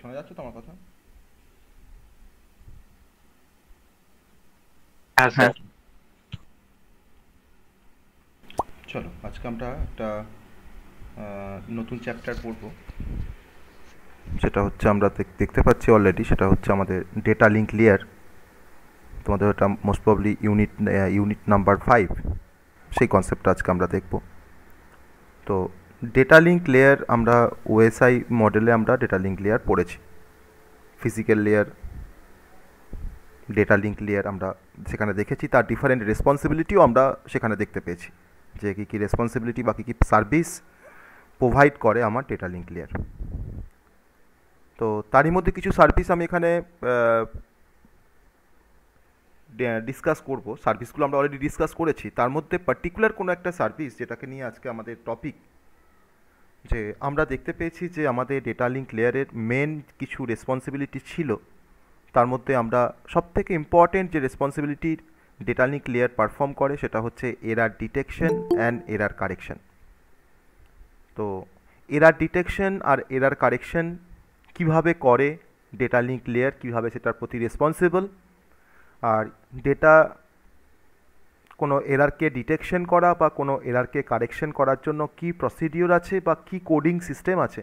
শোনা যাচ্ছে তো আমার কথা হ্যাঁ, চলো আজকে আমরা একটা নতুন চ্যাপ্টার পড়ব সেটা হচ্ছে আমরা দেখতে পাচ্ছি অলরেডি সেটা হচ্ছে আমাদের ডেটা লিঙ্ক লেয়ার তোমাদের ওটা most probably unit unit number five সেই কনসেপ্টটা আজকে আমরা দেখব তো ডেটা লিঙ্ক লেয়ার আমরা ওএসআই মডেলে আমরা ডেটা লিঙ্ক লেয়ার পড়েছি physical layer data link layer আমরা সেখানে দেখেছি তার ডিফারেন্ট রেসপন্সিবিলিটিও আমরা সেখানে দেখতে পেয়েছি যে কী কী রেসপন্সিবিলিটি বা কী কী সার্ভিস প্রোভাইড করে আমার ডেটা লিঙ্ক লেয়ার তো তারই মধ্যে কিছু সার্ভিস আমি এখানে ডিসকাস করব সার্ভিসগুলো আমরা অলরেডি ডিসকাস করেছি তার মধ্যে পার্টিকুলার কোনো একটা সার্ভিস যেটাকে নিয়ে আজকে আমাদের টপিক যে আমরা দেখতে পেয়েছি যে আমাদের ডেটা লিঙ্ক লেয়ারের মেন কিছু রেসপন্সিবিলিটি ছিল তার মধ্যে আমরা সবথেকে ইম্পর্টেন্ট যে রেসপন্সিবিলিটির ডেটা লিঙ্ক লেয়ার পারফর্ম করে সেটা হচ্ছে error detection and error correction তো এরার ডিটেকশন আর এরার কারেকশন কিভাবে করে ডেটা লিঙ্ক লেয়ার কীভাবে সেটার প্রতি রেসপন্সিবল আর ডেটা কোনো এরারকে ডিটেকশন করা বা কোনো এরারকে কারেকশন করার জন্য কি প্রসিডিওর আছে বা কি কোডিং সিস্টেম আছে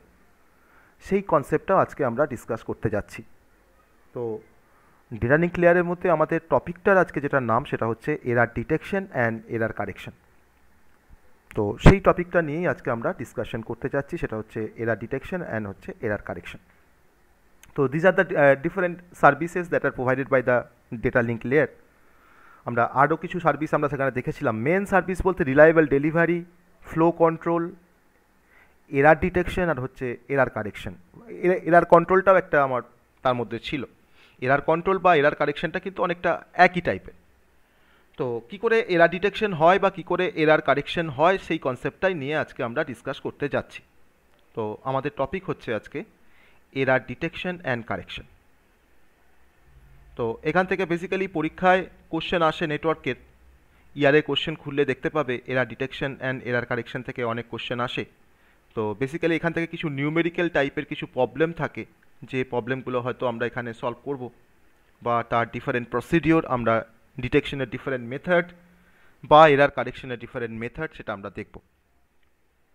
সেই কনসেপ্টটাও আজকে আমরা ডিসকাস করতে যাচ্ছি তো ডিরানিং ক্লিয়ারের মধ্যে আমাদের টপিকটার আজকে যেটা নাম সেটা হচ্ছে error detection and error correction তো সেই টপিকটা নিয়েই আজকে আমরা ডিসকাশন করতে যাচ্ছি সেটা হচ্ছে এরার ডিটেকশন অ্যান্ড হচ্ছে এরার কারেকশন তো these are the different services that are provided by the data link layer আমরা আরও কিছু সার্ভিস আমরা সেখানে দেখেছিলাম মেন সার্ভিস বলতে reliable delivery flow control error detection আর হচ্ছে এরার কারেকশন এরার কন্ট্রোলটাও একটা আমার তার মধ্যে ছিল এরার কন্ট্রোল বা এরার কারেকশনটা কিন্তু অনেকটা একই টাইপের তো কি করে এরার ডিটেকশন হয় বা কি করে এরার কারেকশন হয় সেই কনসেপ্টটাই নিয়ে আজকে আমরা ডিসকাস করতে যাচ্ছি তো আমাদের টপিক হচ্ছে আজকে এরার ডিটেকশন অ্যান্ড কারেকশন তো এখান থেকে বেসিক্যালি পরীক্ষায় কোশ্চেন আসে নেটওয়ার্কের ইয়ারে কোশ্চেন খুললে দেখতে পাবে এরা ডিটেকশন অ্যান্ড এরার কারেকশন থেকে অনেক কোশ্চেন আসে তো বেসিক্যালি এখান থেকে কিছু নিউমেরিক্যাল টাইপের কিছু প্রবলেম থাকে যে প্রবলেমগুলো হয়তো আমরা এখানে সলভ করব বা তার ডিফারেন্ট প্রসিডিওর আমরা ডিটেকশনের ডিফারেন্ট মেথড বা এরার কারেকশনের ডিফারেন্ট মেথড সেটা আমরা দেখব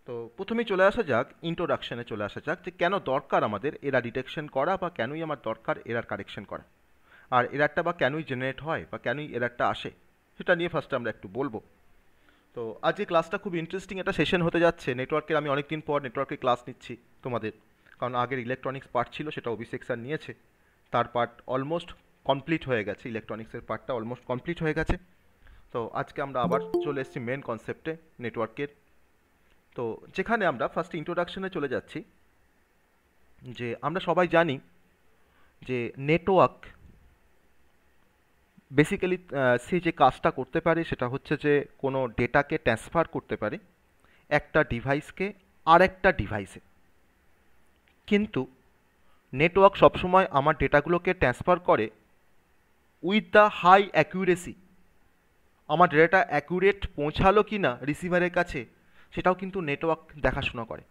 তো প্রথমেই চলে আসা যাক ইন্ট্রোডাকশানে চলে আসা যাক যে কেন দরকার আমাদের এরা ডিটেকশন করা বা কেনই আমার দরকার এরার কারেকশন করা আর এরারটা বা কেনই জেনারেট হয় বা কেনই এরারটা আসে সেটা নিয়ে ফার্স্টে আমরা একটু বলবো তো আজকে ক্লাসটা খুব ইন্টারেস্টিং একটা সেশন হতে যাচ্ছে নেটওয়ার্কের আমি অনেক দিন পর নেটওয়ার্কের ক্লাস নিচ্ছি তোমাদের কারণ আগের ইলেকট্রনিক্স পার্ট ছিল সেটা ওবি স্যার নিয়েছে তার পার্ট অলমোস্ট কমপ্লিট হয়ে গেছে ইলেকট্রনিক্সের পার্টটা অলমোস্ট কমপ্লিট হয়ে গেছে তো আজকে আমরা আবার চলে এসেছি মেন কনসেপ্টে নেটওয়ার্কের তো যেখানে আমরা ফার্স্ট ইন্ট্রোডাকশনে চলে যাচ্ছি যে আমরা সবাই জানি যে নেটওয়ার্ক বেসিক্যালি সে যে কাজটা করতে পারে সেটা হচ্ছে যে কোনো ডেটাকে ট্রান্সফার করতে পারে একটা ডিভাইসকে আর একটা ডিভাইসে কিন্তু নেটওয়ার্ক সবসময় আমার ডেটাগুলোকে ট্রান্সফার করে উইথ দ্য হাই অ্যাকিউরেসি আমার ডেটাটা অ্যাকুরেট পৌঁছালো কি না রিসিভারের কাছে সেটাও কিন্তু নেটওয়ার্ক দেখাশোনা করে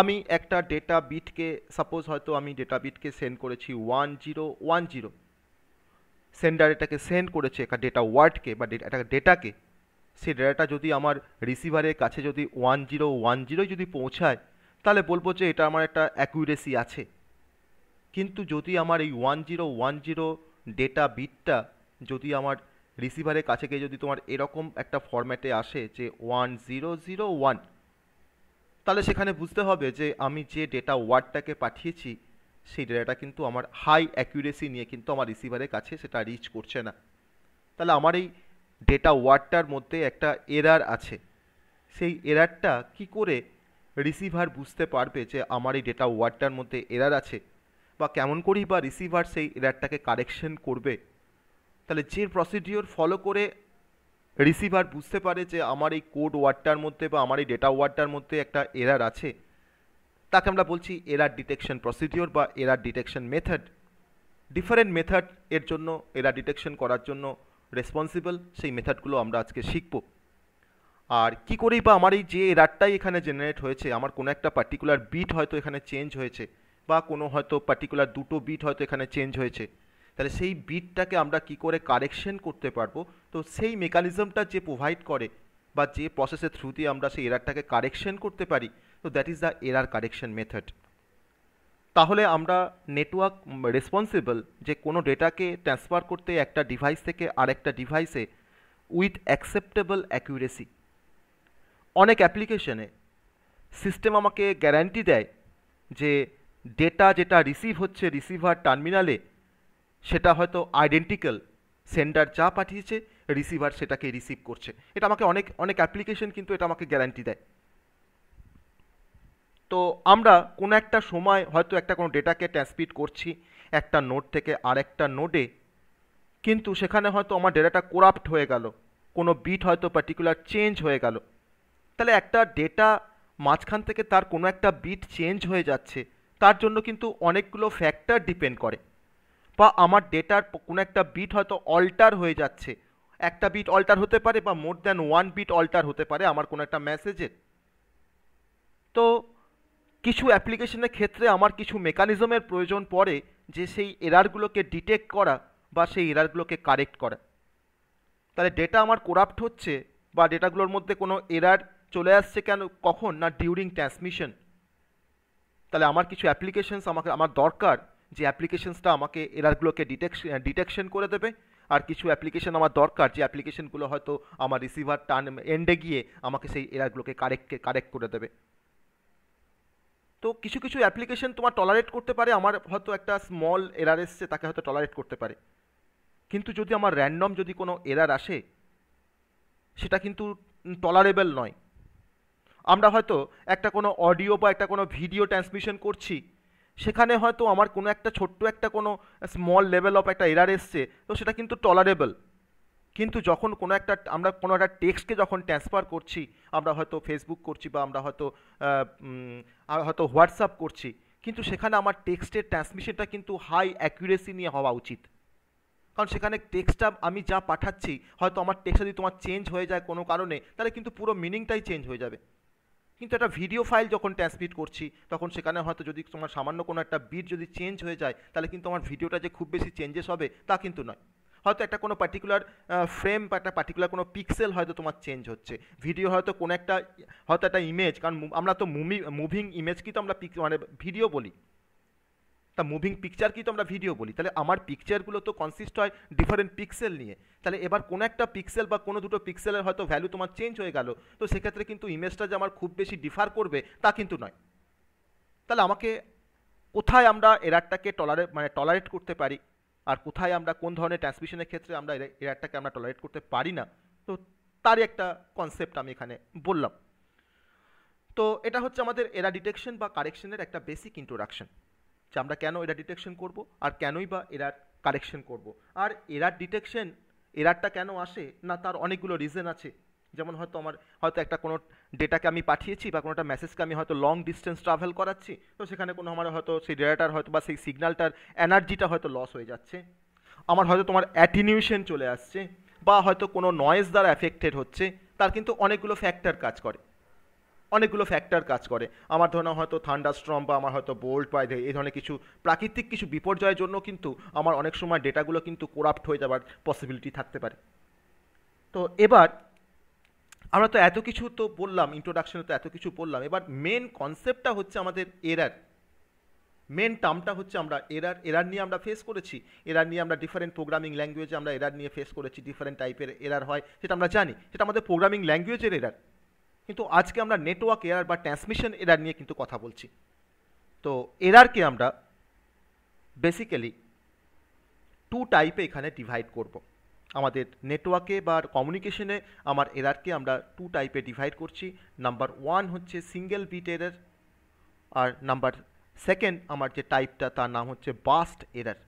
আমি একটা ডেটা বিটকে সাপোজ হয়তো আমি ডেটা বিটকে সেন্ড করেছি one zero one zero sender এটাকে সেন্ড করেছে একটা ডেটা ওয়ার্ডকে বা একটা ডেটাকে সেই ডেটাটা যদি আমার রিসিভারের কাছে যদি ওয়ান জিরো ওয়ান জিরোই যদি পৌঁছায় তাহলে বলবো যে এটা আমার একটা অ্যাকুরেসি আছে কিন্তু যদি আমার এই one zero one zero data বিটটা যদি আমার রিসিভারের কাছে গিয়ে যদি তোমার এরকম একটা ফর্ম্যাটে আসে যে ওয়ান জিরো জিরো ওয়ান তাহলে সেখানে বুঝতে হবে যে আমি যে ডেটা ওয়ার্ডটাকে পাঠিয়েছি সেই ডেটাটা কিন্তু আমার হাই অ্যাকুরেসি নিয়ে কিন্তু আমার রিসিভারের কাছে সেটা রিচ করছে না তাহলে আমার এই ডেটা ওয়ার্ডটার মধ্যে একটা এরার আছে সেই এরারটা কি করে রিসিভার বুঝতে পারবে যে আমার এই ডেটা ওয়ার্ডটার মধ্যে এরার আছে বা কেমন করেই বা রিসিভার সেই এরারটাকে কারেকশন করবে তাহলে যে প্রসিডিওর ফলো করে রিসিভার বুঝতে পারে যে আমার এই কোড ওয়ার্ডটার মধ্যে বা আমার এই ডেটা ওয়ার্ডটার মধ্যে একটা এরার আছে তাকে আমরা বলছি এরার ডিটেকশন প্রসিডিওর বা error detection method different method এর জন্য এরার ডিটেকশন করার জন্য রেসপন্সিবল সেই মেথডগুলো আমরা আজকে শিখব আর কি করেই বা আমার এই যে এরারটাই এখানে জেনারেট হয়েছে আমার কোনো একটা পার্টিকুলার বিট হয়তো এখানে চেঞ্জ হয়েছে বা কোনো হয়তো পার্টিকুলার দুটো বিট হয়তো এখানে চেঞ্জ হয়েছে তাহলে সেই বিটটাকে আমরা কি করে কারেকশন করতে পারবো তো সেই মেকানিজমটা যে প্রোভাইড করে বা যে প্রসেসের থ্রু দিয়ে আমরা সেই এরারটাকে কারেকশন করতে পারি তো that is the error correction method তাহলে আমরা নেটওয়ার্ক রেসপন্সিবল যে কোনো ডেটাকে ট্রান্সফার করতে একটা ডিভাইস থেকে আরেকটা ডিভাইসে উইথ অ্যাকসেপ্টেবল অ্যাকিউরেসি অনেক অ্যাপ্লিকেশনে সিস্টেম আমাকে গ্যারান্টি দেয় যে ডেটা যেটা রিসিভ হচ্ছে রিসিভার টার্মিনালে সেটা হয়তো আইডেন্টিক্যাল সেন্ডার যা পাঠিয়েছে রিসিভার সেটাকে রিসিভ করছে এটা আমাকে অনেক অনেক অ্যাপ্লিকেশন কিন্তু এটা আমাকে গ্যারান্টি দেয় তো আমরা কোনো একটা সময় হয়তো একটা কোনো ডেটাকে ট্রান্সমিট করছি একটা নোট থেকে আরেকটা নোডে কিন্তু সেখানে হয়তো আমার ডেটাটা করাপ্ট হয়ে গেল কোনো বিট হয়তো পার্টিকুলার চেঞ্জ হয়ে গেল তাহলে একটা ডেটা মাঝখান থেকে তার কোনো একটা বিট চেঞ্জ হয়ে যাচ্ছে তার জন্য কিন্তু অনেকগুলো ফ্যাক্টর ডিপেন্ড করে বা আমার ডেটার কোনো একটা বিট হয়তো অল্টার হয়ে যাচ্ছে একটা বিট অল্টার হতে পারে বা more than one bit alter হতে পারে আমার কোনো একটা মেসেজের তো কিছু অ্যাপ্লিকেশনের ক্ষেত্রে আমার কিছু মেকানিজমের প্রয়োজন পড়ে যে সেই এরারগুলোকে ডিটেক্ট করা বা সেই এরারগুলোকে কারেক্ট করা তাহলে ডেটা আমার কোরাপ্ট হচ্ছে বা ডেটাগুলোর মধ্যে কোনো এরার চলে আসছে কেন কখন না ডিউরিং ট্রান্সমিশন তাহলে আমার কিছু অ্যাপ্লিকেশনস আমাকে আমার দরকার যে অ্যাপ্লিকেশনসটা আমাকে এরারগুলোকে ডিটেকশন ডিটেকশন করে দেবে আর কিছু অ্যাপ্লিকেশন আমার দরকার যে অ্যাপ্লিকেশনগুলো হয়তো আমার রিসিভার টার্ন এন্ডে গিয়ে আমাকে সেই এরারগুলোকে কারেক্ট কারেক্ট করে দেবে তো কিছু কিছু অ্যাপ্লিকেশন তোমার টলারেট করতে পারে আমার হয়তো একটা স্মল এরার এসছে তাকে হয়তো টলারেট করতে পারে কিন্তু যদি আমার র্যান্ডম যদি কোনো এরার আসে সেটা কিন্তু টলারেবল নয় আমরা হয়তো একটা কোনো অডিও বা একটা কোনো ভিডিও ট্রান্সমিশন করছি সেখানে হয়তো আমার কোনো একটা ছোট্ট একটা কোনো স্মল লেভেল অফ একটা এরার এসছে তো সেটা কিন্তু টলারেবল কিন্তু যখন কোনো একটা আমরা কোনো একটা টেক্সটকে যখন ট্রান্সফার করছি আমরা হয়তো ফেসবুক করছি বা আমরা হয়তো হয়তো হোয়াটসঅ্যাপ করছি কিন্তু সেখানে আমার টেক্সটের ট্রান্সমিশনটা কিন্তু হাই অ্যাকুরেসি নিয়ে হওয়া উচিত কারণ সেখানে টেক্সটটা আমি যা পাঠাচ্ছি হয়তো আমার টেক্সটা যদি তোমার চেঞ্জ হয়ে যায় কোনো কারণে তাহলে কিন্তু পুরো মিনিংটাই চেঞ্জ হয়ে যাবে কিন্তু একটা ভিডিও ফাইল যখন ট্রান্সমিট করছি তখন সেখানে হয়তো যদি তোমার সামান্য কোনো একটা বিট যদি চেঞ্জ হয়ে যায় তাহলে কিন্তু আমার ভিডিওটা যে খুব বেশি চেঞ্জেস হবে তা কিন্তু নয় হয়তো একটা কোনো পার্টিকুলার ফ্রেম বা একটা পার্টিকুলার কোনো পিক্সেল হয়তো তোমার চেঞ্জ হচ্ছে ভিডিও হয়তো কোনো একটা হয়তো একটা ইমেজ কারণ আমরা তো মুভি মুভিং ইমেজ কি তো আমরা পিক মানে ভিডিও বলি তা মুভিং পিকচার কি তো আমরা ভিডিও বলি তাহলে আমার পিকচারগুলো তো কনসিস্ট হয় ডিফারেন্ট পিক্সেল নিয়ে তাহলে এবার কোনো একটা পিক্সেল বা কোনো দুটো পিক্সেলের হয়তো ভ্যালু তোমার চেঞ্জ হয়ে গেল তো সেক্ষেত্রে কিন্তু ইমেজটা যে আমার খুব বেশি ডিফার করবে তা কিন্তু নয় তাহলে আমাকে কোথায় আমরা এরারটাকে টলারে মানে টলারেট করতে পারি আর কোথায় আমরা কোন ধরনের ট্রান্সমিশনের ক্ষেত্রে আমরা এরারটাকে আমরা টলারেট করতে পারি না তো তারই একটা কনসেপ্ট আমি এখানে বললাম তো এটা হচ্ছে আমাদের এরা ডিটেকশন বা কারেকশনের একটা বেসিক ইন্ট্রোডাকশন যে আমরা কেন এরা ডিটেকশন করব আর কেনই বা এরার কারেকশন করব আর এরার ডিটেকশন এরারটা কেন আসে না তার অনেকগুলো রিজন আছে যেমন হয়তো আমার হয়তো একটা কোনো ডেটাকে আমি পাঠিয়েছি বা কোনো একটা মেসেজকে আমি হয়তো লং ডিস্টেন্স ট্রাভেল করাচ্ছি তো সেখানে কোনো আমার হয়তো সেই ডেটাটার হয়তো বা সেই সিগন্যালটার এনার্জিটা হয়তো লস হয়ে যাচ্ছে আমার হয়তো তোমার অ্যাটিনিউশন চলে আসছে বা হয়তো কোনো নয়েজ দ্বারা অ্যাফেক্টেড হচ্ছে তার কিন্তু অনেকগুলো ফ্যাক্টর কাজ করে অনেকগুলো ফ্যাক্টর কাজ করে আমার ধরো হয়তো স্ট্রম বা আমার হয়তো বোল্ট বা এই ধরনের কিছু প্রাকৃতিক কিছু বিপর্যয়ের জন্য কিন্তু আমার অনেক সময় ডেটাগুলো কিন্তু কোরাপ্ট হয়ে যাওয়ার পসিবিলিটি থাকতে পারে তো এবার আমরা তো এত কিছু তো বললাম ইন্ট্রোডাকশনে তো এত কিছু বললাম এবার মেন কনসেপ্টটা হচ্ছে আমাদের এরার মেন টার্মটা হচ্ছে আমরা এরার এরার নিয়ে আমরা ফেস করেছি এরার নিয়ে আমরা ডিফারেন্ট প্রোগ্রামিং ল্যাঙ্গুয়েজে আমরা এরার নিয়ে ফেস করেছি ডিফারেন্ট টাইপের এরার হয় সেটা আমরা জানি সেটা আমাদের প্রোগ্রামিং ল্যাঙ্গুয়েজের এরার কিন্তু আজকে আমরা নেটওয়ার্ক এরার বা ট্রান্সমিশন এরার নিয়ে কিন্তু কথা বলছি তো এরারকে আমরা বেসিক্যালি টু টাইপে এখানে ডিভাইড করবো আমাদের নেটওয়ার্কে বা কমিউনিকেশনে আমার এরারকে আমরা টু টাইপে ডিভাইড করছি নাম্বার ওয়ান হচ্ছে সিঙ্গেল বিট এরার আর নাম্বার সেকেন্ড আমার যে টাইপটা তার নাম হচ্ছে বাস্ট এরার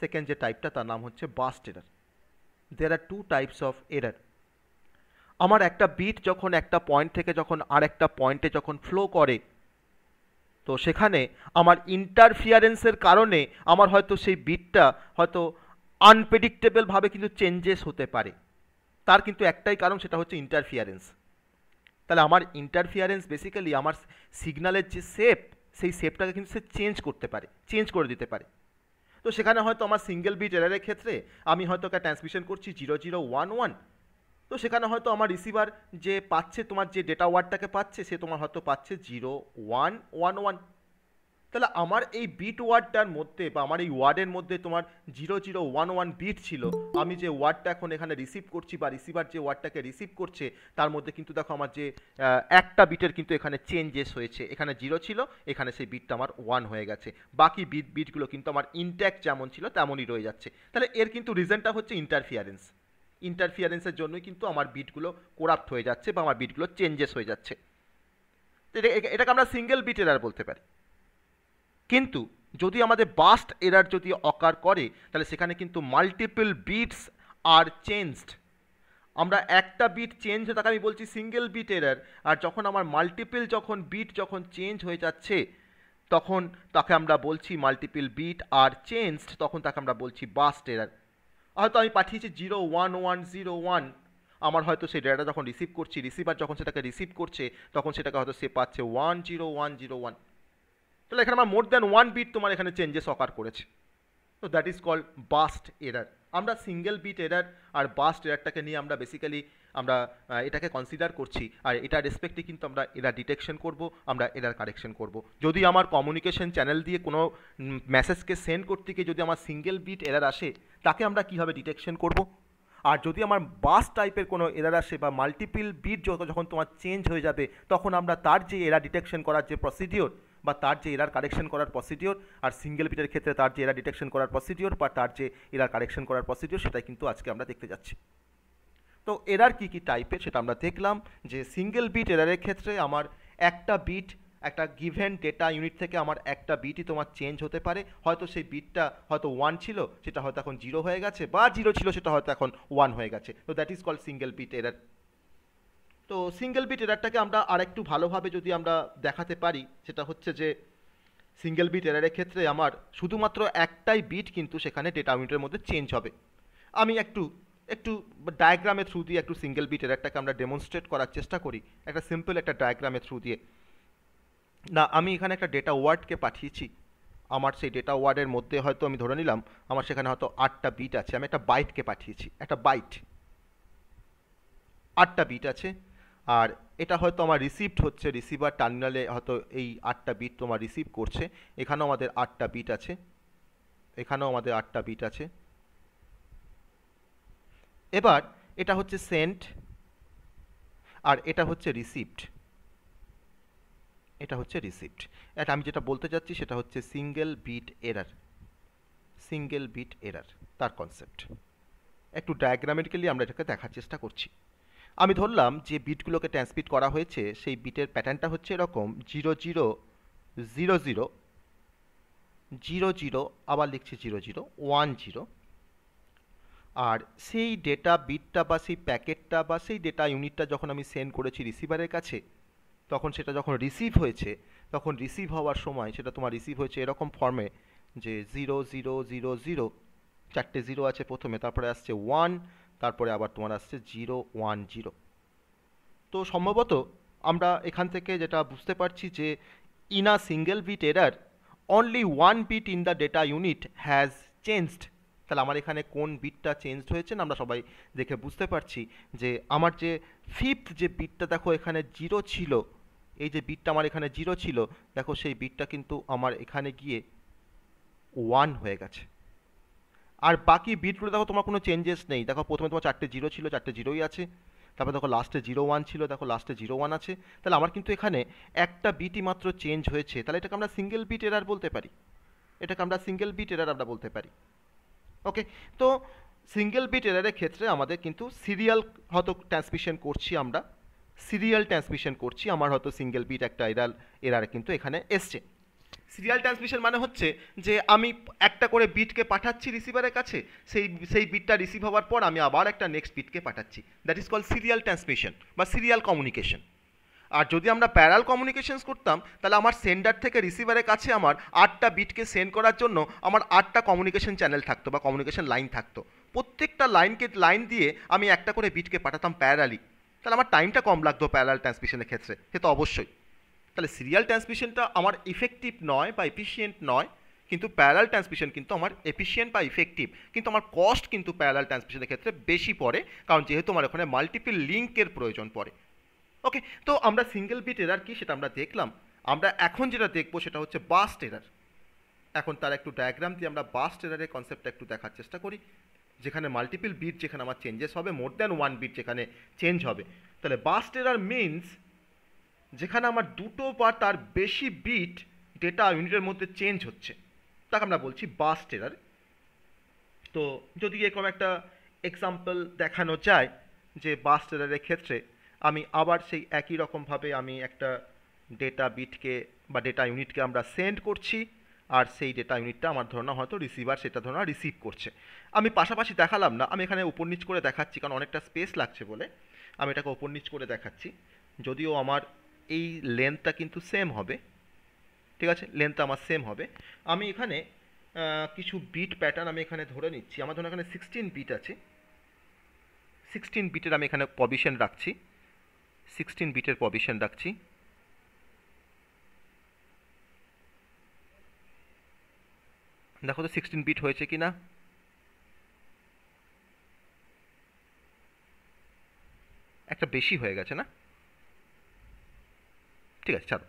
সেকেন্ড যে টাইপটা তার নাম হচ্ছে বাস্ট এরার দের আর টু টাইপস অফ এরার আমার একটা বিট যখন একটা পয়েন্ট থেকে যখন আর একটা পয়েন্টে যখন ফ্লো করে তো সেখানে আমার ইন্টারফিয়ারেন্সের কারণে আমার হয়তো সেই বিটটা হয়তো আনপ্রেডিক্টেবলভাবে কিন্তু চেঞ্জেস হতে পারে তার কিন্তু একটাই কারণ সেটা হচ্ছে ইন্টারফিয়ারেন্স তাহলে আমার ইন্টারফিয়ারেন্স বেসিক্যালি আমার সিগনালের যে শেপ সেই শেপটাকে কিন্তু সে চেঞ্জ করতে পারে চেঞ্জ করে দিতে পারে তো সেখানে হয়তো আমার সিঙ্গেল বিট এরারের ক্ষেত্রে আমি হয়তো একটা ট্রান্সমিশন করছি জিরো জিরো ওয়ান ওয়ান তো সেখানে হয়তো আমার রিসিভার যে পাচ্ছে তোমার যে ডেটা ওয়ার্ডটাকে পাচ্ছে সে তোমার হয়তো পাচ্ছে জিরো ওয়ান ওয়ান ওয়ান তাহলে আমার এই বিট ওয়ার্ডটার মধ্যে বা আমার এই ওয়ার্ডের মধ্যে তোমার zero zero one one bit ছিল আমি যে ওয়ার্ডটা এখন এখানে রিসিভ করছি বা রিসিভার যে ওয়ার্ডটাকে রিসিভ করছে তার মধ্যে কিন্তু দেখো আমার যে একটা বিটের কিন্তু এখানে চেঞ্জেস হয়েছে এখানে জিরো ছিল এখানে সেই বিটটা আমার ওয়ান হয়ে গেছে বাকি বিট বিটগুলো কিন্তু আমার ইনট্যাক যেমন ছিল তেমনই রয়ে যাচ্ছে তাহলে এর কিন্তু রিজনটা হচ্ছে ইন্টারফিয়ারেন্স ইন্টারফিয়ারেন্সের জন্যই কিন্তু আমার বিটগুলো কোরাপ্ট হয়ে যাচ্ছে বা আমার বিটগুলো চেঞ্জেস হয়ে যাচ্ছে এটাকে আমরা সিঙ্গেল বিট আর বলতে পারি কিন্তু যদি আমাদের বাস্ট এরার যদি অকার করে তাহলে সেখানে কিন্তু মাল্টিপল বিটস আর চেঞ্জড আমরা একটা বিট চেঞ্জ হয়ে থাকে আমি বলছি সিঙ্গেল বিট এরার আর যখন আমার মাল্টিপল যখন বিট যখন চেঞ্জ হয়ে যাচ্ছে তখন তাকে আমরা বলছি মাল্টিপল বিট আর চেঞ্জড তখন তাকে আমরা বলছি বাস্ট এরার হয়তো আমি পাঠিয়েছি zero one one zero one আমার হয়তো সেই ডেটা যখন রিসিভ করছি রিসিভার যখন সেটাকে রিসিভ করছে তখন সেটাকে হয়তো সে পাচ্ছে one zero one zero one তাহলে এখানে আমার মোর দ্যান ওয়ান বিট তোমার এখানে চেঞ্জেস অকার করেছে তো that is call burst error আমরা সিঙ্গেল বিট এরার আর বাস্ট এরারটাকে নিয়ে আমরা বেসিক্যালি আমরা এটাকে কনসিডার করছি আর এটা রেসপেক্টে কিন্তু আমরা এরার ডিটেকশন করব আমরা এরার কারেকশন করব যদি আমার কমিউনিকেশন চ্যানেল দিয়ে কোনো মেসেজকে সেন্ড করতে গিয়ে যদি আমার সিঙ্গেল বিট এরার আসে তাকে আমরা কীভাবে ডিটেকশন করব আর যদি আমার বাস টাইপের কোনো এরার আসে বা মাল্টিপিল বিট যত যখন তোমার চেঞ্জ হয়ে যাবে তখন আমরা তার যে এরা ডিটেকশন করার যে প্রসিডিওর বা তার যে এরার কারেকশন করার প্রসিডিওর আর সিঙ্গেল বিটের ক্ষেত্রে তার যে এরার ডিটেকশন করার প্রসিডিওর বা তার যে এরার কারেকশন করার প্রসিডিওর সেটা কিন্তু আজকে আমরা দেখতে যাচ্ছি তো এরার কি কি টাইপের সেটা আমরা দেখলাম যে সিঙ্গেল বিট এরারের ক্ষেত্রে আমার একটা বিট একটা গিভেন ডেটা ইউনিট থেকে আমার একটা বিটই তোমার চেঞ্জ হতে পারে হয়তো সেই বিটটা হয়তো ওয়ান ছিল সেটা হয়তো এখন জিরো হয়ে গেছে বা জিরো ছিল সেটা হয়তো এখন ওয়ান হয়ে গেছে তো that is call single bit error তো সিঙ্গেল বিট এরারটাকে আমরা আরেকটু ভালোভাবে যদি আমরা দেখাতে পারি সেটা হচ্ছে যে সিঙ্গেল বিট এরারের ক্ষেত্রে আমার শুধুমাত্র একটাই বিট কিন্তু সেখানে ডেটা ইউনিটের মধ্যে চেঞ্জ হবে আমি একটু একটু ডায়াগ্রামের থ্রু দিয়ে একটু সিঙ্গেল বিট এরারটাকে আমরা ডেমনস্ট্রেট করার চেষ্টা করি একটা সিম্পল একটা ডায়াগ্রামের থ্রু দিয়ে না আমি এখানে একটা ডেটা ওয়ার্ডকে পাঠিয়েছি আমার সেই ডেটা ওয়ার্ডের মধ্যে হয়তো আমি ধরে নিলাম আমার সেখানে হয়তো আটটা বিট আছে আমি একটা বাইটকে পাঠিয়েছি একটা বাইট আটটা বিট আছে আর এটা হয়তো আমার রিসিভড হচ্ছে রিসিভার টার্মিনালে হয়তো এই আটটা বিট তোমার রিসিভ করছে এখানেও আমাদের আটটা বিট আছে এখানেও আমাদের আটটা বিট আছে এবার এটা হচ্ছে সেন্ট আর এটা হচ্ছে রিসিভড এটা হচ্ছে রিসিভড এটা আমি যেটা বলতে যাচ্ছি সেটা হচ্ছে single bit error single bit error তার কনসেপ্ট একটু ডায়াগ্রামেটিক্যালি আমরা এটাকে দেখার চেষ্টা করছি আমি ধরলাম যে বিটগুলোকে ট্রান্সমিট করা হয়েছে সেই বিটের প্যাটার্নটা হচ্ছে এরকম zero zero zero zero zero zero আবার লিখছি জিরো জিরো ওয়ান জিরো আর সেই ডেটা বিটটা বা সেই প্যাকেটটা বা সেই ডেটা ইউনিটটা যখন আমি সেন্ড করেছি রিসিভারের কাছে তখন সেটা যখন রিসিভ হয়েছে তখন রিসিভ হওয়ার সময় সেটা তোমার রিসিভ হয়েছে এরকম ফর্মে যে জিরো জিরো জিরো জিরো চারটে জিরো আছে প্রথমে তারপরে আসছে ওয়ান তারপরে আবার তোমার আসছে জিরো ওয়ান জিরো তো সম্ভবত আমরা এখান থেকে যেটা বুঝতে পারছি যে in a single bit error only one bit in the data unit has changed তাহলে আমার এখানে কোন বিটটা চেঞ্জ হয়েছে আমরা সবাই দেখে বুঝতে পারছি যে আমার যে ফিফথ যে বিটটা দেখো এখানে জিরো ছিল এই যে বিটটা আমার এখানে জিরো ছিল দেখো সেই বিটটা কিন্তু আমার এখানে গিয়ে ওয়ান হয়ে গেছে আর বাকি বিটগুলো দেখো তোমার কোনো চেঞ্জেস নেই দেখো প্রথমে তোমার চারটে জিরো ছিল চারটে জিরোই আছে তারপর দেখো লাস্টে জিরো ওয়ান ছিল দেখো লাস্টে জিরো ওয়ান আছে তাহলে আমার কিন্তু এখানে একটা বিটই মাত্র চেঞ্জ হয়েছে তাহলে এটাকে আমরা সিঙ্গেল বিট এরার বলতে পারি এটাকে আমরা সিঙ্গেল বিট এরার আমরা বলতে পারি ওকে তো সিঙ্গেল বিট এরারের ক্ষেত্রে আমাদের কিন্তু সিরিয়াল হয়তো ট্রান্সমিশন করছি আমরা সিরিয়াল ট্রান্সমিশন করছি আমার হয়তো সিঙ্গেল বিট একটা এরার এরার কিন্তু এখানে এসছে সিরিয়াল ট্রান্সমিশন মানে হচ্ছে যে আমি একটা করে বিটকে পাঠাচ্ছি রিসিভারের কাছে সেই সেই বিটটা রিসিভ হওয়ার পর আমি আবার একটা নেক্সট বিটকে পাঠাচ্ছি that is call serial transmission বা সিরিয়াল কমিউনিকেশন আর যদি আমরা প্যারাল কমিউনিকেশনস করতাম তাহলে আমার সেন্ডার থেকে রিসিভারের কাছে আমার আটটা বিটকে সেন্ড করার জন্য আমার আটটা কমিউনিকেশন চ্যানেল থাকতো বা কমিউনিকেশন লাইন থাকতো প্রত্যেকটা লাইনকে লাইন দিয়ে আমি একটা করে বিটকে পাঠাতাম প্যারালি তাহলে আমার টাইমটা কম লাগতো প্যারাল ট্রান্সমিশনের ক্ষেত্রে সে তো অবশ্যই তাহলে সিরিয়াল ট্রান্সমিশনটা আমার ইফেক্টিভ নয় বা এফিসিয়েন্ট নয় কিন্তু প্যারাল ট্রান্সমিশন কিন্তু আমার এফিসিয়েন্ট বা ইফেক্টিভ কিন্তু আমার কস্ট কিন্তু প্যারাল ট্রান্সমিশনের ক্ষেত্রে বেশি পড়ে কারণ যেহেতু আমার ওখানে মাল্টিপল লিঙ্কের প্রয়োজন পড়ে ওকে তো আমরা সিঙ্গেল বিট এরার কি সেটা আমরা দেখলাম আমরা এখন যেটা দেখবো সেটা হচ্ছে বাস্ট এরার এখন তার একটু ডায়াগ্রাম দিয়ে আমরা বাস্ট এরারের কনসেপ্টটা একটু দেখার চেষ্টা করি যেখানে মাল্টিপল বিট যেখানে আমার চেঞ্জেস হবে মোর দ্যান ওয়ান বিট যেখানে চেঞ্জ হবে তাহলে বাস্ট এরার মিনস যেখানে আমার দুটো বা তার বেশি বিট ডেটা ইউনিটের মধ্যে চেঞ্জ হচ্ছে তাকে আমরা বলছি বাস টেরার তো যদি এরকম একটা এক্সাম্পল দেখানো যায় যে বাস টেরারের ক্ষেত্রে আমি আবার সেই একই রকমভাবে আমি একটা ডেটা বিটকে বা ডেটা ইউনিটকে আমরা সেন্ড করছি আর সেই ডেটা ইউনিটটা আমার ধরনা হয়তো রিসিভার সেটা ধরনা রিসিভ করছে আমি পাশাপাশি দেখালাম না আমি এখানে উপর নিচ করে দেখাচ্ছি কারণ অনেকটা স্পেস লাগছে বলে আমি এটাকে উপর নিচ করে দেখাচ্ছি যদিও আমার এই লেন্থটা কিন্তু সেম হবে ঠিক আছে লেন্থটা আমার সেম হবে আমি এখানে কিছু বিট প্যাটার্ন আমি এখানে ধরে নিচ্ছি আমার ধরুন এখানে সিক্সটিন বিট আছে সিক্সটিন বিটের আমি এখানে পবিশন রাখছি সিক্সটিন বিটের পবিশন রাখছি দেখো তো সিক্সটিন বিট হয়েছে কি না একটা বেশি হয়ে গেছে না ঠিক আছে চলো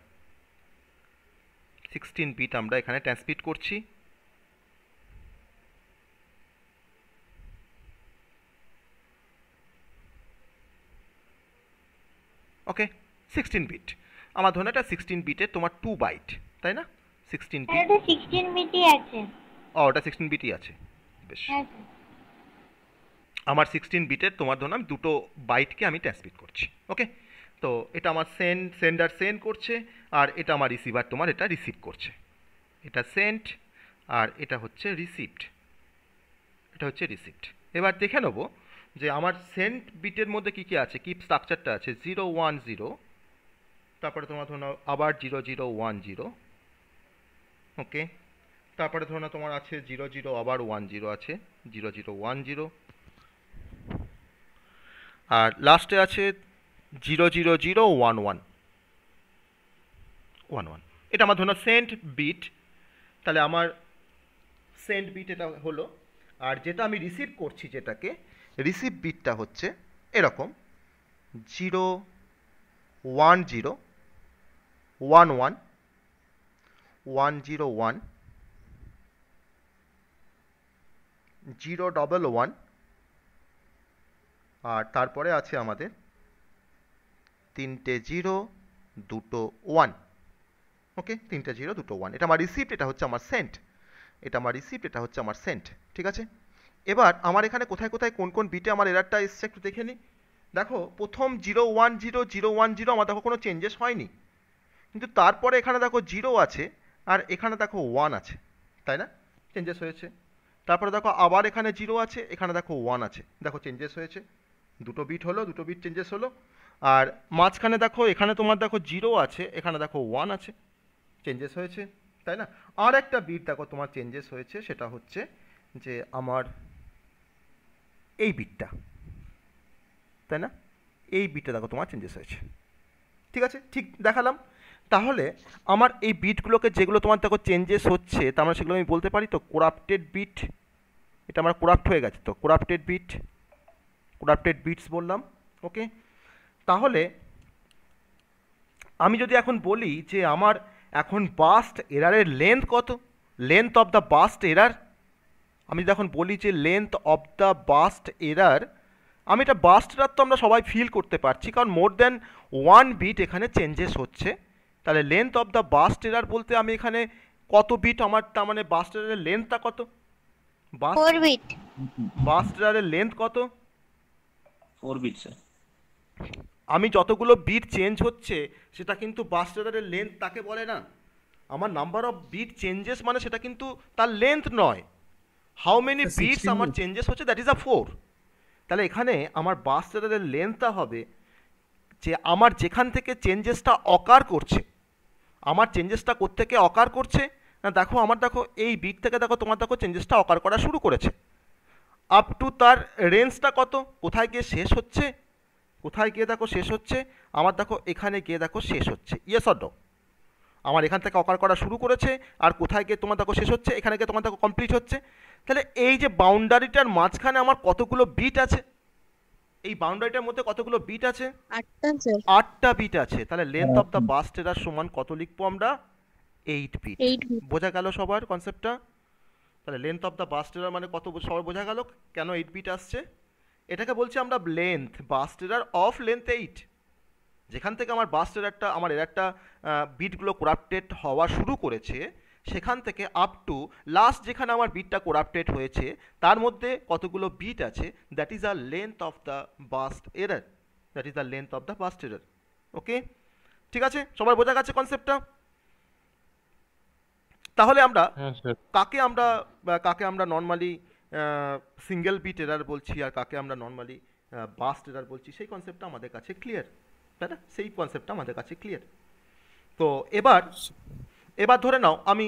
সিক্সটিন বিট আমরা এখানে ট্রান্সমিট করছি ওকে সিক্সটিন বিট আমার ধরে এটা সিক্সটিন বিটে তোমার টু বাইট তাই না সিক্সটিন বিট সিক্সটিন বিটই আছে ও ওটা সিক্সটিন বিটই আছে বেশ হ্যাঁ, আমার সিক্সটিন বিটের তোমার ধরুন আমি দুটো বাইটকে আমি ট্রান্সমিট করছি ওকে তো এটা আমার সেন্ড সেন্ডার সেন্ড করছে আর এটা আমার রিসিভার তোমার এটা রিসিভ করছে এটা সেন্ট আর এটা হচ্ছে রিসিপ্ট এটা হচ্ছে রিসিপ্ট এবার দেখে নেব যে আমার সেন্ট বিটের মধ্যে কী কী আছে কি স্ট্রাকচারটা আছে জিরো ওয়ান জিরো তারপরে তোমার ধরো আবার zero zero one zero okay তারপরে ধরো তোমার আছে জিরো জিরো আবার ওয়ান জিরো আছে জিরো জিরো ওয়ান জিরো আর লাস্টে আছে zero zero zero one one one one এটা আমার ধরুন সেন্ট বিট তাহলে আমার সেন্ট বিট এটা হলো আর যেটা আমি রিসিভ করছি যেটাকে রিসিভ বিটটা হচ্ছে এরকম zero one zero one one one zero one zero double one আর তারপরে আছে আমাদের তিনটে জিরো দুটো ওয়ান ওকে তিনটে জিরো দুটো ওয়ান এটা আমার রিসিপ্ট এটা হচ্ছে আমার সেন্ট এটা আমার রিসিপ্ট এটা হচ্ছে আমার সেন্ট ঠিক আছে এবার আমার এখানে কোথায় কোথায় কোন কোন বিটে আমার এরারটা এসছে একটু দেখে নিই দেখো প্রথম zero one zero zero one zero আমার দেখো কোনো চেঞ্জেস হয়নি কিন্তু তারপরে এখানে দেখো জিরো আছে আর এখানে দেখো ওয়ান আছে তাই না চেঞ্জেস হয়েছে তারপরে দেখো আবার এখানে জিরো আছে এখানে দেখো ওয়ান আছে দেখো চেঞ্জেস হয়েছে দুটো বিট হলো দুটো বিট চেঞ্জেস হলো আর মাঝখানে দেখো এখানে তোমার দেখো জিরো আছে এখানে দেখো ওয়ান আছে চেঞ্জেস হয়েছে তাই না আর একটা বিট দেখো তোমার চেঞ্জেস হয়েছে সেটা হচ্ছে যে আমার এই বিটটা তাই না এই বিটটা দেখো তোমার চেঞ্জেস হয়েছে ঠিক আছে ঠিক দেখালাম তাহলে আমার এই বিটগুলোকে যেগুলো তোমার দেখো চেঞ্জেস হচ্ছে তার মানে সেগুলো আমি বলতে পারি তো কোরাপ্টেড বিট এটা আমার কোরাপ্ট হয়ে গেছে তো কোরাপ্টেড বিট কোরাপ্টেড বিটস বললাম ওকে তাহলে আমি যদি এখন বলি যে আমার এখন বাস্ট এরারের লেন্থ কত length of the burst error আমি যদি এখন বলি যে length of the burst error আমি এটা বাস্ট এরার তো আমরা সবাই ফিল করতে পারছি কারণ মোর দ্যান ওয়ান বিট এখানে চেঞ্জেস হচ্ছে তাহলে length of the burst error বলতে আমি এখানে কত বিট আমার তার মানে বাস্ট এরারের লেন্থটা কত বাস্ট এরারের লেন্থ কত ফোর বিট স্যার আমি যতগুলো বিট চেঞ্জ হচ্ছে সেটা কিন্তু বাস রেডারের লেন্থ তাকে বলে না আমার নাম্বার অফ বিট চেঞ্জেস মানে সেটা কিন্তু তার লেন্থ নয় হাউ মেনি বিটস আমার চেঞ্জেস হচ্ছে দ্যাট ইজ আ ফোর তাহলে এখানে আমার বাস রেডারের লেন্থটা হবে যে আমার যেখান থেকে চেঞ্জেসটা অকার করছে আমার চেঞ্জেসটা কোত্থেকে অকার করছে না দেখো আমার দেখো এই বিট থেকে দেখো তোমার দেখো চেঞ্জেসটা অকার করা শুরু করেছে আপ টু তার রেঞ্জটা কত কোথায় গিয়ে শেষ হচ্ছে কোথায় গিয়ে দেখো শেষ হচ্ছে আমার দেখো এখানে গিয়ে দেখো শেষ হচ্ছে ইয়েস অড আমার এখান থেকে অকার করা শুরু করেছে আর কোথায় গিয়ে তোমার দেখো শেষ হচ্ছে এখানে গিয়ে তোমার দেখো কমপ্লিট হচ্ছে তাহলে এই যে বাউন্ডারিটার মাঝখানে আমার কতগুলো বিট আছে এই বাউন্ডারিটার মধ্যে কতগুলো বিট আছে আটটা বিট আছে তাহলে length of the burst error সমান কত লিখবো আমরা এইট বিট বোঝা গেল সবার কনসেপ্টটা তাহলে length of the burst error মানে কত সবার বোঝা গেল কেন এইট বিট আসছে এটাকে বলছি আমরা length burst error of length eight যেখান থেকে আমার বাস এরারটা আমার এরারটা বিটগুলো করাপ্টেড হওয়া শুরু করেছে সেখান থেকে আপ টু লাস্ট যেখানে আমার বিটটা করাপ্টেড হয়েছে তার মধ্যে কতগুলো বিট আছে that is a length of the burst error that is the length of the burst error okay ঠিক আছে সবার বোঝা গেছে কনসেপ্টটা তাহলে আমরা হ্যাঁ, কাকে আমরা কাকে আমরা নর্মালি সিঙ্গেল বিট এরার বলছি আর কাকে আমরা নর্মালি বাস্ট এরার বলছি সেই কনসেপ্টটা আমাদের কাছে ক্লিয়ার তাই না সেই কনসেপ্টটা আমাদের কাছে ক্লিয়ার তো এবার এবার ধরে নাও আমি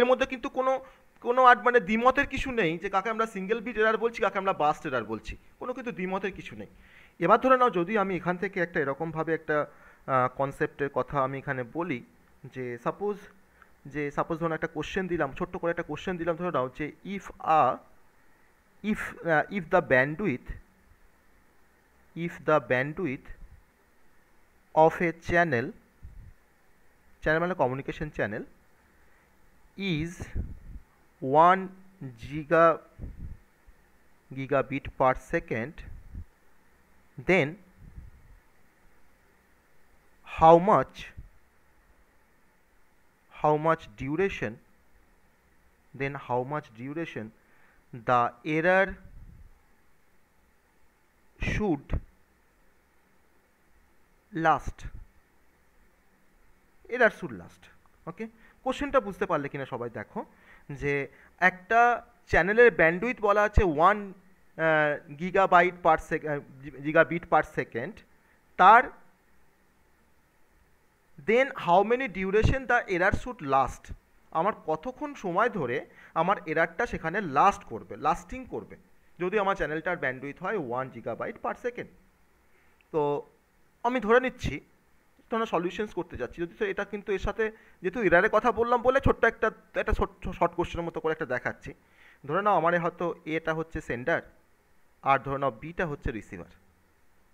এর মধ্যে কিন্তু কোনো কোনো আর মানে দ্বিমতের কিছু নেই যে কাকে আমরা সিঙ্গেল বিট এরার বলছি কাকে আমরা বাস্ট এরার বলছি কোনো কিন্তু দ্বিমতের কিছু নেই এবার ধরে নাও যদি আমি এখান থেকে একটা এরকমভাবে একটা কনসেপ্টের কথা আমি এখানে বলি যে সাপোজ যে সাপোজ ধরুন একটা কোশ্চেন দিলাম ছোট্ট করে একটা কোশ্চেন দিলাম ধরে নাও যে if a if uh, if the bandwidth if the bandwidth of a channel channel মানে communication channel is 1 giga gigabit per second then how much how much duration then how much duration the error should last error should last okay কোশ্চেনটা বুঝতে পারলে কিনা সবাই দেখো যে একটা চ্যানেলের ব্যান্ডউইথ বলা আছে one gigabyte per second gigabit per second তার then how many duration the error should last আমার কতক্ষণ সময় ধরে আমার এরারটা সেখানে লাস্ট করবে লাস্টিং করবে যদি আমার চ্যানেলটার ব্যান্ডউইথ হয় ওয়ান জিগাবাইট পার সেকেন্ড তো আমি ধরে নিচ্ছি আমরা সলিউশনস করতে যাচ্ছি যদি এটা কিন্তু এর সাথে যেহেতু এরারের কথা বললাম বলে ছোট্ট একটা একটা শর্ট কোশ্চেনের মতো করে একটা দেখাচ্ছি ধরে নাও আমার হয়তো এটা হচ্ছে সেন্ডার আর ধরে নাও বিটা হচ্ছে রিসিভার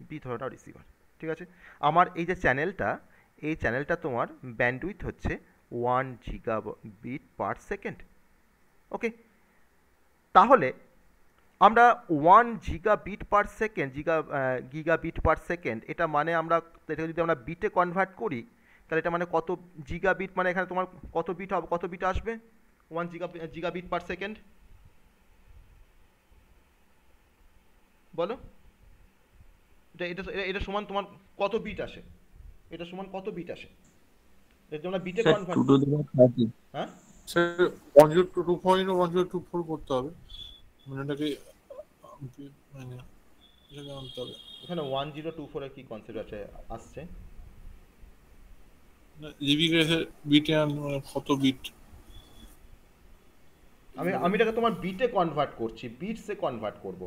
বি ধরে নাও রিসিভার ঠিক আছে আমার এই যে চ্যানেলটা এই চ্যানেলটা তোমার ব্যান্ডউইথ হচ্ছে one giga bit per second ওকে তাহলে আমরা one giga bit per second giga giga bit per second এটা মানে আমরা এটা যদি আমরা বিটে কনভার্ট করি তাহলে এটা মানে কত জিগা বিট মানে এখানে তোমার কত বিট হবে কত বিট আসবে ওয়ান জিগা জিগা বিট পার সেকেন্ড বলো এটা এটা এটা সমান তোমার কত বিট আসে এটা সমান কত বিট আসে আমি আমি এটাকে তোমার বিটে কনভার্ট করছি বিটসে কনভার্ট করব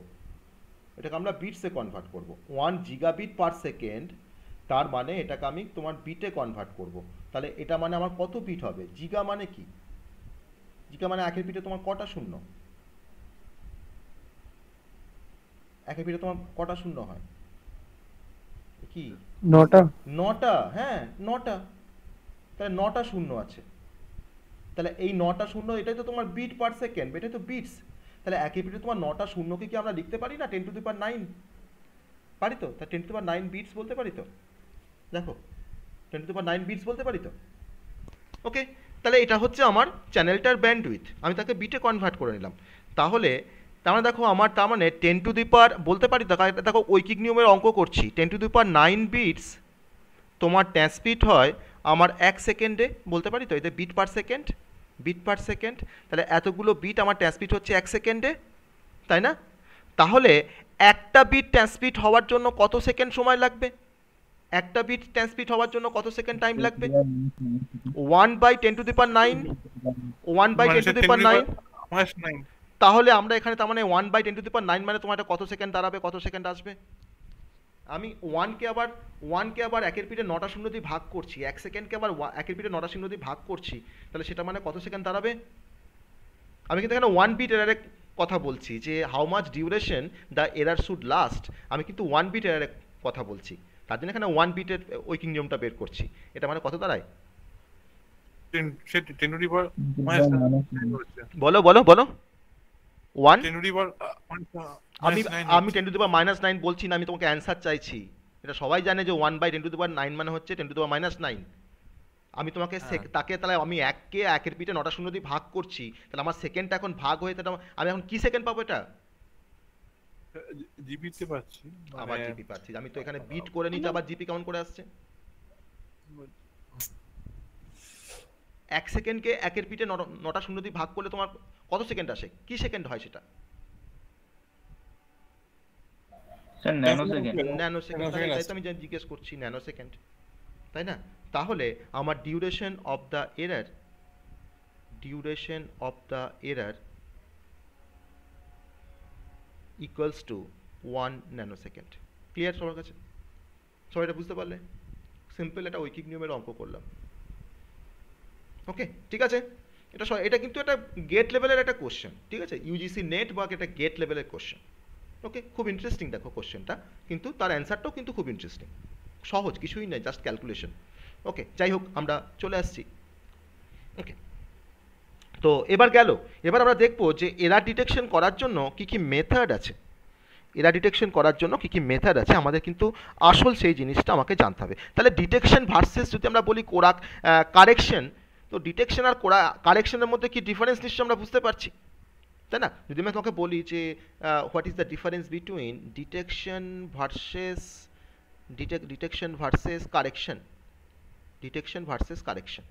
এটাকে আমরা বিটসে কনভার্ট করব 1 জিগাবিট পার সেকেন্ড তার মানে এটাকে আমি তোমার বিটে কনভার্ট করব। তাহলে এটা মানে আমার কত বিট হবে জিগা মানে কি জিগা মানে একের বিটে তোমার কটা শূন্য একের বিটে তোমার কটা শূন্য হয় কি নটা নটা হ্যাঁ নটা তাহলে নটা শূন্য আছে তাহলে এই নটা শূন্য এটাই তো তোমার বিট পার সেকেন্ড এটাই তো বিটস তাহলে একই বিটে তোমার নটা শূন্যকে কি আমরা লিখতে পারি না ten to the power nine পারি তো তা ten to the power nine bits বলতে পারি তো দেখো twenty to power nine bits বলতে পারি তো ওকে তাহলে এটা হচ্ছে আমার চ্যানেলটার ব্যান্ড উইথ আমি তাকে বিটে কনভার্ট করে নিলাম তাহলে তার মানে দেখো আমার তার মানে টেন টু দি পার বলতে পারি দেখো ঐকিক নিয়মের অঙ্ক করছি ten to the power nine bits তোমার ট্যান্সপিট হয় আমার এক সেকেন্ডে বলতে পারি তো এতে bit per second bit per second তাহলে এতগুলো বিট আমার ট্যান্সপিট হচ্ছে এক সেকেন্ডে তাই না তাহলে একটা বিট ট্যান্সপিট হওয়ার জন্য কত সেকেন্ড সময় লাগবে একটা বিট ট্রান্সমিট হওয়ার জন্য কত সেকেন্ড টাইম লাগবে one by ten to the power nine one by ten to the power nine তাহলে আমরা এখানে তার মানে one by ten to the power nine মানে তোমার এটা কত সেকেন্ড দাঁড়াবে কত সেকেন্ড আসবে আমি কে আবার কে আবার একের পিঠে নটা শূন্য দিয়ে ভাগ করছি এক সেকেন্ডকে আবার একের পিঠে নটা শূন্য দিয়ে ভাগ করছি তাহলে সেটা মানে কত সেকেন্ড দাঁড়াবে আমি কিন্তু এখানে ওয়ান বিট এরারে কথা বলছি যে how much duration the error should last আমি কিন্তু ওয়ান বিট এরারে কথা বলছি তার জন্য এখানে ওয়ান বিটের উইকিং নিয়মটা বের করছি এটা মানে কত দাঁড়ায় মানে মানে বলো বলো বলো ওয়ান মানে আমি আমি ten to the minus nine বলছি না আমি তোমাকে অ্যান্সার চাইছি এটা সবাই জানে যে one by ten to the nine মানে হচ্ছে ten to the minus nine আমি তোমাকে হ্যাঁ। তাকে তাহলে আমি এককে একের পিঠে নটা শূন্য দিয়ে ভাগ করছি তাহলে আমার সেকেন্ডটা এখন ভাগ হয়ে তাহলে আমি এখন কি সেকেন্ড পাবো এটা জিপিতে পাচ্ছি জিপি মানে পাচ্ছি আমি তো এখানে বিট করে নিতে আবার জিপি কেমন করে আসছে এক সেকেন্ডকে একের পিঠে নটা শূন্য দিয়ে ভাগ করলে তোমার কত সেকেন্ড আসে কি সেকেন্ড হয় সেটা ন্যানো সেকেন্ড তো আমি জিজ্ঞেস করছি ন্যানো সেকেন্ড তাই না তাহলে আমার duration of the error duration of the error equals to one nano second clear সবার কাছে সবাই এটা বুঝতে পারলে সিম্পল একটা ঐকিক নিয়মের অঙ্ক করলাম ওকে ঠিক আছে এটা এটা কিন্তু একটা গেট লেভেলের একটা কোশ্চেন ঠিক আছে ইউজিসি নেট বা একটা গেট লেভেলের কোশ্চেন ওকে খুব ইন্টারেস্টিং দেখো কোশ্চেনটা কিন্তু তার অ্যান্সারটাও কিন্তু খুব ইন্টারেস্টিং সহজ কিছুই নয় জাস্ট ক্যালকুলেশন ওকে যাই হোক আমরা চলে আসছি ওকে তো এবার গেল এবার আমরা দেখব যে এরা ডিটেকশন করার জন্য কি কি মেথড আছে এরা ডিটেকশন করার জন্য কি কি মেথড আছে আমাদের কিন্তু আসল সেই জিনিসটা আমাকে জানতে হবে তাহলে ডিটেকশন ভার্সেস যদি আমরা বলি কোরাক কারেকশন তো ডিটেকশন আর কোরা কারেকশনের মধ্যে কি ডিফারেন্স নিশ্চয় আমরা বুঝতে পারছি তাই না যদি আমি তোমাকে বলি যে what is the difference between detection versus detect detection versus correction detection versus correction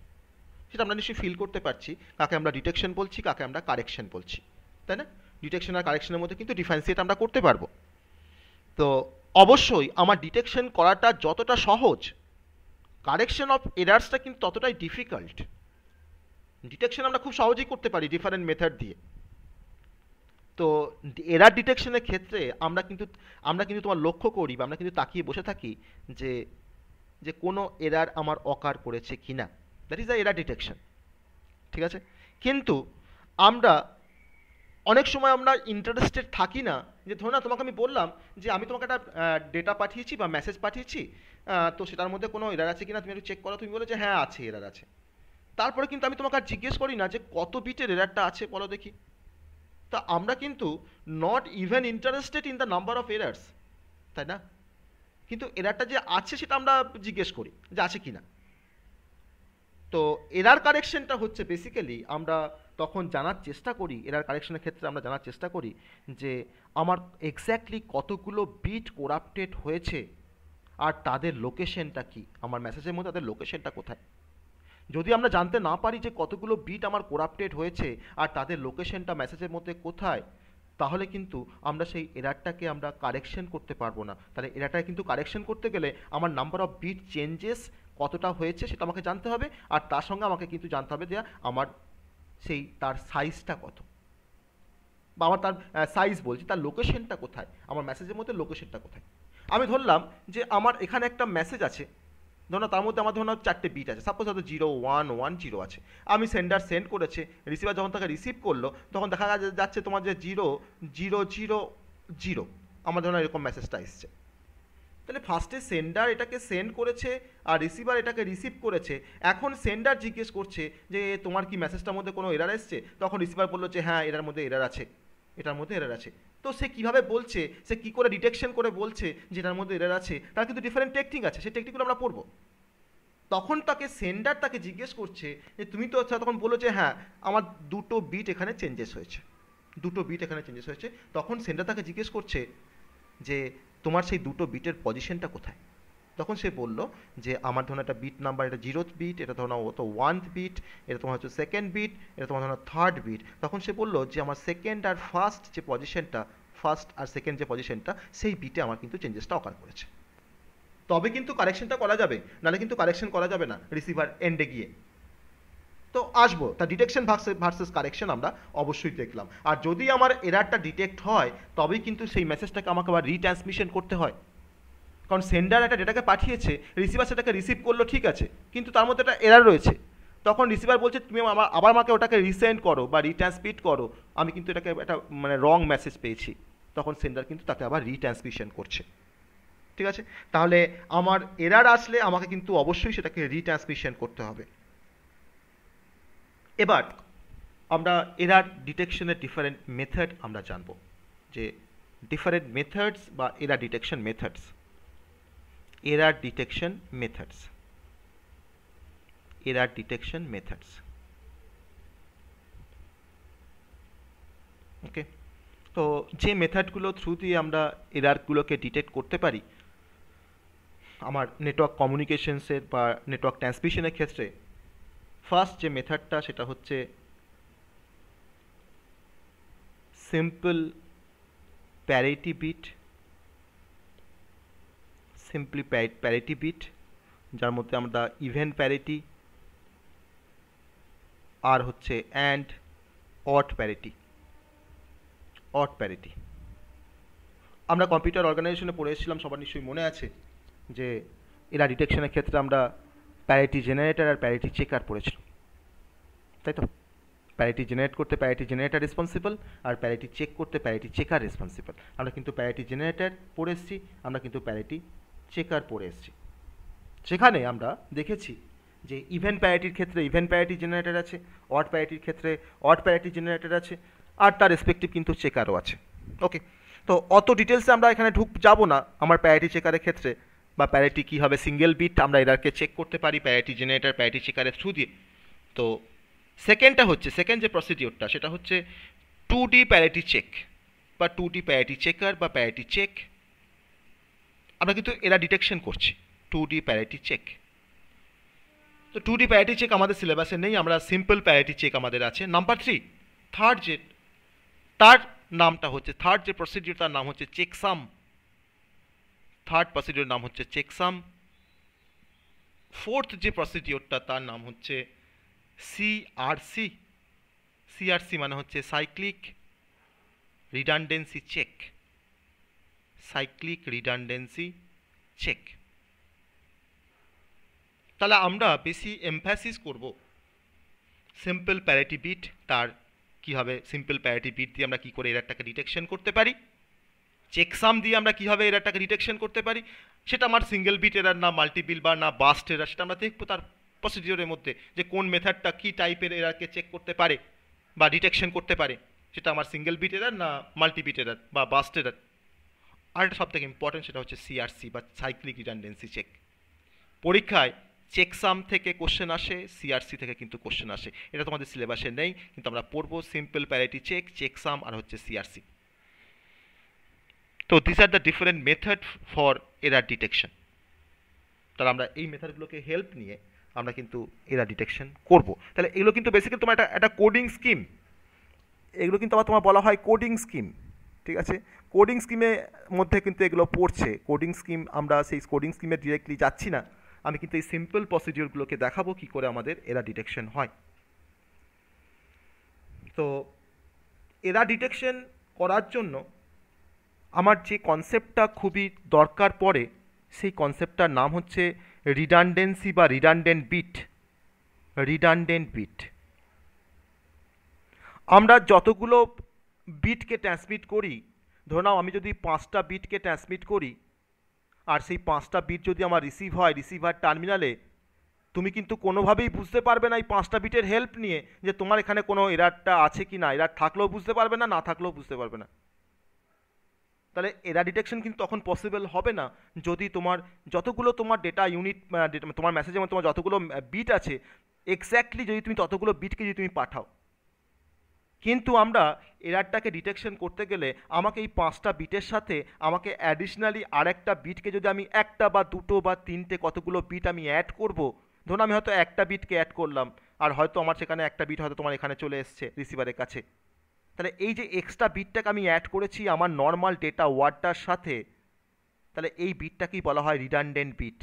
সেটা আমরা নিশ্চয়ই ফিল করতে পারছি কাকে আমরা ডিটেকশন বলছি কাকে আমরা কারেকশন বলছি তাই না ডিটেকশন আর কারেকশনের মধ্যে কিন্তু ডিফারেন্সিয়েট আমরা করতে পারবো তো অবশ্যই আমার ডিটেকশন করাটা যতটা সহজ কারেকশন অফ এরার্সটা কিন্তু ততটাই ডিফিকাল্ট ডিটেকশন আমরা খুব সহজেই করতে পারি ডিফারেন্ট মেথড দিয়ে তো এরার ডিটেকশনের ক্ষেত্রে আমরা কিন্তু আমরা কিন্তু তোমার লক্ষ্য করি বা আমরা কিন্তু তাকিয়ে বসে থাকি যে যে কোনো এরার আমার অকার করেছে কিনা that is the error detection ঠিক আছে কিন্তু আমরা অনেক সময় আমরা ইন্টারেস্টেড থাকি না যে ধরো না তোমাকে আমি বললাম যে আমি তোমাকে একটা ডেটা পাঠিয়েছি বা মেসেজ পাঠিয়েছি তো সেটার মধ্যে কোনো এরার আছে কি না তুমি একটু চেক করো তুমি বলো যে হ্যাঁ আছে এরার আছে তারপরে কিন্তু আমি তোমাকে আর জিজ্ঞেস করি না যে কত বিটের এরারটা আছে বলো দেখি তা আমরা কিন্তু not even interested in the number of errors তাই না কিন্তু এরারটা যে আছে সেটা আমরা জিজ্ঞেস করি যে আছে কি না তো এরার কারেকশনটা হচ্ছে বেসিক্যালি আমরা তখন জানার চেষ্টা করি এরার কারেকশনের ক্ষেত্রে আমরা জানার চেষ্টা করি যে আমার এক্স্যাক্টলি কতগুলো বিট করাপ্টেড হয়েছে আর তাদের লোকেশনটা কি আমার মেসেজের মধ্যে তাদের লোকেশনটা কোথায় যদি আমরা জানতে না পারি যে কতগুলো বিট আমার করাপ্টেড হয়েছে আর তাদের লোকেশনটা মেসেজের মধ্যে কোথায় তাহলে কিন্তু আমরা সেই এরারটাকে আমরা কারেকশন করতে পারবো না তাহলে এরারটা কিন্তু কারেকশন করতে গেলে আমার নাম্বার অফ বিট চেঞ্জেস কতটা হয়েছে সেটা আমাকে জানতে হবে আর তার সঙ্গে আমাকে কিন্তু জানতে হবে যে আমার সেই তার সাইজটা কত বা আমার তার সাইজ বলছি তার লোকেশনটা কোথায় আমার মেসেজের মধ্যে লোকেশনটা কোথায় আমি ধরলাম যে আমার এখানে একটা মেসেজ আছে ধরো তার মধ্যে আমার ধরুন চারটে বিট আছে সাপোজ হয়তো জিরো ওয়ান ওয়ান জিরো আছে আমি সেন্ডার সেন্ড করেছে রিসিভার যখন তাকে রিসিভ করলো তখন দেখা যাচ্ছে তোমার যে জিরো জিরো জিরো জিরো আমার ধরুন এরকম মেসেজটা এসছে তাহলে ফার্স্টে সেন্ডার এটাকে সেন্ড করেছে আর রিসিভার এটাকে রিসিভ করেছে এখন সেন্ডার জিজ্ঞেস করছে যে তোমার কি মেসেজটার মধ্যে কোনো এরার এসছে তখন রিসিভার বললো যে হ্যাঁ এটার মধ্যে এরার আছে এটার মধ্যে এরার আছে তো সে কীভাবে বলছে সে কি করে ডিটেকশন করে বলছে যে এটার মধ্যে এরার আছে তার কিন্তু ডিফারেন্ট টেকনিক আছে সেই টেকনিকগুলো আমরা পড়বো তখন তাকে সেন্ডার তাকে জিজ্ঞেস করছে যে তুমি তো তখন বলো যে হ্যাঁ আমার দুটো বিট এখানে চেঞ্জেস হয়েছে দুটো বিট এখানে চেঞ্জেস হয়েছে তখন সেন্ডার তাকে জিজ্ঞেস করছে যে তোমার সেই দুটো বিটের পজিশনটা কোথায় তখন সে বলল যে আমার ধরনের একটা বিট নাম্বার এটা জিরোথ বিট এটা ধরো ওয়ান বিট এটা তোমার হচ্ছে সেকেন্ড বিট এটা তোমার ধরো থার্ড বিট তখন সে বলল যে আমার সেকেন্ড আর ফার্স্ট যে পজিশনটা ফার্স্ট আর সেকেন্ড যে পজিশনটা সেই বিটে আমার কিন্তু চেঞ্জেসটা অকার করেছে তবে কিন্তু কারেকশনটা করা যাবে নাহলে কিন্তু কারেকশন করা যাবে না রিসিভার এন্ডে গিয়ে তো আসবো তা ডিটেকশন ভার্সেস কারেকশন আমরা অবশ্যই দেখলাম আর যদি আমার এরারটা ডিটেক্ট হয় তবেই কিন্তু সেই মেসেজটাকে আমাকে আবার রিট্রান্সমিশন করতে হয় কারণ সেন্ডার একটা ডেটাকে পাঠিয়েছে রিসিভার সেটাকে রিসিভ করলো ঠিক আছে কিন্তু তার মধ্যে একটা এরার রয়েছে তখন রিসিভার বলছে তুমি আমার আবার আমাকে ওটাকে রিসেন্ড করো বা রিট্রান্সমিট করো আমি কিন্তু এটাকে একটা মানে রং মেসেজ পেয়েছি তখন সেন্ডার কিন্তু তাকে আবার রিট্রান্সমিশন করছে ঠিক আছে তাহলে আমার এরার আসলে আমাকে কিন্তু অবশ্যই সেটাকে রিট্রান্সমিশন করতে হবে এবার আমরা এরার ডিটেকশনের ডিফারেন্ট মেথড আমরা জানব যে ডিফারেন্ট মেথডস বা error detection methods error detection methods error detection methods okay তো যে মেথডগুলো থ্রু দিয়ে আমরা এরারগুলোকে ডিটেক্ট করতে পারি আমার নেটওয়ার্ক কমিউনিকেশনসের বা নেটওয়ার্ক ট্রান্সমিশনের ক্ষেত্রে ফার্স্ট যে মেথডটা সেটা হচ্ছে simple parity bit simply parity bit যার মধ্যে আমরা ইভেন প্যারিটি আর হচ্ছে and odd parity odd parity আমরা কম্পিউটার অর্গানাইজেশনে পড়ে এসেছিলাম সবার নিশ্চয়ই মনে আছে যে এরা ডিটেকশনের ক্ষেত্রে আমরা প্যারিটি জেনারেটার আর প্যারিটি চেকার পড়েছিল তাই তো প্যারিটি জেনারেট করতে প্যারিটি জেনারেটার রেসপন্সিবল আর প্যারিটি চেক করতে প্যারিটি চেকার রেসপন্সিবল আমরা কিন্তু প্যারিটি জেনারেটার পড়ে এসেছি আমরা কিন্তু প্যারিটি চেকার পড়ে এসেছি সেখানে আমরা দেখেছি যে ইভেন্ট প্যারিটির ক্ষেত্রে ইভেন্ট প্যারিটি জেনারেটার আছে অট প্যারিটির ক্ষেত্রে অট প্যারিটি জেনারেটর আছে আর তার রেসপেক্টিভ কিন্তু চেকারও আছে ওকে তো অত ডিটেলসে আমরা এখানে ঢুক যাবো না আমার প্যারিটি চেকারের ক্ষেত্রে বা প্যারিটি কী হবে সিঙ্গেল বিট আমরা এদেরকে চেক করতে পারি প্যারিটি জেনারেটার প্যারিটি চেকারের থ্রু দিয়ে তো সেকেন্ডটা হচ্ছে সেকেন্ড যে প্রসিডিওরটা সেটা হচ্ছে টু ডি প্যারিটি চেক বা টু ডি প্যারিটি চেকার বা প্যারিটি চেক আমরা কিন্তু এরা ডিটেকশন করছি টু ডি প্যারিটি চেক তো টু ডি প্যারিটি চেক আমাদের সিলেবাসে নেই আমরা সিম্পল প্যারিটি চেক আমাদের আছে নাম্বার থ্রি থার্ড যে তার নামটা হচ্ছে থার্ড যে প্রসিডিওর তার নাম হচ্ছে চেকসাম থার্ড প্রসিডিওর নাম হচ্ছে চেকসাম ফোর্থ যে প্রসিডিওরটা তার নাম হচ্ছে সিআরসি সিআরসি মানে হচ্ছে cyclic redundancy check cyclic redundancy check তাহলে আমরা বেশি এমফ্যাসিস করব সিম্পল প্যারেটি বিট তার কি হবে সিম্পল প্যারেটি বিট দিয়ে আমরা কী করে একটাকে ডিটেকশন করতে পারি চেকসাম দিয়ে আমরা কীভাবে এরারটাকে ডিটেকশন করতে পারি সেটা আমার সিঙ্গেল বিট এরার না মাল্টিপিল বা না বাস্ট এরার সেটা আমরা দেখবো তার প্রসিডিওরের মধ্যে যে কোন মেথডটা কী টাইপের এরারকে চেক করতে পারে বা ডিটেকশন করতে পারে সেটা আমার সিঙ্গেল বিট এরার না মাল্টিপিট এরার বা বাস্ট এরার সব সবথেকে ইম্পর্টেন্ট সেটা হচ্ছে সিআরসি বা সাইক্লিক রিটার্ডেন্সি চেক পরীক্ষায় চেকসাম থেকে কোশ্চেন আসে সিআরসি থেকে কিন্তু কোশ্চেন আসে এটা তোমাদের সিলেবাসে নেই কিন্তু আমরা পড়বো সিম্পল প্যারিটি চেক চেকসাম আর হচ্ছে সিআরসি তো this are the different method for error detection তাহলে আমরা এই মেথডগুলোকে হেল্প নিয়ে আমরা কিন্তু এরার ডিটেকশন করব তাহলে এগুলো কিন্তু বেসিক্যালি তোমার একটা একটা কোডিং স্কিম এগুলো কিন্তু আবার তোমার বলা হয় কোডিং স্কিম ঠিক আছে কোডিং স্কিমের মধ্যে কিন্তু এগুলো পড়ছে কোডিং স্কিম আমরা সেই কোডিং স্কিমে ডিরেক্টলি যাচ্ছি না আমি কিন্তু এই সিম্পল প্রসিডিওরগুলোকে দেখাবো কি করে আমাদের এরা ডিটেকশন হয় তো এরা ডিটেকশন করার জন্য আমার যে কনসেপ্টটা খুবই দরকার পড়ে সেই কনসেপ্টটার নাম হচ্ছে রিডানডেন্সি বা রিডানডেন্ট বিট রিডানডেন্ট বিট আমরা যতগুলো বিটকে ট্রান্সমিট করি ধরে নাও আমি যদি পাঁচটা বিটকে ট্রান্সমিট করি আর সেই পাঁচটা বিট যদি আমার রিসিভ হয় রিসিভার টার্মিনালে তুমি কিন্তু কোনোভাবেই বুঝতে পারবে না এই পাঁচটা বিটের হেল্প নিয়ে যে তোমার এখানে কোনো এরারটা আছে কি না এরার থাকলেও বুঝতে পারবে না না থাকলেও বুঝতে পারবে না তাহলে এরা ডিটেকশন কিন্তু তখন পসিবল হবে না যদি তোমার যতগুলো তোমার ডেটা ইউনিট তোমার মেসেজে তোমার যতগুলো বিট আছে এক্স্যাক্টলি যদি তুমি ততগুলো বিটকে যদি তুমি পাঠাও কিন্তু আমরা এরারটাকে ডিটেকশন করতে গেলে আমাকে এই পাঁচটা বিটের সাথে আমাকে অ্যাডিশনালি আরেকটা বিটকে যদি আমি একটা বা দুটো বা তিনটে কতগুলো বিট আমি অ্যাড করব ধরুন আমি হয়তো একটা বিটকে অ্যাড করলাম আর হয়তো আমার সেখানে একটা বিট হয়তো তোমার এখানে চলে এসছে রিসিভারের কাছে তাহলে এই যে এক্সট্রা বিটটাকে আমি অ্যাড করেছি আমার নর্মাল ডেটা ওয়ার্ডটার সাথে তাহলে এই বিটটাকেই বলা হয় রিডান্ডেন্ট বিট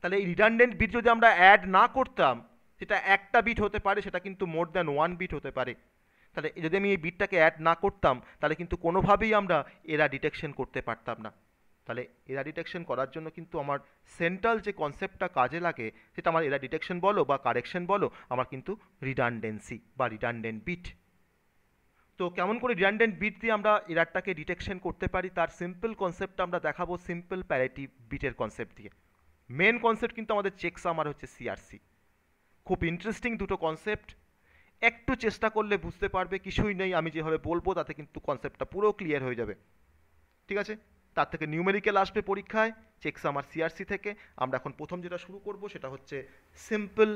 তাহলে এই রিডান্ডেন্ট বিট যদি আমরা অ্যাড না করতাম সেটা একটা বিট হতে পারে সেটা কিন্তু মোর দ্যান ওয়ান বিট হতে পারে তাহলে যদি আমি এই বিটটাকে অ্যাড না করতাম তাহলে কিন্তু কোনোভাবেই আমরা এরা ডিটেকশন করতে পারতাম না তাহলে এরা ডিটেকশন করার জন্য কিন্তু আমার সেন্ট্রাল যে কনসেপ্টটা কাজে লাগে সেটা আমার এরা ডিটেকশন বলো বা কারেকশন বলো আমার কিন্তু রিডান্ডেন্সি বা রিডান্ডেন্ট বিট তো কেমন করে রিয়ান্ডেন্ট বিট দিয়ে আমরা এরারটাকে ডিটেকশন করতে পারি তার সিম্পল কনসেপ্ট আমরা দেখাবো সিম্পল প্যারেটিভ বিটের কনসেপ্ট দিয়ে মেন কনসেপ্ট কিন্তু আমাদের চেকসাম আর হচ্ছে সিআরসি খুব ইন্টারেস্টিং দুটো কনসেপ্ট একটু চেষ্টা করলে বুঝতে পারবে কিছুই নেই আমি যেভাবে বলবো তাতে কিন্তু কনসেপ্টটা পুরো ক্লিয়ার হয়ে যাবে ঠিক আছে তার থেকে নিউমেরিক্যাল আসবে পরীক্ষায় চেকসাম আর সিআরসি থেকে আমরা এখন প্রথম যেটা শুরু করব সেটা হচ্ছে সিম্পল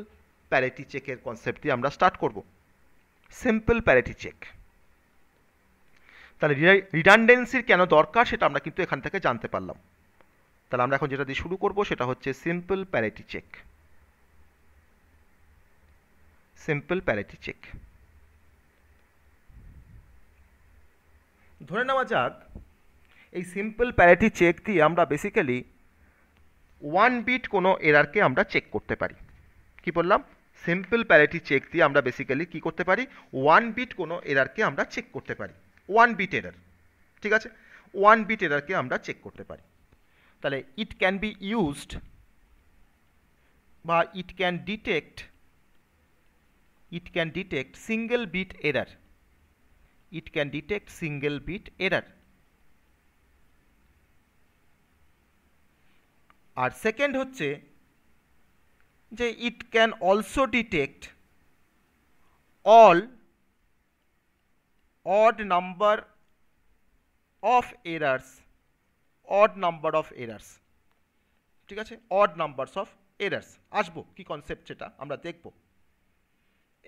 প্যারেটি চেকের কনসেপ্ট দিয়ে আমরা স্টার্ট করব সিম্পল প্যারেটি চেক তাহলে রিডান্ডেন্সির কেন দরকার সেটা আমরা কিন্তু এখান থেকে জানতে পারলাম তাহলে আমরা এখন যেটা দিয়ে শুরু করব সেটা হচ্ছে simple parity check simple parity check ধরে নেওয়া যাক এই সিম্পল প্যারিটি চেক দিয়ে আমরা বেসিক্যালি ওয়ান বিট কোনো এরারকে আমরা চেক করতে পারি কি বললাম সিম্পল প্যারিটি চেক দিয়ে আমরা বেসিক্যালি কি করতে পারি ওয়ান বিট কোনো এরারকে আমরা চেক করতে পারি ওয়ান বিট এরার ঠিক আছে ওয়ান বিট এরারকে আমরা চেক করতে পারি তাহলে ইট ক্যান বি ইউজড বা it can detect it can detect single bit error it can detect single bit error আর সেকেন্ড হচ্ছে যে it can also detect all odd number of errors odd number of errors ঠিক আছে odd numbers of errors আসবো কি concept সেটা আমরা দেখব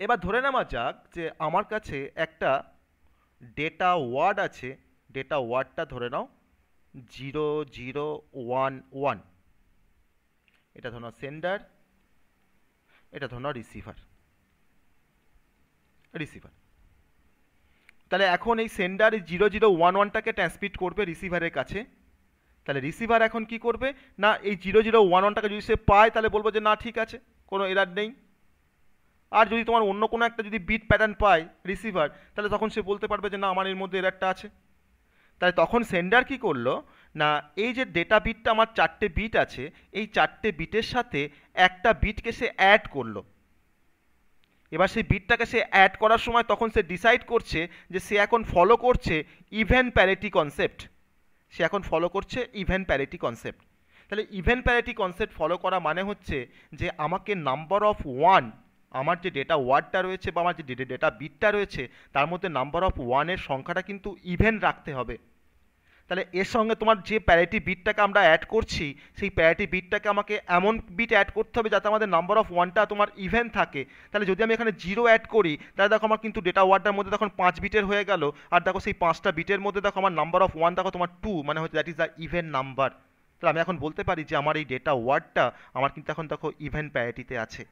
এবার ধরে নেওয়া যাক যে আমার কাছে একটা ডেটা ওয়ার্ড আছে ডেটা ওয়ার্ডটা ধরে নাও জিরো জিরো ওয়ান ওয়ান এটা ধরো সেন্ডার এটা ধরো রিসিভার রিসিভার তাহলে এখন এই সেন্ডার জিরো জিরো ওয়ান ওয়ানটাকে ট্রান্সমিট করবে রিসিভারের কাছে তাহলে রিসিভার এখন কি করবে না এই জিরো জিরো ওয়ান ওয়ানটাকে যদি সে পায় তাহলে বলবো যে না ঠিক আছে কোনো এরার নেই আর যদি তোমার অন্য কোনো একটা যদি বিট প্যাটার্ন পায় রিসিভার তাহলে তখন সে বলতে পারবে যে না আমার এর মধ্যে এরারটা আছে তাহলে তখন সেন্ডার কি করলো না এই যে ডেটা বিটটা আমার চারটে বিট আছে এই চারটে বিটের সাথে একটা বিটকে সে অ্যাড করলো এবার সেই বিটটাকে সে অ্যাড করার সময় তখন সে ডিসাইড করছে যে সে এখন ফলো করছে ইভেন প্যারিটি কনসেপ্ট সে এখন ফলো করছে ইভেন প্যারিটি কনসেপ্ট তাহলে ইভেন প্যারিটি কনসেপ্ট ফলো করা মানে হচ্ছে যে আমাকে নাম্বার অফ ওয়ান আমার যে ডেটা ওয়ার্ডটা রয়েছে বা আমার যে ডেটা বিটটা রয়েছে তার মধ্যে নাম্বার অফ ওয়ানের সংখ্যাটা কিন্তু ইভেন রাখতে হবে তাহলে এর সঙ্গে তোমার যে প্যারিটি বিটটাকে আমরা অ্যাড করছি সেই প্যারিটি বিটটাকে আমাকে এমন বিট অ্যাড করতে হবে যাতে আমাদের নাম্বার অফ ওয়ানটা তোমার ইভেন থাকে তাহলে যদি আমি এখানে জিরো অ্যাড করি তাহলে দেখো আমার কিন্তু ডেটা ওয়ার্ডটার মধ্যে তখন পাঁচ বিটের হয়ে গেল আর দেখো সেই পাঁচটা বিটের মধ্যে দেখো আমার নাম্বার অফ ওয়ান দেখো তোমার টু মানে হচ্ছে that is the even number তাহলে আমি এখন বলতে পারি যে আমার এই ডেটা ওয়ার্ডটা আমার কিন্তু এখন দেখো ইভেন প্যারিটিতে আছে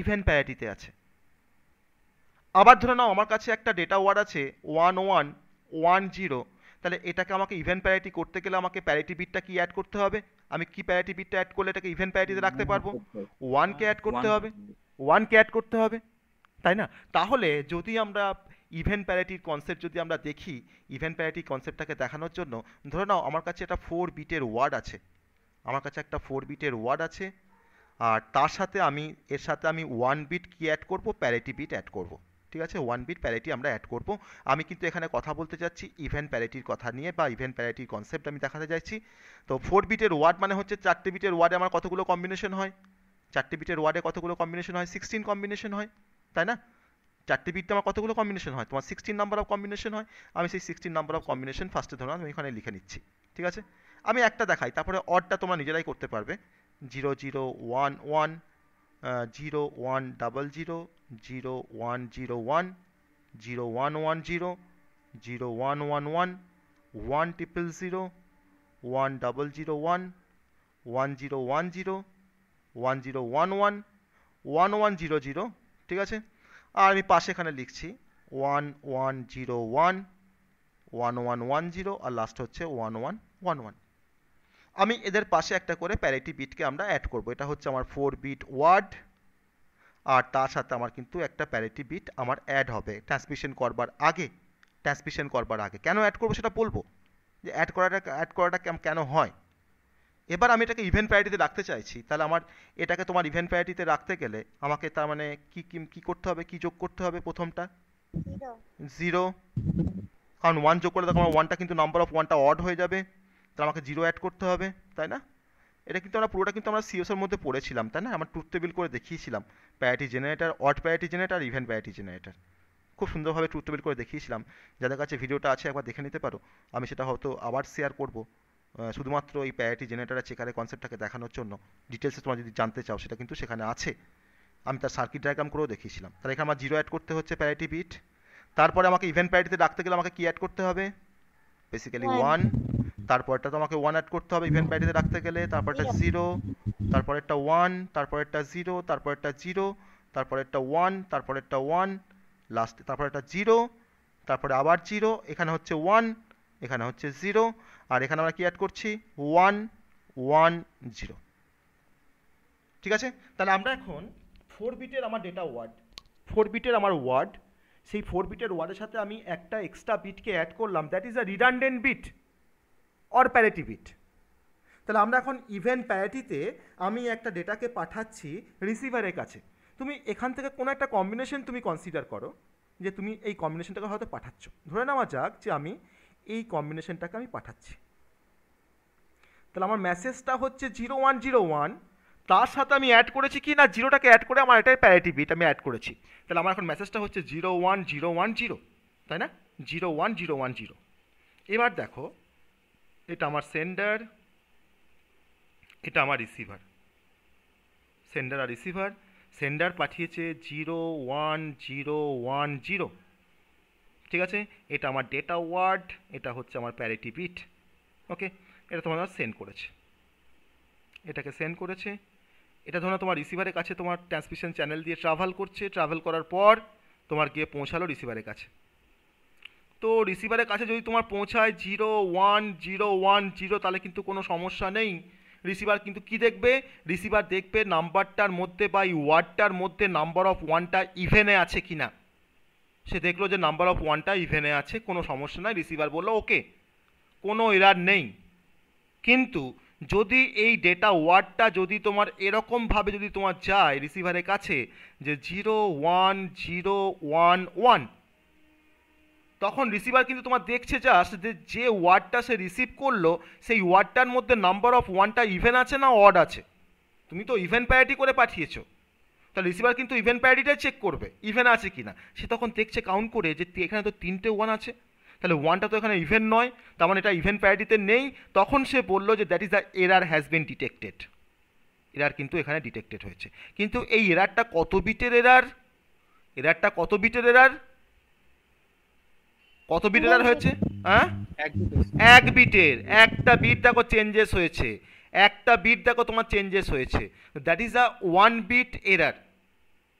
ইভেন প্যারিটিতে আছে আবার ধরে নাও আমার কাছে একটা ডেটা ওয়ার্ড আছে ওয়ান ওয়ান ওয়ান জিরো তাহলে এটাকে আমাকে ইভেন্ট প্যারিটি করতে গেলে আমাকে প্যারিটি বিটটা কি অ্যাড করতে হবে আমি কি প্যারিটি বিটটা অ্যাড করলে এটাকে ইভেন্ট প্যারিটিতে রাখতে পারবো ওয়ানকে অ্যাড করতে হবে ওয়ানকে অ্যাড করতে হবে তাই না তাহলে যদি আমরা ইভেন্ট প্যারিটির কনসেপ্ট যদি আমরা দেখি ইভেন্ট প্যারিটি কনসেপ্টটাকে দেখানোর জন্য ধরে নাও আমার কাছে একটা ফোর বিটের ওয়ার্ড আছে আমার কাছে একটা ফোর বিটের ওয়ার্ড আছে আর তার সাথে আমি এর সাথে আমি ওয়ান বিট কি অ্যাড করব প্যারিটি বিট অ্যাড করবো ঠিক আছে ওয়ান বিট প্যারিটি আমরা অ্যাড করব আমি কিন্তু এখানে কথা বলতে চাচ্ছি ইভেন্ট প্যারিটির কথা নিয়ে বা ইভেন্ট প্যারিটির কনসেপ্ট আমি দেখাতে চাইছি তো ফোর বিটের ওয়ার্ড মানে হচ্ছে চারটে বিটের ওয়ার্ডে আমার কতগুলো কম্বিনেশন হয় চারটে বিটের ওয়ার্ডে কতগুলো কম্বিনেশন হয় সিক্সটিন কম্বিনেশন হয় তাই না চারটে বিটতে আমার কতগুলো কম্বিনেশন হয় তোমার সিক্সটিন নাম্বার অফ কম্বিনেশন হয় আমি সেই সিক্সটিন নাম্বার অফ কম্বিনেশন ফার্স্টে ধরুন আমি এখানে লিখে নিচ্ছি ঠিক আছে আমি একটা দেখাই তারপরে অডটা তোমরা নিজেরাই করতে পারবে zero zero one one zero one double zero zero one zero one zero one one zero zero one one one one triple zero one double zero one one zero one zero one zero one one one one zero zero ঠিক আছে আর আমি পাশে এখানে লিখছি one one zero one one one one zero আর last হচ্ছে one one one one আমি এদের পাশে একটা করে প্যারিটি বিটকে আমরা অ্যাড করব এটা হচ্ছে আমার ফোর বিট ওয়ার্ড আর তার সাথে আমার কিন্তু একটা প্যারিটি বিট আমার অ্যাড হবে ট্রান্সমিশন করবার আগে ট্রান্সমিশন করবার আগে কেন অ্যাড করবো সেটা বলবো যে অ্যাড করাটা অ্যাড করাটা কেন হয় এবার আমি এটাকে ইভেন্ট প্যারিটিতে রাখতে চাইছি তাহলে আমার এটাকে তোমার ইভেন্ট প্যারিটিতে রাখতে গেলে আমাকে তার মানে কি কি করতে হবে কি যোগ করতে হবে প্রথমটা জিরো কারণ ওয়ান যোগ করলে তখন আমার ওয়ানটা কিন্তু নাম্বার অফ ওয়ানটা অড হয়ে যাবে তাহলে আমাকে জিরো অ্যাড করতে হবে তাই না এটা কিন্তু আমরা পুরোটা কিন্তু আমরা সিওসের মধ্যে পড়েছিলাম তাই না আমরা ট্রুথ টেবিল করে দেখিয়েছিলাম parity generator odd parity generator even parity generator খুব সুন্দরভাবে ট্রুথ টেবিল করে দেখিয়েছিলাম যাদের কাছে ভিডিওটা আছে একবার দেখে নিতে পারো আমি সেটা হয়তো আবার শেয়ার করব শুধুমাত্র এই প্যারিটি জেনারেটারের চেকারের কনসেপ্টটাকে দেখানোর জন্য ডিটেলসে তোমরা যদি জানতে চাও সেটা কিন্তু সেখানে আছে আমি তার সার্কিট ডায়াগ্রাম করেও দেখিয়েছিলাম তাহলে এখানে আমার জিরো অ্যাড করতে হচ্ছে প্যারিটি বিট তারপরে আমাকে ইভেন্ট প্যারিটিতে রাখতে গেলে আমাকে কী অ্যাড করতে হবে বেসিক্যালি ওয়ান তারপরটা তোমাকে ওয়ান অ্যাড করতে হবে ইভেন্ট ব্যাটারিতে রাখতে গেলে তারপরটা জিরো তারপরেরটা ওয়ান তারপরেরটা জিরো তারপরেরটা জিরো তারপরেরটা ওয়ান তারপরেরটা ওয়ান লাস্ট তারপরেরটা জিরো তারপরে আবার জিরো এখানে হচ্ছে ওয়ান এখানে হচ্ছে জিরো আর এখানে আমরা কি অ্যাড করছি ওয়ান ওয়ান জিরো ঠিক আছে তাহলে আমরা এখন ফোর বিটের আমার ডেটা ওয়ার্ড ফোর বিটের আমার ওয়ার্ড সেই ফোর বিটের ওয়ার্ডের সাথে আমি একটা এক্সট্রা বিটকে অ্যাড করলাম that is a redundant bit or parity bit তাহলে আমরা এখন ইভেন্ট প্যারেটিতে আমি একটা ডেটাকে পাঠাচ্ছি রিসিভারের কাছে তুমি এখান থেকে কোনো একটা কম্বিনেশন তুমি কনসিডার করো যে তুমি এই কম্বিনেশনটাকে হয়তো পাঠাচ্ছ ধরে নেওয়া যাক যে আমি এই কম্বিনেশনটাকে আমি পাঠাচ্ছি তাহলে আমার মেসেজটা হচ্ছে জিরো ওয়ান জিরো ওয়ান তার সাথে আমি অ্যাড করেছি কি না জিরোটাকে অ্যাড করে আমার এটাই প্যারিটি বিট আমি অ্যাড করেছি তাহলে আমার এখন মেসেজটা হচ্ছে zero one zero one zero তাই না zero one zero one zero এবার দেখো এটা আমার সেন্ডার এটা আমার রিসিভার সেন্ডার আর রিসিভার সেন্ডার পাঠিয়েছে zero one zero one zero ঠিক আছে এটা আমার ডেটা ওয়ার্ড এটা হচ্ছে আমার প্যারিটি বিট ওকে এটা তোমার সেন্ড করেছে এটাকে সেন্ড করেছে এটা ধরো তোমার রিসিভারের কাছে তোমার ট্রান্সমিশন চ্যানেল দিয়ে ট্রাভেল করছে ট্রাভেল করার পর তোমার গিয়ে পৌঁছালো রিসিভারের কাছে তো রিসিভারের কাছে যদি তোমার পৌঁছায় zero one zero one zero তাহলে কিন্তু কোনো সমস্যা নেই রিসিভার কিন্তু কি দেখবে রিসিভার দেখবে নাম্বারটার মধ্যে বা এই ওয়ার্ডটার মধ্যে নাম্বার অফ ওয়ানটা ইভেনে আছে কি না সে দেখলো যে নাম্বার অফ ওয়ানটা ইভেনে আছে কোনো সমস্যা নাই রিসিভার বললো ওকে কোনো এরার নেই কিন্তু যদি এই ডেটা ওয়ার্ডটা যদি তোমার এরকমভাবে যদি তোমার যায় রিসিভারের কাছে যে zero one zero one one তখন রিসিভার কিন্তু তোমার দেখছে জাস্ট যে যে ওয়ার্ডটা সে রিসিভ করলো সেই ওয়ার্ডটার মধ্যে নাম্বার অফ ওয়ানটা ইভেন আছে না অড আছে তুমি তো ইভেন প্যারিটি করে পাঠিয়েছো তাহলে রিসিভার কিন্তু ইভেন প্যারিটিটাই চেক করবে ইভেন আছে কি না সে তখন দেখছে কাউন্ট করে যে এখানে তো তিনটে ওয়ান আছে তাহলে ওয়ানটা তো এখানে ইভেন নয় তার মানে এটা ইভেন প্যারিটিতে নেই তখন সে বললো যে that is the error has been detected error কিন্তু এখানে ডিটেক্টেড হয়েছে কিন্তু এই এরারটা কত বিটের এরার এরারটা কত বিটের এরার কত বিটের আর হয়েছে হ্যাঁ এক বিটের একটা বিট দেখো চেঞ্জেস হয়েছে একটা বিট দেখো তোমার চেঞ্জেস হয়েছে that is a one bit error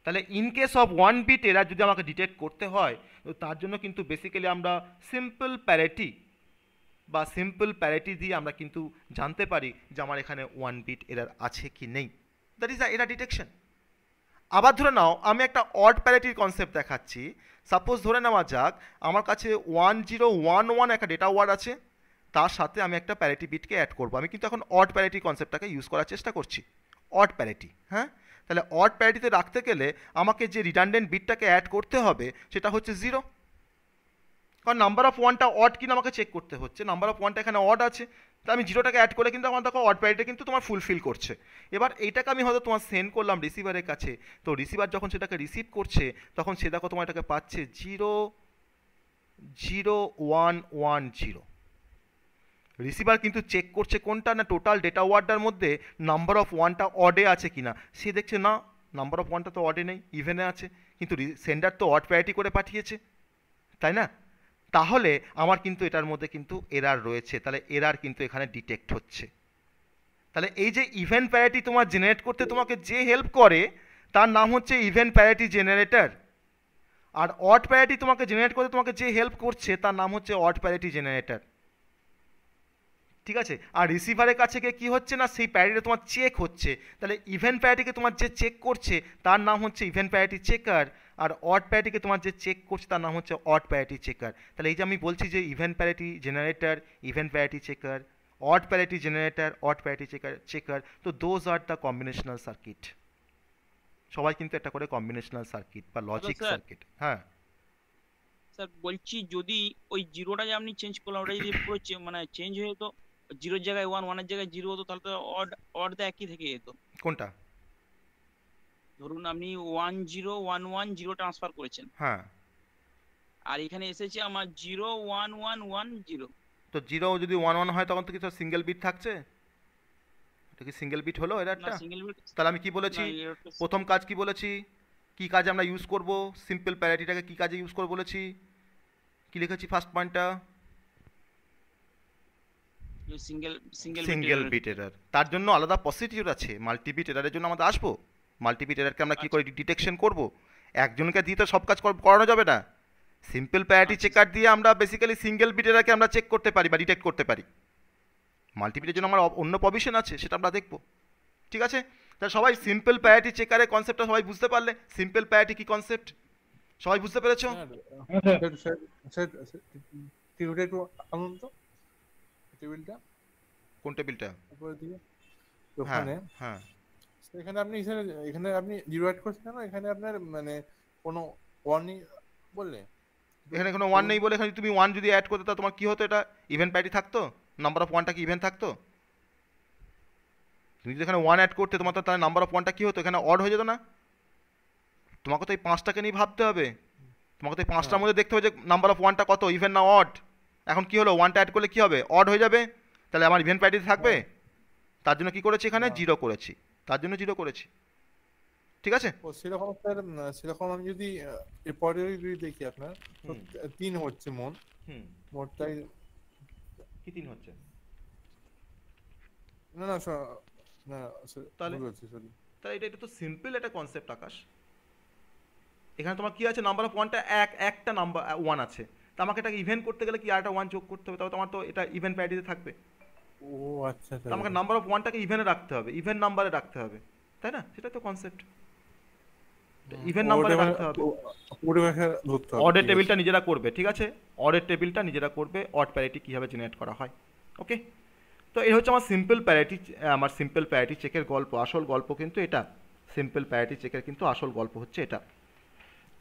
তাহলে in case of one bit error যদি আমাকে ডিটেক্ট করতে হয় তো তার জন্য কিন্তু বেসিক্যালি আমরা সিম্পল প্যারেটি বা সিম্পল প্যারেটি দিয়ে আমরা কিন্তু জানতে পারি যে আমার এখানে ওয়ান বিট এরার আছে কি নেই that is a error detection আবার ধরে নাও আমি একটা অড প্যারিটির কনসেপ্ট দেখাচ্ছি সাপোজ ধরে নেওয়া যাক আমার কাছে ওয়ান জিরো ওয়ান ওয়ান একটা ডেটা ওয়ার্ড আছে তার সাথে আমি একটা প্যারিটি বিটকে অ্যাড করব আমি কিন্তু এখন অড প্যারিটি কনসেপ্টটাকে ইউজ করার চেষ্টা করছি অড প্যারেটি হ্যাঁ তাহলে অড প্যারিটিতে রাখতে গেলে আমাকে যে রিডান্ডেন্ট বিটটাকে অ্যাড করতে হবে সেটা হচ্ছে জিরো কারণ নাম্বার অফ ওয়ানটা অড কিন্তু আমাকে চেক করতে হচ্ছে নাম্বার অফ ওয়ানটা এখানে অড আছে তা আমি জিরোটাকে অ্যাড করে কিন্তু আমার দেখো অট প্যারিটা কিন্তু তোমার ফুলফিল করছে এবার এইটাকে আমি হয়তো তোমার সেন্ড করলাম রিসিভারের কাছে তো রিসিভার যখন সেটাকে রিসিভ করছে তখন সে দেখো তোমার এটাকে পাচ্ছে zero zero one one zero receiver কিন্তু চেক করছে কোনটা না টোটাল ডেটা ওয়ার্ডটার মধ্যে নাম্বার অফ ওয়ানটা অডে আছে কিনা সে দেখছে না নাম্বার অফ ওয়ানটা তো অডে নেই ইভেনে আছে কিন্তু সেন্ডার তো অট প্যারিটি করে পাঠিয়েছে তাই না তাহলে আমার কিন্তু এটার মধ্যে কিন্তু এরার রয়েছে তাহলে এরার কিন্তু এখানে ডিটেক্ট হচ্ছে তাহলে এই যে ইভেন্ট প্যারাটি তোমার জেনারেট করতে তোমাকে যে হেল্প করে তার নাম হচ্ছে ইভেন্ট প্যারাটি জেনারেটর আর অট প্যারাটি তোমাকে জেনারেট করতে তোমাকে যে হেল্প করছে তার নাম হচ্ছে অট প্যারাটি জেনারেটর ঠিক আছে আর রিসিভারের কাছে গিয়ে কী হচ্ছে না সেই প্যারিটা তোমার চেক হচ্ছে তাহলে ইভেন্ট প্যারিটিকে তোমার যে চেক করছে তার নাম হচ্ছে ইভেন্ট প্যারিটি চেকার আর অড প্যারিটিকে তোমার যে চেক করছে তার নাম হচ্ছে অড প্যারিটি চেকার তাহলে এই যে আমি বলছি যে even parity generator even parity checker odd parity generator odd parity checker checker তো those are the combinational circuit সবাই কিন্তু একটা করে কম্বিনেশনাল সার্কিট বা লজিক সার্কিট হ্যাঁ স্যার বলছি যদি ওই জিরোটা যে আপনি চেঞ্জ করলাম ওটা যদি পুরো মানে চেঞ্জ হয়ে যেত জিরোর জায়গায় ওয়ান ওয়ানের জায়গায় জিরো হতো তাহলে তো অড অড তো একই থেকে যেত কোনটা ধরুন আপনি one zero one one zero transfer করেছেন হ্যাঁ আর এখানে এসেছে আমার zero one one one zero তো জিরো যদি ওয়ান ওয়ান হয় তখন তো কিছু সিঙ্গেল বিট থাকছে এটা কি সিঙ্গেল বিট হলো এটা একটা তাহলে আমি কি বলেছি প্রথম কাজ কি বলেছি কি কাজে আমরা ইউজ করব সিম্পল প্যারিটিটাকে কি কাজে ইউজ করব বলেছি কি লিখেছি ফার্স্ট পয়েন্টটা সিঙ্গেল সিঙ্গেল বিট এরর তার জন্য আলাদা পসিটিভ আছে মাল্টি বিট এরারের জন্য আমাদের আসবো মাল্টিপিটেরারকে আমরা কী আচ্ছা। করে ডিটেকশন করব একজনকে দিয়ে তো সব কাজ করানো যাবে না সিম্পল প্যারিটি চেকার দিয়ে আমরা বেসিক্যালি সিঙ্গেল বিটেরাকে আমরা চেক করতে পারি বা ডিটেক্ট করতে পারি মাল্টিপিটের জন্য আমার অন্য প্রভিশন আছে সেটা আমরা দেখব ঠিক আছে তাহলে সবাই সিম্পল প্যারিটি চেকারের কনসেপ্টটা সবাই বুঝতে পারলে সিম্পল প্যারিটি কি কনসেপ্ট সবাই বুঝতে পেরেছো হ্যাঁ, হ্যাঁ, তো টেবিলটা কোন টেবিলটা উপরে দিকে হ্যাঁ, ওখানে হ্যাঁ এখানে আপনি এখানে আপনি ডিভাইড করছেন না এখানে আপনার মানে কোনো ওয়ার্নিং বললে এখানে কোনো ওয়ান নেই বলে এখানে তুমি ওয়ান যদি অ্যাড করতে তা তোমার কি হতো এটা ইভেন্ট প্যাটি থাকতো নাম্বার অফ ওয়ানটা কি ইভেন্ট থাকতো তুমি যদি এখানে ওয়ান অ্যাড করতে তোমার তো তাহলে নাম্বার অফ ওয়ানটা কি হতো এখানে অড হয়ে যেত না তোমাকে তো এই পাঁচটাকে নিয়ে ভাবতে হবে তোমাকে তো এই পাঁচটার হ্যাঁ। মধ্যে দেখতে হবে যে নাম্বার অফ ওয়ানটা কত ইভেন না অড এখন কি হলো ওয়ানটা অ্যাড করলে কি হবে অড হয়ে যাবে তাহলে আমার ইভেন্ট প্যাটিতে থাকবে হ্যাঁ। তার জন্য কি করেছি এখানে জিরো হ্যাঁ। করেছি তার জন্য জিরো করেছি ঠিক আছে ও সেরকম স্যার সেরকম আমি যদি এরপরে যদি দেখি আপনার তিন হচ্ছে মন হুম মোটটাই কি তিন হচ্ছে না না না তাহলে তাহলে এটা এটা তো সিম্পল একটা কনসেপ্ট আকাশ এখানে তোমার কি আছে নাম্বার অফ ওয়ানটা এক একটা নাম্বার ওয়ান আছে তো আমাকে এটা ইভেন্ট করতে গেলে কি আরেকটা ওয়ান যোগ করতে হবে তবে তোমার তো এটা ইভেন্ট প্যারিটিতে থাকবে আচ্ছা, আচ্ছা, আমাকে নাম্বার অফ ওয়ানটাকে ইভেনে রাখতে হবে ইভেন নাম্বারে রাখতে হবে তাই না সেটা তো কনসেপ্ট ইভেন নাম্বারে রাখতে হবে অর্ডার টেবিলটা নিজেরা করবে ঠিক আছে অর্ডার টেবিলটা নিজেরা করবে অড প্যারিটি কীভাবে জেনারেট করা হয় ওকে তো এই হচ্ছে আমার সিম্পল প্যারিটি আমার সিম্পল প্যারিটি চেকের গল্প আসল গল্প কিন্তু এটা সিম্পল প্যারিটি চেকের কিন্তু আসল গল্প হচ্ছে এটা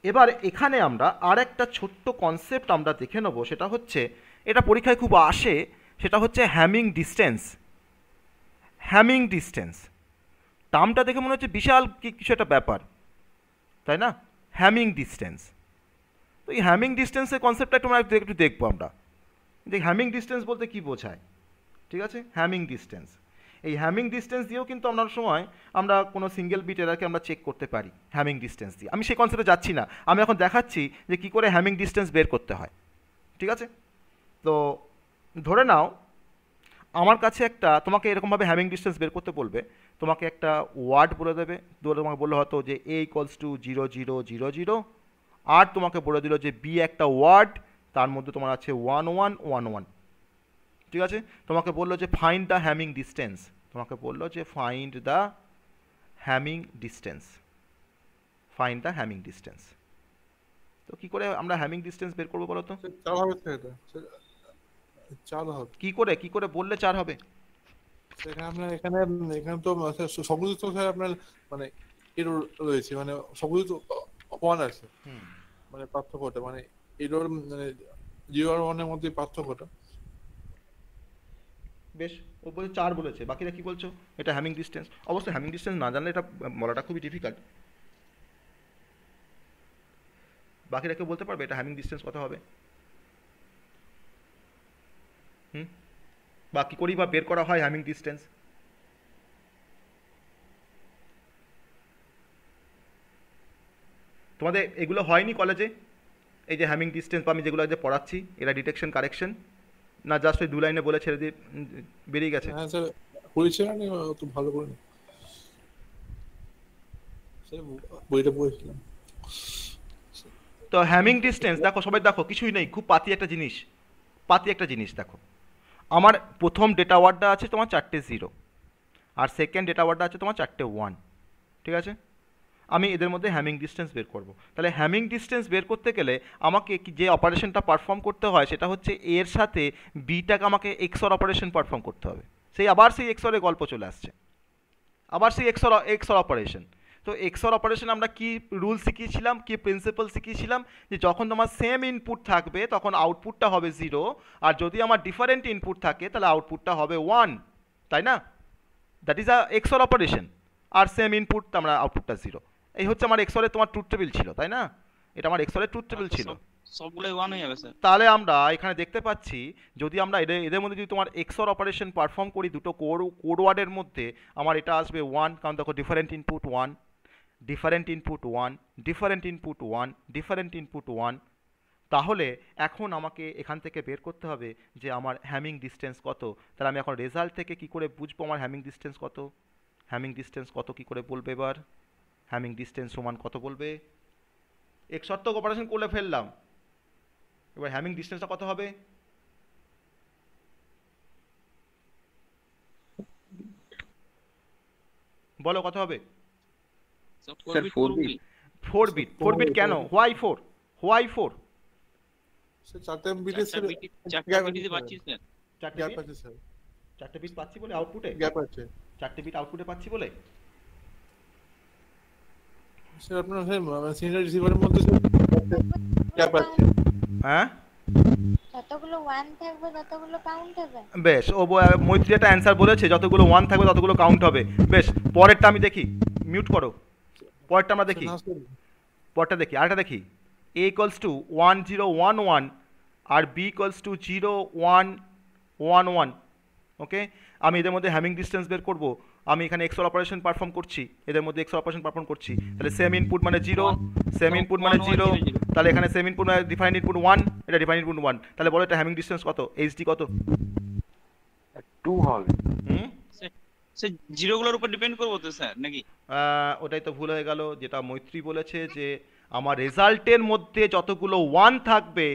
এবার এখানে আমরা আর একটা ছোট্ট কনসেপ্ট আমরা দেখে নেবো সেটা হচ্ছে এটা পরীক্ষায় খুব আসে সেটা হচ্ছে হ্যামিং ডিস্টেন্স হ্যামিং ডিস্টেন্স দামটা দেখে মনে হচ্ছে বিশাল কিছু একটা ব্যাপার তাই না হ্যামিং ডিস্টেন্স তো এই হ্যামিং ডিস্টেন্সের কনসেপ্টটা একটু একটু দেখবো আমরা যে হ্যামিং ডিস্টেন্স বলতে কি বোঝায় ঠিক আছে হ্যামিং ডিস্টেন্স এই হ্যামিং ডিস্টেন্স দিয়েও কিন্তু আপনার সময় আমরা কোনো সিঙ্গেল বিট এরাকে আমরা চেক করতে পারি হ্যামিং ডিস্টেন্স দিয়ে আমি সেই কনসেপ্টে যাচ্ছি না আমি এখন দেখাচ্ছি যে কি করে হ্যামিং ডিস্টেন্স বের করতে হয় ঠিক আছে তো ধরে নাও আমার কাছে একটা তোমাকে এরকমভাবে হ্যাভিং ডিস্টেন্স বের করতে বলবে তোমাকে একটা ওয়ার্ড বলে দেবে তোমাকে বললো হয়তো যে A equals to zero zero zero zero আর তোমাকে বলে দিল যে বি একটা ওয়ার্ড তার মধ্যে তোমার আছে ওয়ান ওয়ান ওয়ান ওয়ান ঠিক আছে তোমাকে বললো যে ফাইন্ড দ্য হ্যামিং ডিস্টেন্স তোমাকে বললো যে find the Hamming distance find the Hamming distance তো কি করে আমরা হ্যামিং ডিস্টেন্স বের করবো বলো তো চার হবে কি করে কি করে বললে চার হবে সেখানে আপনার এখানে এখানে তো সবগুলো স্যার আপনার মানে এরর রয়েছে মানে সবগুলো তো ওয়ান আছে মানে পার্থক্যটা মানে এরর মানে জিরো আর ওয়ানের মধ্যে পার্থক্যটা বেশ ও বলছে চার বলেছে বাকিরা কি বলছো এটা হ্যামিং ডিস্টেন্স অবশ্যই হ্যামিং ডিস্টেন্স না জানলে এটা বলাটা খুবই ডিফিকাল্ট বাকিরা কেউ বলতে পারবে এটা হ্যামিং ডিস্টেন্স কত হবে হুম বা কী করি বা বের করা হয় হ্যামিং ডিস্টেন্স তোমাদের এগুলো হয়নি কলেজে এই যে হ্যামিং ডিস্টেন্স বা আমি যেগুলো যে পড়াচ্ছি এরা ডিটেকশন কারেকশন না জাস্ট ওই দু লাইনে বলে ছেড়ে দিয়ে বেরিয়ে গেছে হ্যাঁ স্যার হয়েছে না তো ভালো করে তো হ্যামিং ডিস্টেন্স দেখো সবাই দেখো কিছুই নেই খুব পাতি একটা জিনিস পাতি একটা জিনিস দেখো আমার প্রথম ডেটা ওয়ার্ডটা আছে তোমার চারটে জিরো আর সেকেন্ড ডেটা ওয়ার্ডটা আছে তোমার চারটে ওয়ান ঠিক আছে আমি এদের মধ্যে হ্যামিং ডিস্টেন্স বের করব তাহলে হ্যামিং ডিস্টেন্স বের করতে গেলে আমাকে যে অপারেশনটা পারফর্ম করতে হয় সেটা হচ্ছে এর সাথে বিটাকে আমাকে এক্সর অপারেশন পারফর্ম করতে হবে সেই আবার সেই এক্সরের গল্প চলে আসছে আবার সেই এক্সর এক্সর অপারেশন তো এক্সর অপারেশন আমরা কি রুল শিখিয়েছিলাম কি প্রিন্সিপাল শিখিয়েছিলাম যে যখন তোমার সেম ইনপুট থাকবে তখন আউটপুটটা হবে জিরো আর যদি আমার ডিফারেন্ট ইনপুট থাকে তাহলে আউটপুটটা হবে ওয়ান তাই না that is a XOR operation আর সেম ইনপুট আমরা আউটপুটটা জিরো এই হচ্ছে আমার এক্সরে তোমার ট্রুথ টেবিল ছিল তাই না এটা আমার এক্সরে ট্রুথ টেবিল ছিল সবগুলোই ওয়ান হয়ে যাবে তাহলে আমরা এখানে দেখতে পাচ্ছি যদি আমরা এদের এদের মধ্যে যদি তোমার এক্সর অপারেশন পারফর্ম করি দুটো কোড কোড ওয়ার্ডের মধ্যে আমার এটা আসবে ওয়ান কারণ দেখো different input one different input one different input one different input one তাহলে এখন আমাকে এখান থেকে বের করতে হবে যে আমার হ্যামিং ডিস্টেন্স কত তাহলে আমি এখন রেজাল্ট থেকে কি করে বুঝবো আমার হ্যামিং ডিস্টেন্স কত হ্যামিং ডিস্টেন্স কত কি করে বলবে এবার হ্যামিং ডিস্টেন্স সমান কত বলবে এক সত্তক অপারেশন করে ফেললাম এবার হ্যামিং ডিস্টেন্সটা কত হবে বলো কত হবে 4 4 কেন 4 4 স্যার পাচ্ছি স্যার বিট পাচ্ছি স্যার বিট পাচ্ছি বলে আউটপুটে গ্যাপ আছে বিট আউটপুটে পাচ্ছি বলে স্যার স্যার সিনিয়র রিসিভারের মধ্যে স্যার গ্যাপ আছে হ্যাঁ বেশ ও মৈত্রী একটা অ্যানসার বলেছে যতগুলো ওয়ান থাকবে ততগুলো কাউন্ট হবে বেশ পরেরটা আমি দেখি মিউট করো পরেরটা আমরা দেখি পরেরটা দেখি আরেকটা দেখি A equals to one zero one one আর B equals to zero one one one okay আমি এদের মধ্যে হ্যামিং ডিস্টেন্স বের করব আমি এখানে এক্সল অপারেশন পারফর্ম করছি এদের মধ্যে এক্সল অপারেশন পারফর্ম করছি তাহলে সেম ইনপুট মানে জিরো সেম ইনপুট মানে জিরো তাহলে এখানে সেম ইনপুট মানে ডিফাইন ইনপুট ওয়ান এটা ডিফাইন ইনপুট ওয়ান তাহলে বলো এটা হ্যামিং ডিস্টেন্স কত এইচডি কত টু হবে সে জিরোগুলোর উপর ডিপেন্ড করবো তো স্যার নাকি ওটাই তো ভুল হয়ে গেল যেটা মৈত্রী বলেছে যে আমার রেজাল্টের মধ্যে যতগুলো ওয়ান থাকবে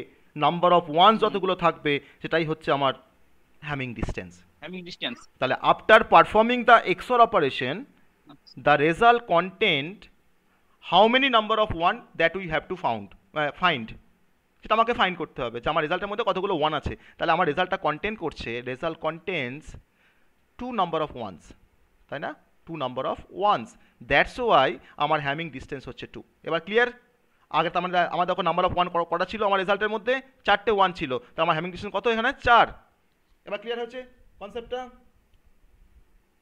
নাম্বার অফ ওয়ান যতগুলো থাকবে সেটাই হচ্ছে আমার হ্যামিং ডিস্টেন্স হ্যামিং ডিস্টেন্স তাহলে after performing the XOR operation the result content how many number of one that we have to found find সেটা আমাকে ফাইন করতে হবে যে আমার রেজাল্টের মধ্যে কতগুলো ওয়ান আছে তাহলে আমার রেজাল্টটা কন্টেন্ট করছে result contents two number of ones তাই না two number of ones that's why আমার হ্যামিং ডিস্টেন্স হচ্ছে টু এবার ক্লিয়ার আগে তো আমাদের আমার দেখো নাম্বার অফ ওয়ান কটা ছিল আমার রেজাল্টের মধ্যে চারটে ওয়ান ছিল তো আমার হ্যামিং ডিস্টেন্স কত এখানে চার এবার ক্লিয়ার হচ্ছে কনসেপ্টটা